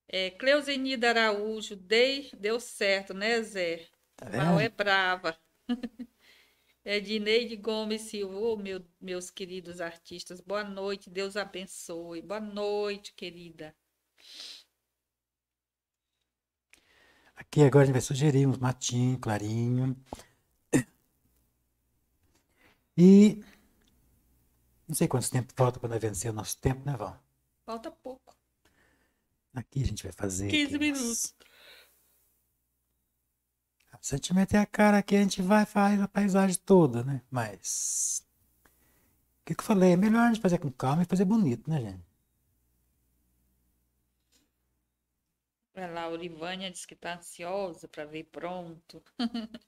É, Cleusenida Araújo, dei, deu certo, né, Zé? Tá Mal é brava. é Dineide Gomes Silva, oh, meu, meus queridos artistas, boa noite, Deus abençoe. Boa noite, querida. Aqui agora a gente vai sugerir uns matinho, clarinho. E não sei quanto tempo falta para vencer o nosso tempo, né, Val? Falta pouco. Aqui a gente vai fazer. 15 minutos. Ah, se a gente meter a cara aqui, a gente vai fazer a paisagem toda, né? Mas. O que, que eu falei? É melhor a gente fazer com calma e fazer bonito, né, gente? Olha lá, a Olivânia diz que está ansiosa para ver pronto.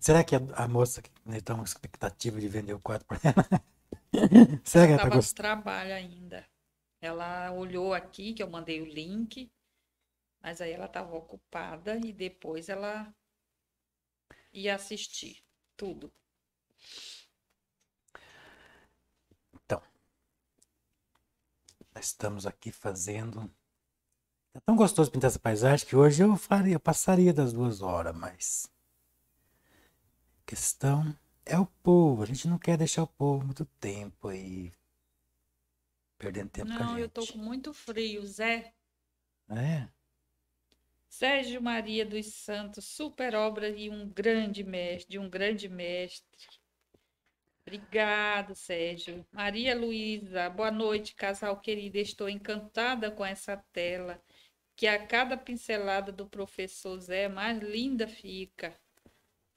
Será que a, a moça que né, tão expectativa de vender o quadro para ela. Será que ela tá gostando? trabalho ainda. Ela olhou aqui, que eu mandei o link, mas aí ela estava ocupada e depois ela ia assistir tudo. Então, nós estamos aqui fazendo. É tão gostoso pintar essa paisagem que hoje eu faria, eu passaria das duas horas, mas questão é o povo. A gente não quer deixar o povo muito tempo aí. Perdendo tempo não, com a gente. Não, eu tô com muito frio, Zé. É? Sérgio Maria dos Santos, super obra e um grande mestre, de um grande mestre. Obrigado, Sérgio. Maria Luísa, boa noite, casal querido. Estou encantada com essa tela, que a cada pincelada do professor Zé mais linda fica.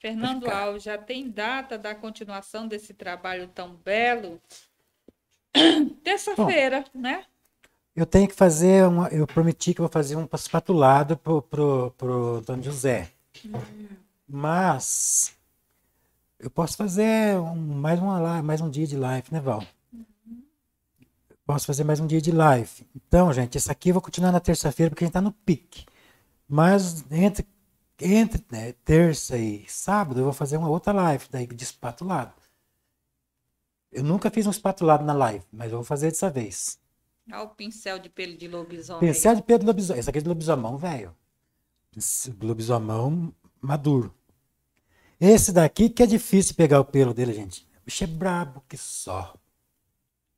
Fernando Alves, já tem data da continuação desse trabalho tão belo? Terça-feira, né? Eu tenho que fazer uma. Eu prometi que vou fazer um espatulado pro, pro, pro Dono José. Hum. Mas eu posso fazer um, mais, uma, mais um dia de live, né, Val? Uhum. Posso fazer mais um dia de live. Então, gente, isso aqui eu vou continuar na terça-feira porque a gente está no pique. Mas entre entre né, terça e sábado eu vou fazer uma outra live daí de espatulado. Eu nunca fiz um espatulado na live, mas eu vou fazer dessa vez. Olha o pincel de pelo de lobisomem. Pincel de pelo de lobisomem. Esse aqui é de lobisomão, velho. Lobisomão maduro. Esse daqui que é difícil pegar o pelo dele, gente. O bicho é brabo que só.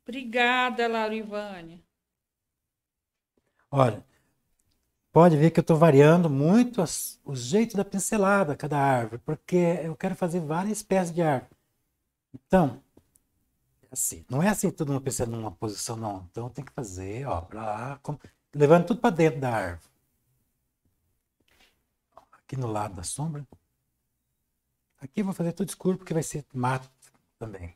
Obrigada, Laurivane. Olha, pode ver que eu estou variando muito as, o jeito da pincelada cada árvore, porque eu quero fazer várias espécies de árvore. Então, é assim, não é assim tudo uma pensando numa posição, não. Então tem que fazer, ó, lá, levando tudo para dentro da árvore. Aqui no lado da sombra. Aqui eu vou fazer tudo escuro porque vai ser mato também.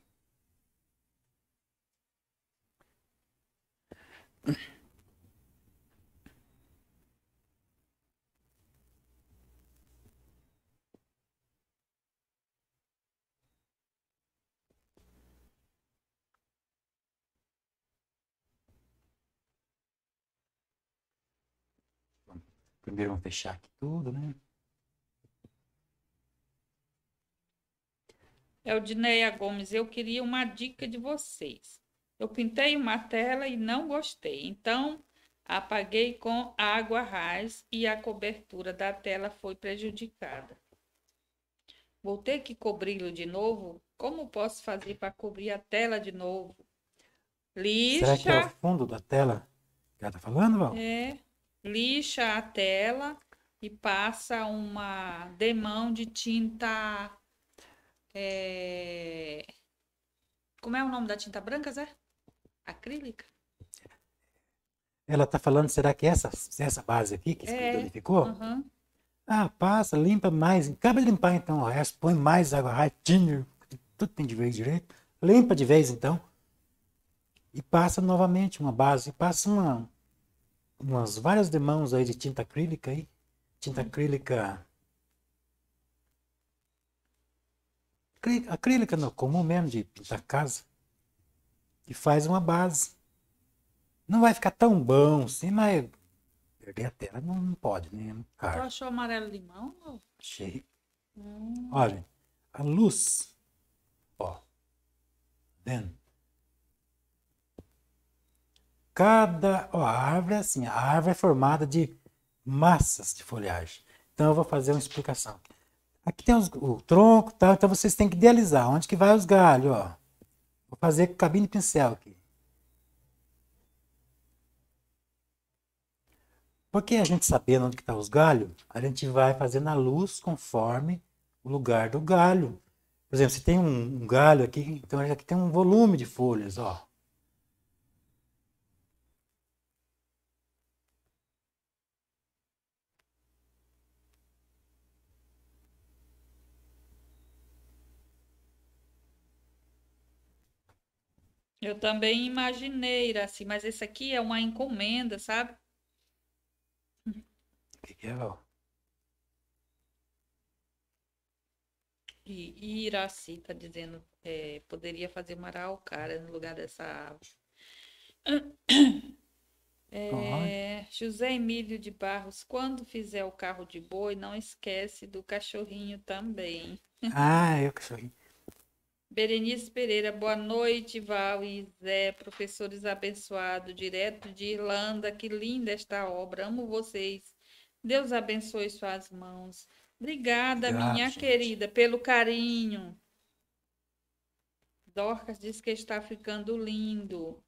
Primeiro vamos fechar aqui tudo, né? É o Dineia Gomes. Eu queria uma dica de vocês. Eu pintei uma tela e não gostei. Então, apaguei com água raiz e a cobertura da tela foi prejudicada. Vou ter que cobri-lo de novo? Como posso fazer para cobrir a tela de novo? Lixa. Será que é o fundo da tela que ela tá falando, Val? É lixa a tela e passa uma demão de tinta. É... Como é o nome da tinta branca, Zé? Acrílica? Ela tá falando, será que é essa, essa base aqui que é, ficou? Uhum. Ah, passa, limpa mais. Acaba de limpar então o resto, põe mais água, ratinho, tudo tem de vez direito. Limpa de vez então. E passa novamente uma base, passa uma, umas várias demãos aí de tinta acrílica aí. Tinta uhum. acrílica. Acrílica não, comum mesmo de pintar casa. E faz uma base. Não vai ficar tão bom assim, mas perder a tela não, não pode, né? Cara. Tu achou amarelo limão? Ou? Achei. Hum. Olha, a luz. Ó. Vendo? Cada ó, a árvore é assim, a árvore é formada de massas de folhagem. Então eu vou fazer uma explicação. Aqui tem os, o tronco, tá? então vocês têm que idealizar onde que vai os galhos. Ó. Vou fazer com cabine pincel aqui. Porque a gente sabendo onde está os galhos, a gente vai fazendo a luz conforme o lugar do galho. Por exemplo, se tem um, um galho aqui, então aqui tem um volume de folhas, ó. Eu também imaginei, assim, mas esse aqui é uma encomenda, sabe? Legal. É, e Iraci está dizendo, é, poderia fazer uma araucária no lugar dessa árvore. É, José Emílio de Barros, quando fizer o carro de boi, não esquece do cachorrinho também. Ah, é o cachorrinho. Berenice Pereira, boa noite, Val e Zé, professores abençoados, direto de Irlanda. Que linda esta obra, amo vocês. Deus abençoe suas mãos. Obrigada, minha gente. querida, pelo carinho. Dorcas diz que está ficando lindo.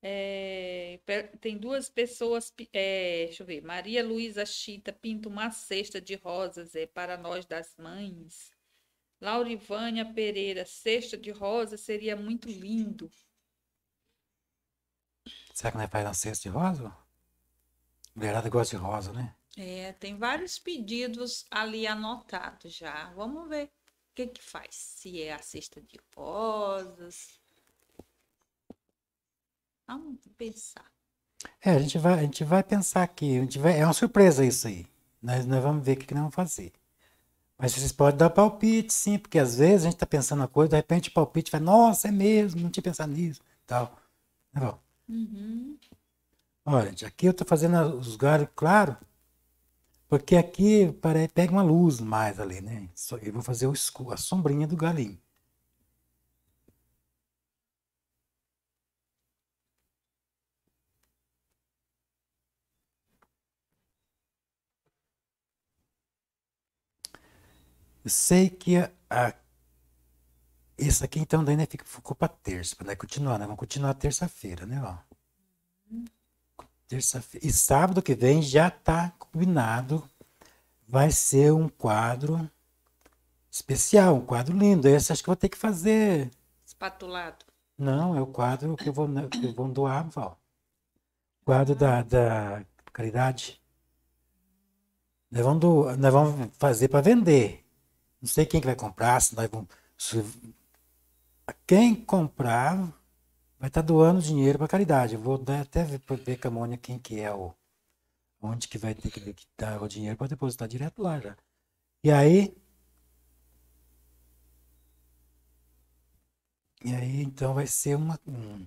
É, tem duas pessoas. É, deixa eu ver. Maria Luísa Chita pinta uma cesta de rosas é, para nós das mães. Laurivânia Pereira, cesta de rosa seria muito lindo. Será que não é para cesta de rosa? Mulherada gosta de rosa, né? É, tem vários pedidos ali anotados já. Vamos ver o que que faz. Se é a cesta de rosas. Vamos pensar. É, a gente vai, a gente vai pensar aqui. A gente vai, é uma surpresa isso aí. Nós, nós vamos ver o que, que nós vamos fazer. Mas vocês podem dar palpite, sim, porque às vezes a gente está pensando uma coisa, de repente o palpite vai, nossa, é mesmo, não tinha pensado nisso, tal. Tá bom. Uhum. Olha, gente, aqui eu estou fazendo os galhos claro, porque aqui pega uma luz mais ali, né? Eu vou fazer a sombrinha do galinho. sei que a, a, esse aqui então daí né, fica, ficou para terça, para né, continuar, né? Vamos continuar terça-feira, né? Ó. terça E sábado que vem já tá combinado. Vai ser um quadro especial, um quadro lindo. Esse acho que eu vou ter que fazer. Espatulado. Não, é o quadro que eu vou, né, que eu vou doar, Val. quadro da, da caridade. Nós vamos, do, nós vamos fazer para vender. Não sei quem que vai comprar, se nós vamos. Se... Quem comprar vai estar tá doando dinheiro para caridade. Eu vou até ver, ver com a mônia quem que é o. Onde que vai ter que, que dar tá o dinheiro para depositar direto lá já. E aí. E aí, então, vai ser uma. Um...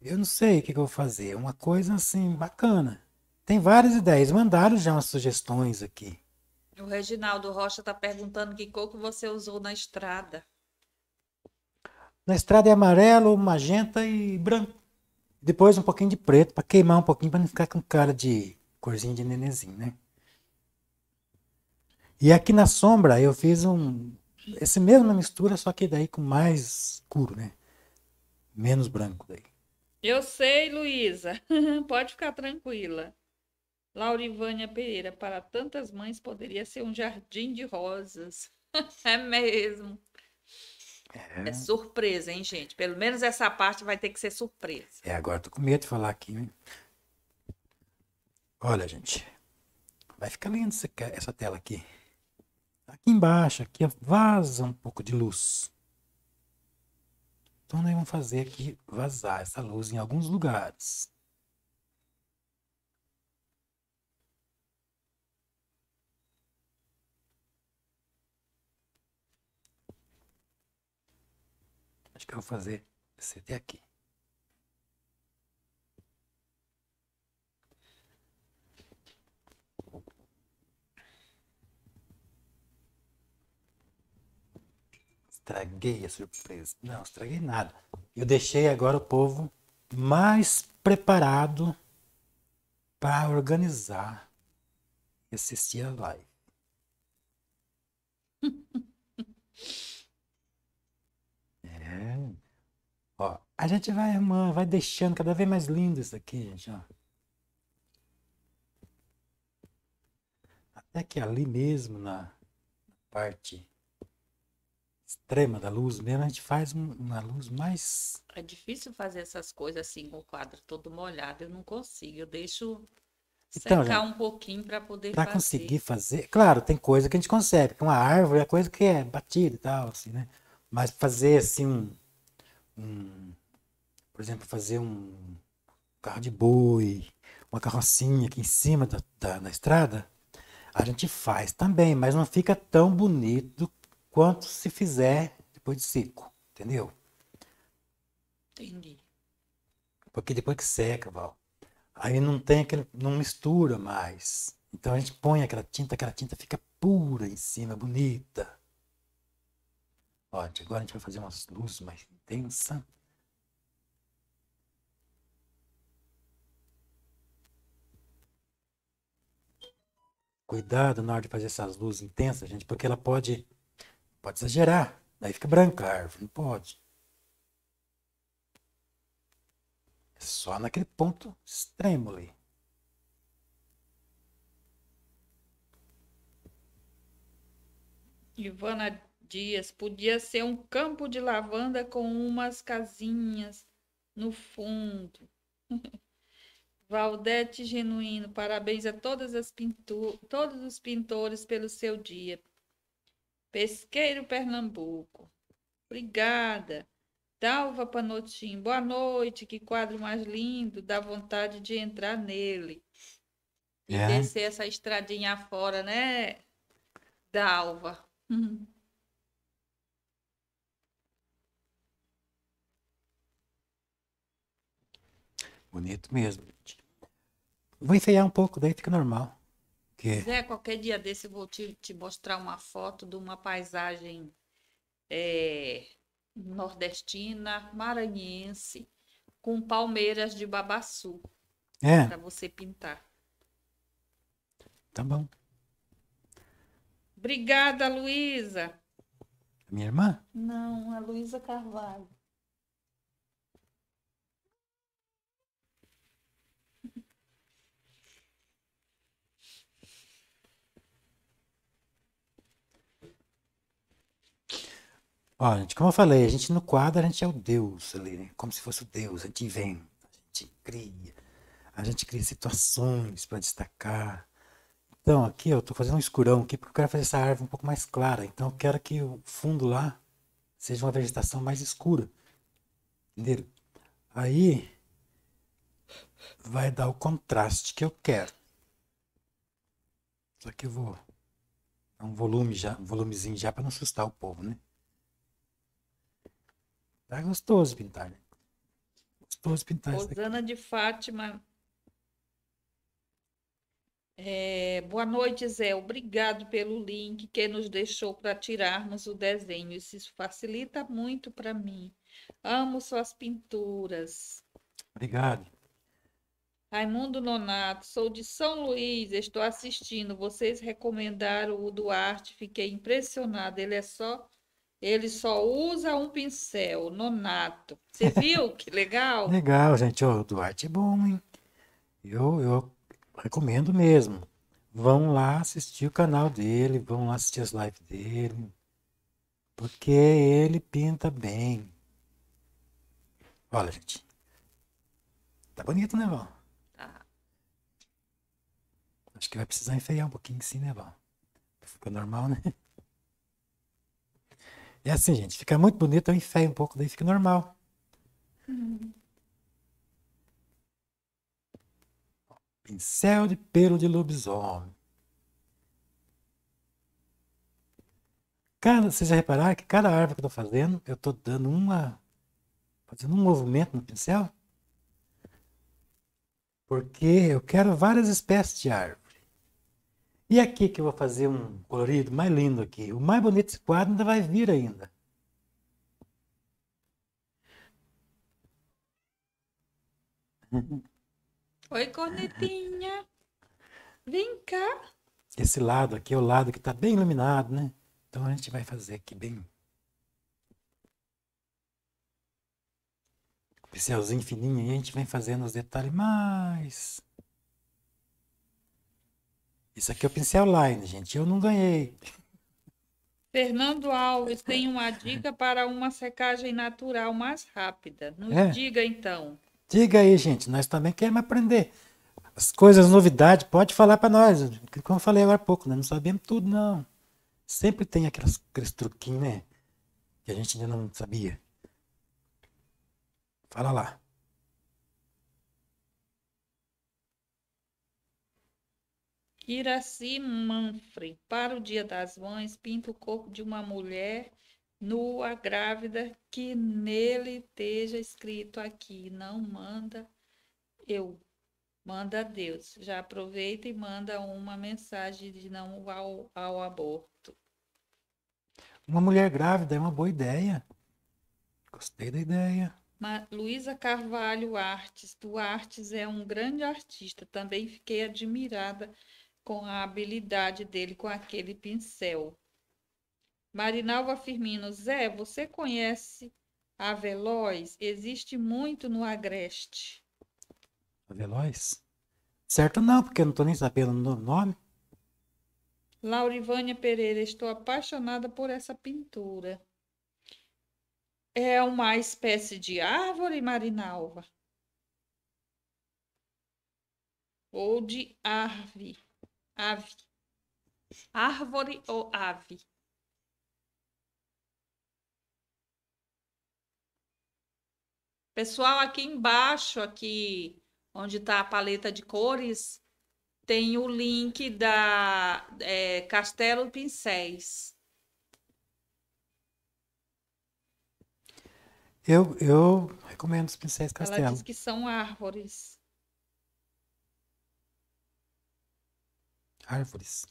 eu não sei o que, que eu vou fazer. Uma coisa assim, bacana. Tem várias ideias. Mandaram já umas sugestões aqui. O Reginaldo Rocha está perguntando que cor que você usou na estrada. Na estrada é amarelo, magenta e branco. Depois um pouquinho de preto para queimar um pouquinho para não ficar com cara de corzinha de nenenzinho, né? E aqui na sombra eu fiz um esse mesma mistura, só que daí com mais escuro, né? Menos branco daí. Eu sei, Luísa. Pode ficar tranquila. Laurivânia Pereira, para tantas mães poderia ser um jardim de rosas. é mesmo. É. é. surpresa, hein, gente? Pelo menos essa parte vai ter que ser surpresa. É, agora tô com medo de falar aqui, hein? Olha, gente. Vai ficar lendo essa tela aqui. Aqui embaixo, aqui vaza um pouco de luz. Então nós vamos fazer aqui vazar essa luz em alguns lugares. Acho que eu vou fazer esse até aqui. Estraguei a surpresa. Não, estraguei nada. Eu deixei agora o povo mais preparado para organizar e assistir a live. É. Ó, a gente vai, irmã, vai deixando cada vez mais lindo isso aqui, gente, ó. Até que ali mesmo, na parte extrema da luz mesmo, a gente faz uma luz mais. É difícil fazer essas coisas assim com o quadro todo molhado, eu não consigo, eu deixo então, secar gente, um pouquinho para poder pra fazer. conseguir fazer. Claro, tem coisa que a gente consegue, uma árvore é coisa que é batida e tal, assim, né? Mas fazer assim um, um por exemplo, fazer um carro de boi, uma carrocinha aqui em cima da, da, estrada, a gente faz também, mas não fica tão bonito quanto se fizer depois de seco, entendeu? Entendi. Porque depois que seca, Val, aí não tem aquele, não mistura mais. Então a gente põe aquela tinta, aquela tinta fica pura em cima, bonita. Pode. Agora a gente vai fazer umas luzes mais intensas. Cuidado na hora de fazer essas luzes intensas, gente, porque ela pode, pode exagerar. Daí fica branca a árvore. Não pode. É só naquele ponto extremo ali. Ivana dias podia ser um campo de lavanda com umas casinhas no fundo. Valdete Genuíno, parabéns a todas as pintu todos os pintores pelo seu dia. Pesqueiro Pernambuco. Obrigada. Dalva Panotim, boa noite. Que quadro mais lindo, dá vontade de entrar nele. E é. descer essa estradinha afora, né, Dalva? Bonito mesmo. Vou ensaiar um pouco, daí fica normal. Que... É? Zé, qualquer dia desse eu vou te, te mostrar uma foto de uma paisagem é, nordestina, maranhense, com palmeiras de babaçu. É. Para você pintar. Tá bom. Obrigada, Luísa. Minha irmã? Não, a Luísa Carvalho. Ó, gente, como eu falei, a gente no quadro, a gente é o Deus ali, né? Como se fosse o Deus, a gente inventa, a gente cria, a gente cria situações para destacar. Então, aqui eu estou fazendo um escurão aqui porque eu quero fazer essa árvore um pouco mais clara. Então, eu quero que o fundo lá seja uma vegetação mais escura. Entenderam? Aí vai dar o contraste que eu quero. Só que eu vou dar um volume já, um volumezinho já para não assustar o povo, né? Tá gostoso pintar. Né? Gostoso pintar. Rosana de Fátima. É, boa noite, Zé. Obrigado pelo link que nos deixou para tirarmos o desenho. Isso facilita muito para mim. Amo suas pinturas. Obrigado. Raimundo Nonato, sou de São Luís, estou assistindo. Vocês recomendaram o Duarte, fiquei impressionado. Ele é só ele só usa um pincel, nonato. Você viu? que legal. Legal, gente. O Duarte é bom, hein? Eu, eu recomendo mesmo. Vão lá assistir o canal dele, vão lá assistir as lives dele. Porque ele pinta bem. Olha, gente. Tá bonito, né, Val? Tá. Acho que vai precisar enfeiar um pouquinho sim, né, Val? Ficou normal, né? É assim, gente, fica muito bonito, eu enfeio um pouco, daí fica normal. Uhum. Pincel de pelo de lobisomem. Cada, vocês já repararam que cada árvore que eu estou fazendo, eu estou dando uma. fazendo um movimento no pincel? Porque eu quero várias espécies de árvore. E aqui que eu vou fazer um colorido mais lindo aqui. O mais bonito desse quadro ainda vai vir ainda. Oi, cornetinha. Vem cá. Esse lado aqui é o lado que está bem iluminado, né? Então a gente vai fazer aqui bem. O pincelzinho fininho e a gente vem fazendo os detalhes mais isso aqui é o pincel line, gente. Eu não ganhei. Fernando Alves tem uma dica para uma secagem natural mais rápida. Nos é. diga então. Diga aí, gente. Nós também queremos aprender. As coisas, novidades, pode falar para nós. Como eu falei agora há pouco, nós não sabemos tudo, não. Sempre tem aquelas, aqueles truquinhos, né? Que a gente ainda não sabia. Fala lá. Iraci Manfred para o Dia das Mães, pinta o corpo de uma mulher nua, grávida, que nele esteja escrito aqui, não manda eu, manda Deus. Já aproveita e manda uma mensagem de não ao, ao aborto. Uma mulher grávida é uma boa ideia. Gostei da ideia. Luísa Carvalho Artes, do Artes é um grande artista. Também fiquei admirada com a habilidade dele com aquele pincel. Marinalva Firmino, Zé, você conhece a Veloz? Existe muito no Agreste. A Veloz? Certo não, porque eu não estou nem sabendo o nome. Laurivânia Pereira, estou apaixonada por essa pintura. É uma espécie de árvore, Marinalva? Ou de árvore? Ave. Árvore ou ave? Pessoal, aqui embaixo, aqui onde está a paleta de cores, tem o link da é, Castelo Pincéis. Eu, eu recomendo os pincéis Castelo. Ela diz que são árvores. Árvores.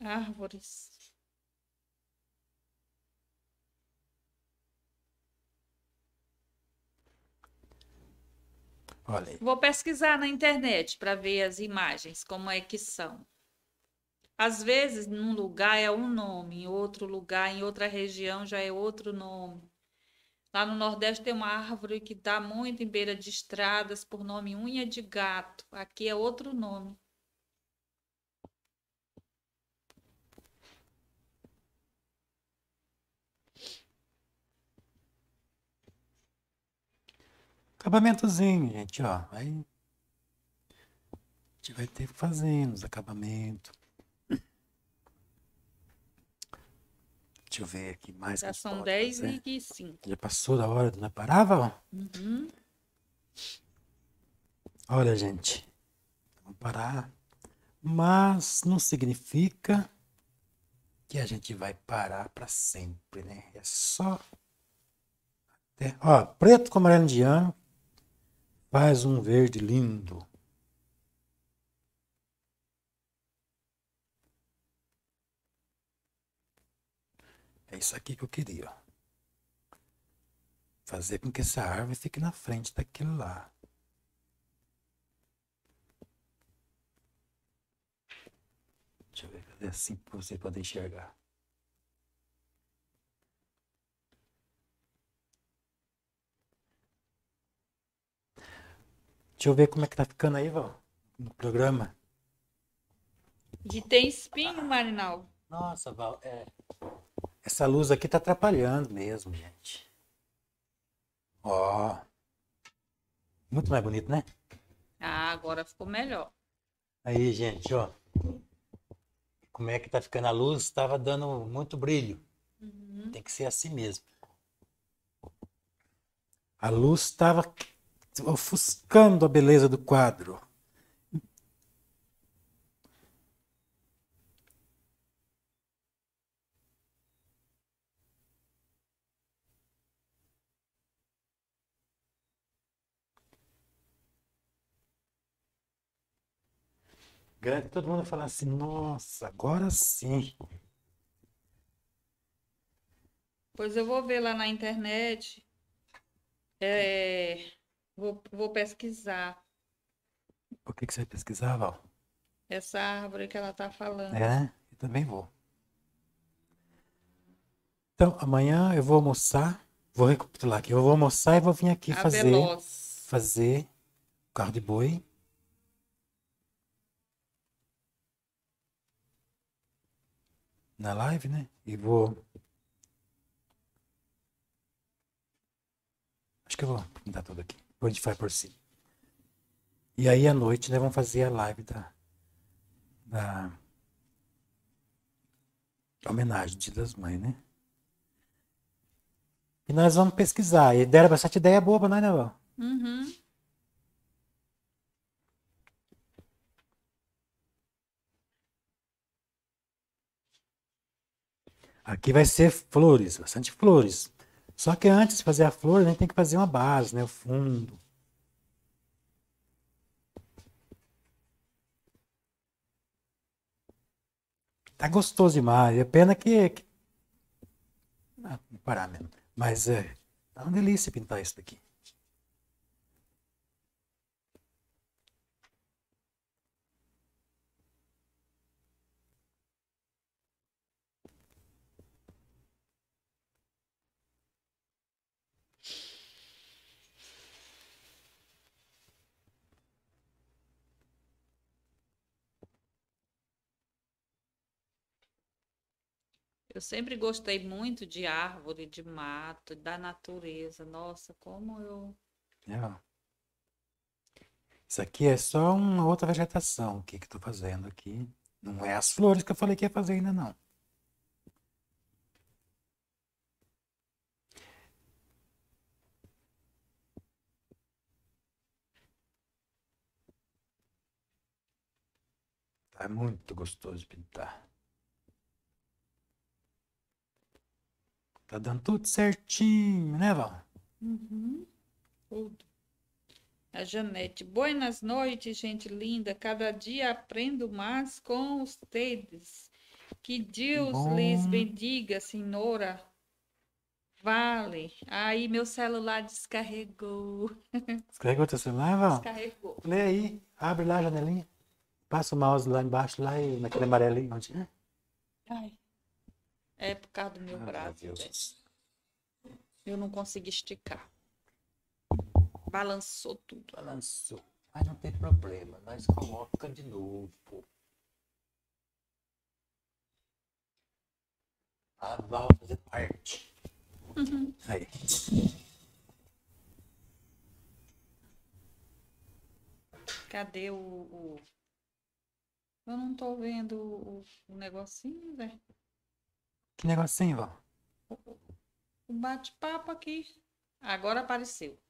Árvores. Olha aí. Vou pesquisar na internet para ver as imagens, como é que são. Às vezes, num lugar é um nome, em outro lugar, em outra região, já é outro nome. Lá no Nordeste tem uma árvore que dá muito em beira de estradas por nome unha de gato. Aqui é outro nome. Acabamentozinho, gente, ó. Aí a gente vai ter que fazer os acabamentos. Deixa eu ver aqui mais. Já são 10 e 5. Já passou da hora, não é? Parava? Uhum. Olha, gente. Vamos parar. Mas não significa que a gente vai parar para sempre, né? É só. Ó, preto com amarelo indiano, Faz um verde lindo. É isso aqui que eu queria. Fazer com que essa árvore fique na frente daquilo lá. Deixa eu ver, fazer assim para você poder enxergar. Deixa eu ver como é que tá ficando aí, Val, no programa. E tem espinho, Marinal. Nossa, Val, é. Essa luz aqui tá atrapalhando mesmo, gente. Ó. Muito mais bonito, né? Ah, agora ficou melhor. Aí, gente, ó. Como é que tá ficando a luz? Tava dando muito brilho. Uhum. Tem que ser assim mesmo. A luz estava ofuscando a beleza do quadro. grande, todo mundo fala assim, nossa, agora sim. Pois eu vou ver lá na internet. É, Vou, vou pesquisar. O que, que você vai pesquisar, Val? Essa árvore que ela tá falando. É, eu também vou. Então, amanhã eu vou almoçar. Vou recapitular aqui. Eu vou almoçar e vou vir aqui a fazer. Veloz. Fazer carro de boi. na live, né? E vou. Acho que eu vou pintar tudo aqui a gente faz por si. E aí à noite nós né, vamos fazer a live da, da homenagem de das Mães, né? E nós vamos pesquisar. E deram bastante ideia boa pra nós, né, Val? Uhum. Aqui vai ser flores, bastante flores. Só que antes de fazer a flor, a gente tem que fazer uma base, né? O fundo. Tá gostoso demais. É pena que. Não, Ah, parar mesmo. Mas é. Tá uma delícia pintar isso daqui. Eu sempre gostei muito de árvore, de mato, da natureza. Nossa, como eu. É. Isso aqui é só uma outra vegetação. O que que fazendo aqui? Não é as flores que eu falei que ia fazer ainda, não. É muito gostoso pintar. Tá dando tudo certinho, né, Val? Uhum. Tudo. A Janete, boas noites, gente linda. Cada dia aprendo mais com vocês. Que Deus Bom. lhes bendiga, senhora. Vale. Aí meu celular descarregou. Descarregou teu celular, Val? Descarregou. Lê aí, abre lá a janelinha. Passa o mouse lá embaixo, lá e naquele amarelinho. Onde... É. Ai. É por causa do meu ah, braço. Meu eu não consegui esticar. Balançou tudo. Balançou. Mas não tem problema. Nós coloca de novo. A ah, válvula fazer parte. Uhum. Aí. Cadê o, o... Eu não tô vendo o, o negocinho, velho. Que negócio é Val? O bate-papo aqui. Agora apareceu.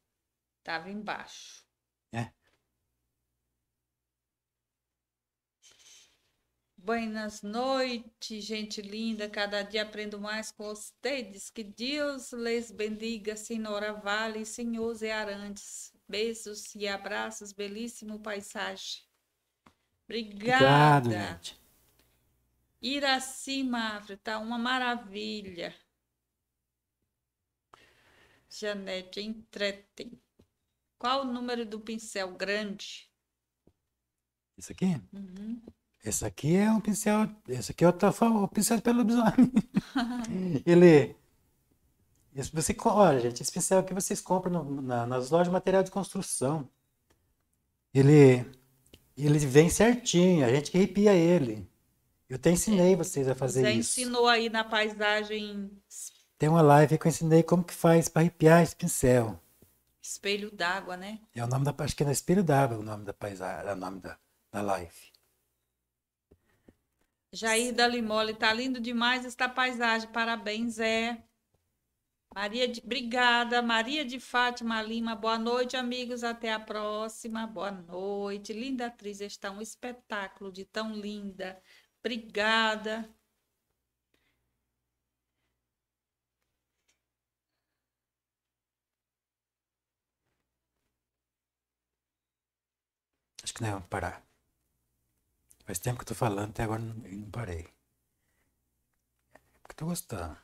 Tava embaixo. É. Buenas noites, gente linda. Cada dia aprendo mais com vocês. Que Deus lhes bendiga, Senhora Vale, Senhor Zé Arantes. Beijos e abraços, belíssimo paisagem. Obrigada. Obrigado, gente. Iracimafre, tá uma maravilha. Janete, entretem. Qual o número do pincel grande? Isso aqui? Uhum. Esse aqui é um pincel. Esse aqui é o, pincel pelo lobisomem. Ele. Esse, você, olha, gente, esse pincel que vocês compram no, na, nas lojas de material de construção. Ele. Ele vem certinho, a gente que arrepia ele. Eu até ensinei é, vocês a fazer Você isso. Você ensinou aí na paisagem. Tem uma live que eu ensinei como que faz para arrepiar esse pincel. Espelho d'água, né? É o nome da acho que é Espelho d'água o nome da paisagem, o nome da, da live. Jair da Limole, tá lindo demais esta paisagem. Parabéns, Zé. Maria de Obrigada, Maria de Fátima Lima. Boa noite, amigos. Até a próxima. Boa noite. Linda atriz, está um espetáculo de tão linda. Obrigada. Acho que não é parar. Faz tempo que eu tô falando, até agora não, não parei. É porque tô gostando.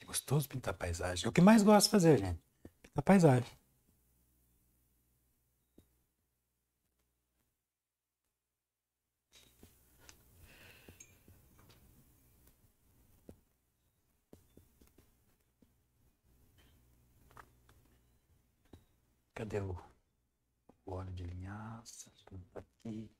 É gostoso pintar paisagem. É o que mais gosto de fazer, gente. Pintar paisagem. Cadê o, o óleo de linhaça? Aqui.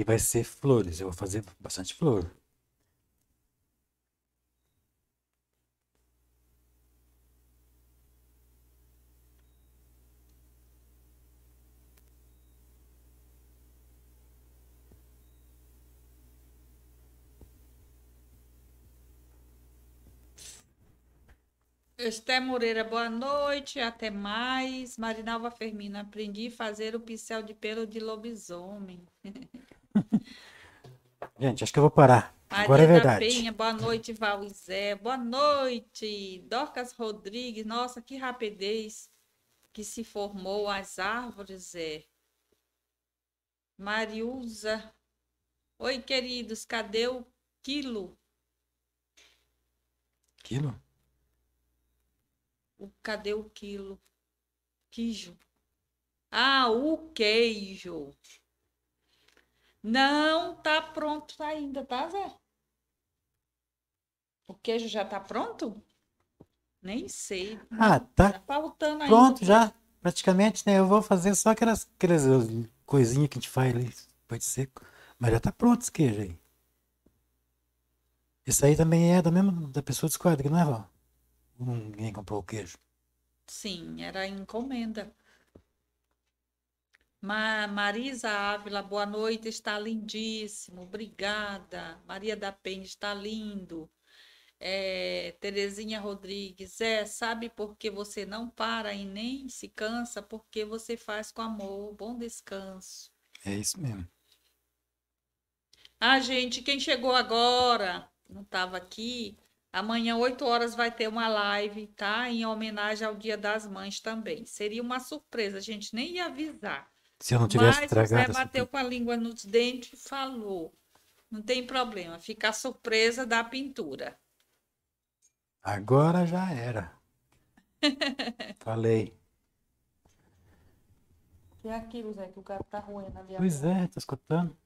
E vai ser flores. Eu vou fazer bastante flor. Esté Moreira, boa noite, até mais. Marinalva Fermina, aprendi a fazer o pincel de pelo de lobisomem. Gente, acho que eu vou parar. Agora é verdade. Penha, boa noite, Val Zé. Boa noite, Dorcas Rodrigues. Nossa, que rapidez que se formou as árvores, é. Mariusa. Oi, queridos, cadê o quilo? Quilo? O, cadê o quilo? Quijo. Ah, o queijo. Não tá pronto ainda, tá, Zé? O queijo já tá pronto? Nem sei. Ah, tá. Tá faltando Pronto ainda. Tá? já, praticamente, né? Eu vou fazer só aquelas, aquelas coisinhas que a gente faz ali, pode ser. Mas já tá pronto esse queijo aí. Isso aí também é da mesma da pessoa do quadros, não é, Val? Ninguém comprou o queijo. Sim, era encomenda. Marisa Ávila, boa noite, está lindíssimo, obrigada. Maria da Penha, está lindo. É, Terezinha Rodrigues, é, sabe por que você não para e nem se cansa? Porque você faz com amor. Bom descanso. É isso mesmo. Ah, gente, quem chegou agora, não estava aqui, amanhã, 8 horas, vai ter uma live, tá? Em homenagem ao Dia das Mães também. Seria uma surpresa, a gente nem ia avisar. Se eu não tivesse Mas Zé assim, bateu com a língua nos dentes e falou: não tem problema, ficar surpresa da pintura. Agora já era. Falei. E é aquilo, Zé, que o gato tá ruim na viagem. Pois é, tá escutando?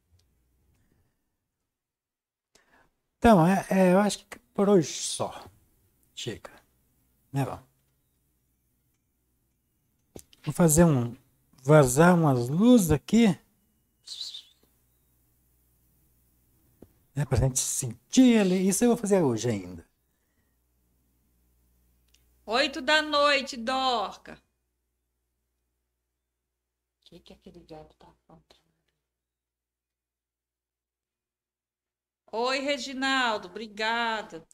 Então, é, é, eu acho que por hoje só. Chega. Né, Vou fazer um, vazar umas luzes aqui. Né, para a gente sentir ali. Isso eu vou fazer hoje ainda. Oito da noite, Dorca. O que, que aquele gato tá aprontando? Oi, Reginaldo, obrigada.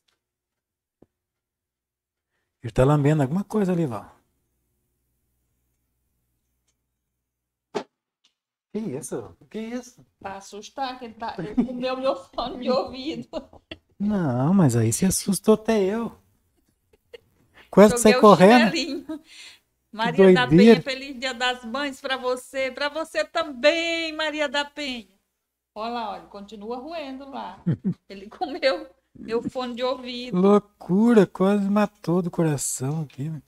Ele tá lambendo alguma coisa ali, Val. Que isso? Que isso? Pra assustar, que ele, tá, comeu meu fone de ouvido. Não, mas aí se assustou até eu. Quase é que sai correndo. Maria da Penha, feliz dia das mães para você, para você também, Maria da Penha. Olha lá, olha, continua roendo lá. Ele comeu meu fone de ouvido. Loucura, quase matou do coração aqui. Né?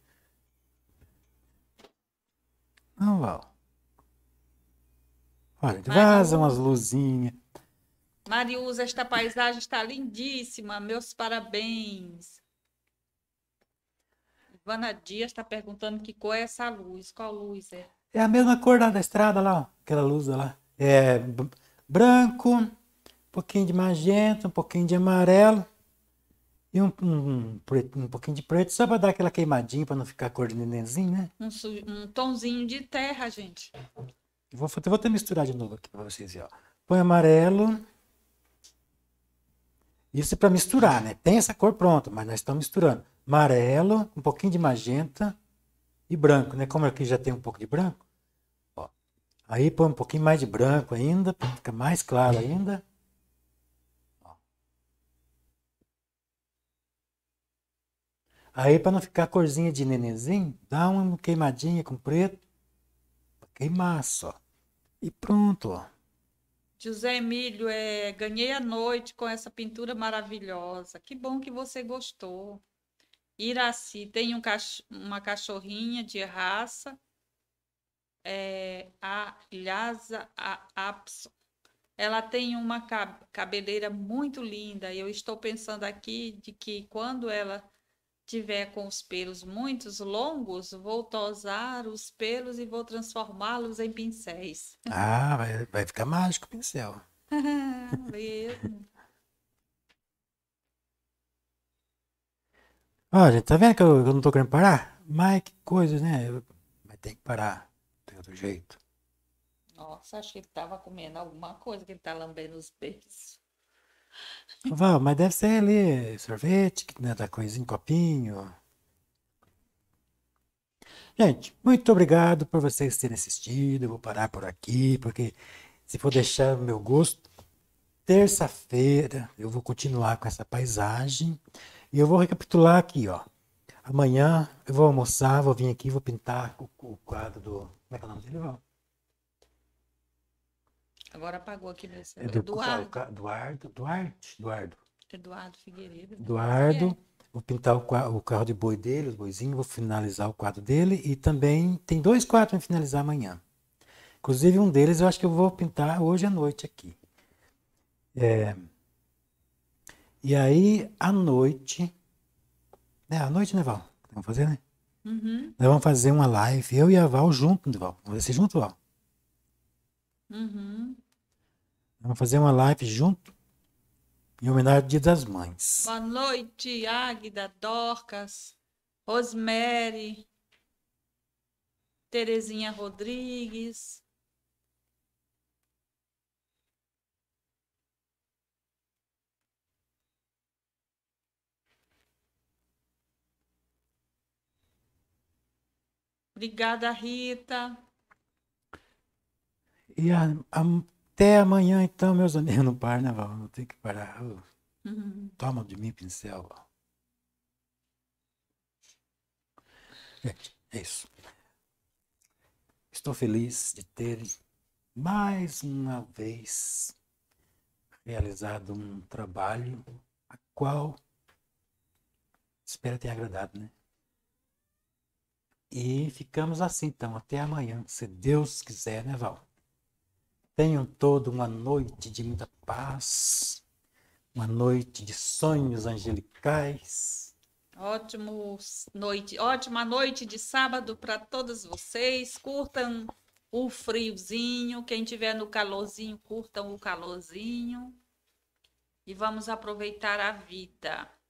Não, Val. Olha, umas luzinhas. Mariusa, esta paisagem está lindíssima. Meus parabéns. Ivana Dias está perguntando que cor é essa luz. Qual luz é? É a mesma cor da, da estrada lá, aquela luz lá. É branco, um pouquinho de magenta, um pouquinho de amarelo e um, um, um pouquinho de preto, só para dar aquela queimadinha, para não ficar cor de nenenzinho, né? Um, um tonzinho de terra, gente. Vou, vou até misturar de novo aqui para vocês. Ó. Põe amarelo. Isso é para misturar, né? Tem essa cor pronta, mas nós estamos misturando. Amarelo, um pouquinho de magenta e branco, né? Como aqui já tem um pouco de branco. Ó. Aí põe um pouquinho mais de branco ainda, ficar mais claro ainda. Ó. Aí, para não ficar corzinha de nenenzinho, dá uma queimadinha com preto. Queimar só. E pronto, ó. José Emílio, é, ganhei a noite com essa pintura maravilhosa. Que bom que você gostou. Iraci, tem um cach... uma cachorrinha de raça. É, a Lhasa Apson. Ela tem uma cabeleira muito linda. Eu estou pensando aqui de que quando ela tiver com os pelos muito longos, vou tosar os pelos e vou transformá-los em pincéis. Ah, vai, vai ficar mágico o pincel. Mesmo. Ó, gente, tá vendo que eu, eu, não tô querendo parar? Mas que coisa, né? Eu, mas tem que parar. Tem outro jeito. Nossa, acho que ele tava comendo alguma coisa que ele tá lambendo os peitos. Val, mas deve ser ali sorvete, né, da coisinha, copinho. Gente, muito obrigado por vocês terem assistido. Eu vou parar por aqui, porque se for deixar meu gosto, terça-feira eu vou continuar com essa paisagem. E eu vou recapitular aqui, ó. Amanhã eu vou almoçar, vou vir aqui, vou pintar o, o quadro do. Como é que é o nome dele, Val? Agora apagou aqui meu é celular. Eduardo. Eduardo. Duarte. Eduardo. Eduardo Figueiredo. Eduardo. Vou pintar o, o, carro de boi dele, os boizinhos, vou finalizar o quadro dele. E também tem dois quadros para finalizar amanhã. Inclusive, um deles eu acho que eu vou pintar hoje à noite aqui. É... E aí, à noite. É, à noite, né, Val? Vamos fazer, né? Uhum. Nós vamos fazer uma live, eu e a Val junto, né, Val. Vamos fazer junto, Val? Uhum. Vamos fazer uma live junto em homenagem ao Dia das Mães. Boa noite, Águida, Dorcas, Rosemary, Terezinha Rodrigues. Obrigada, Rita. E a, a, até amanhã, então, meus amigos. Não para, né, Val? Não tem que parar. Uhum. Toma de mim, pincel. É, é isso. Estou feliz de ter mais uma vez realizado um trabalho a qual espero ter agradado, né? E ficamos assim, então. Até amanhã, se Deus quiser, né, Val? Tenham toda uma noite de muita paz, uma noite de sonhos angelicais. Ótimo noite, ótima noite de sábado para todos vocês. Curtam o friozinho, quem tiver no calorzinho, curtam o calorzinho. E vamos aproveitar a vida.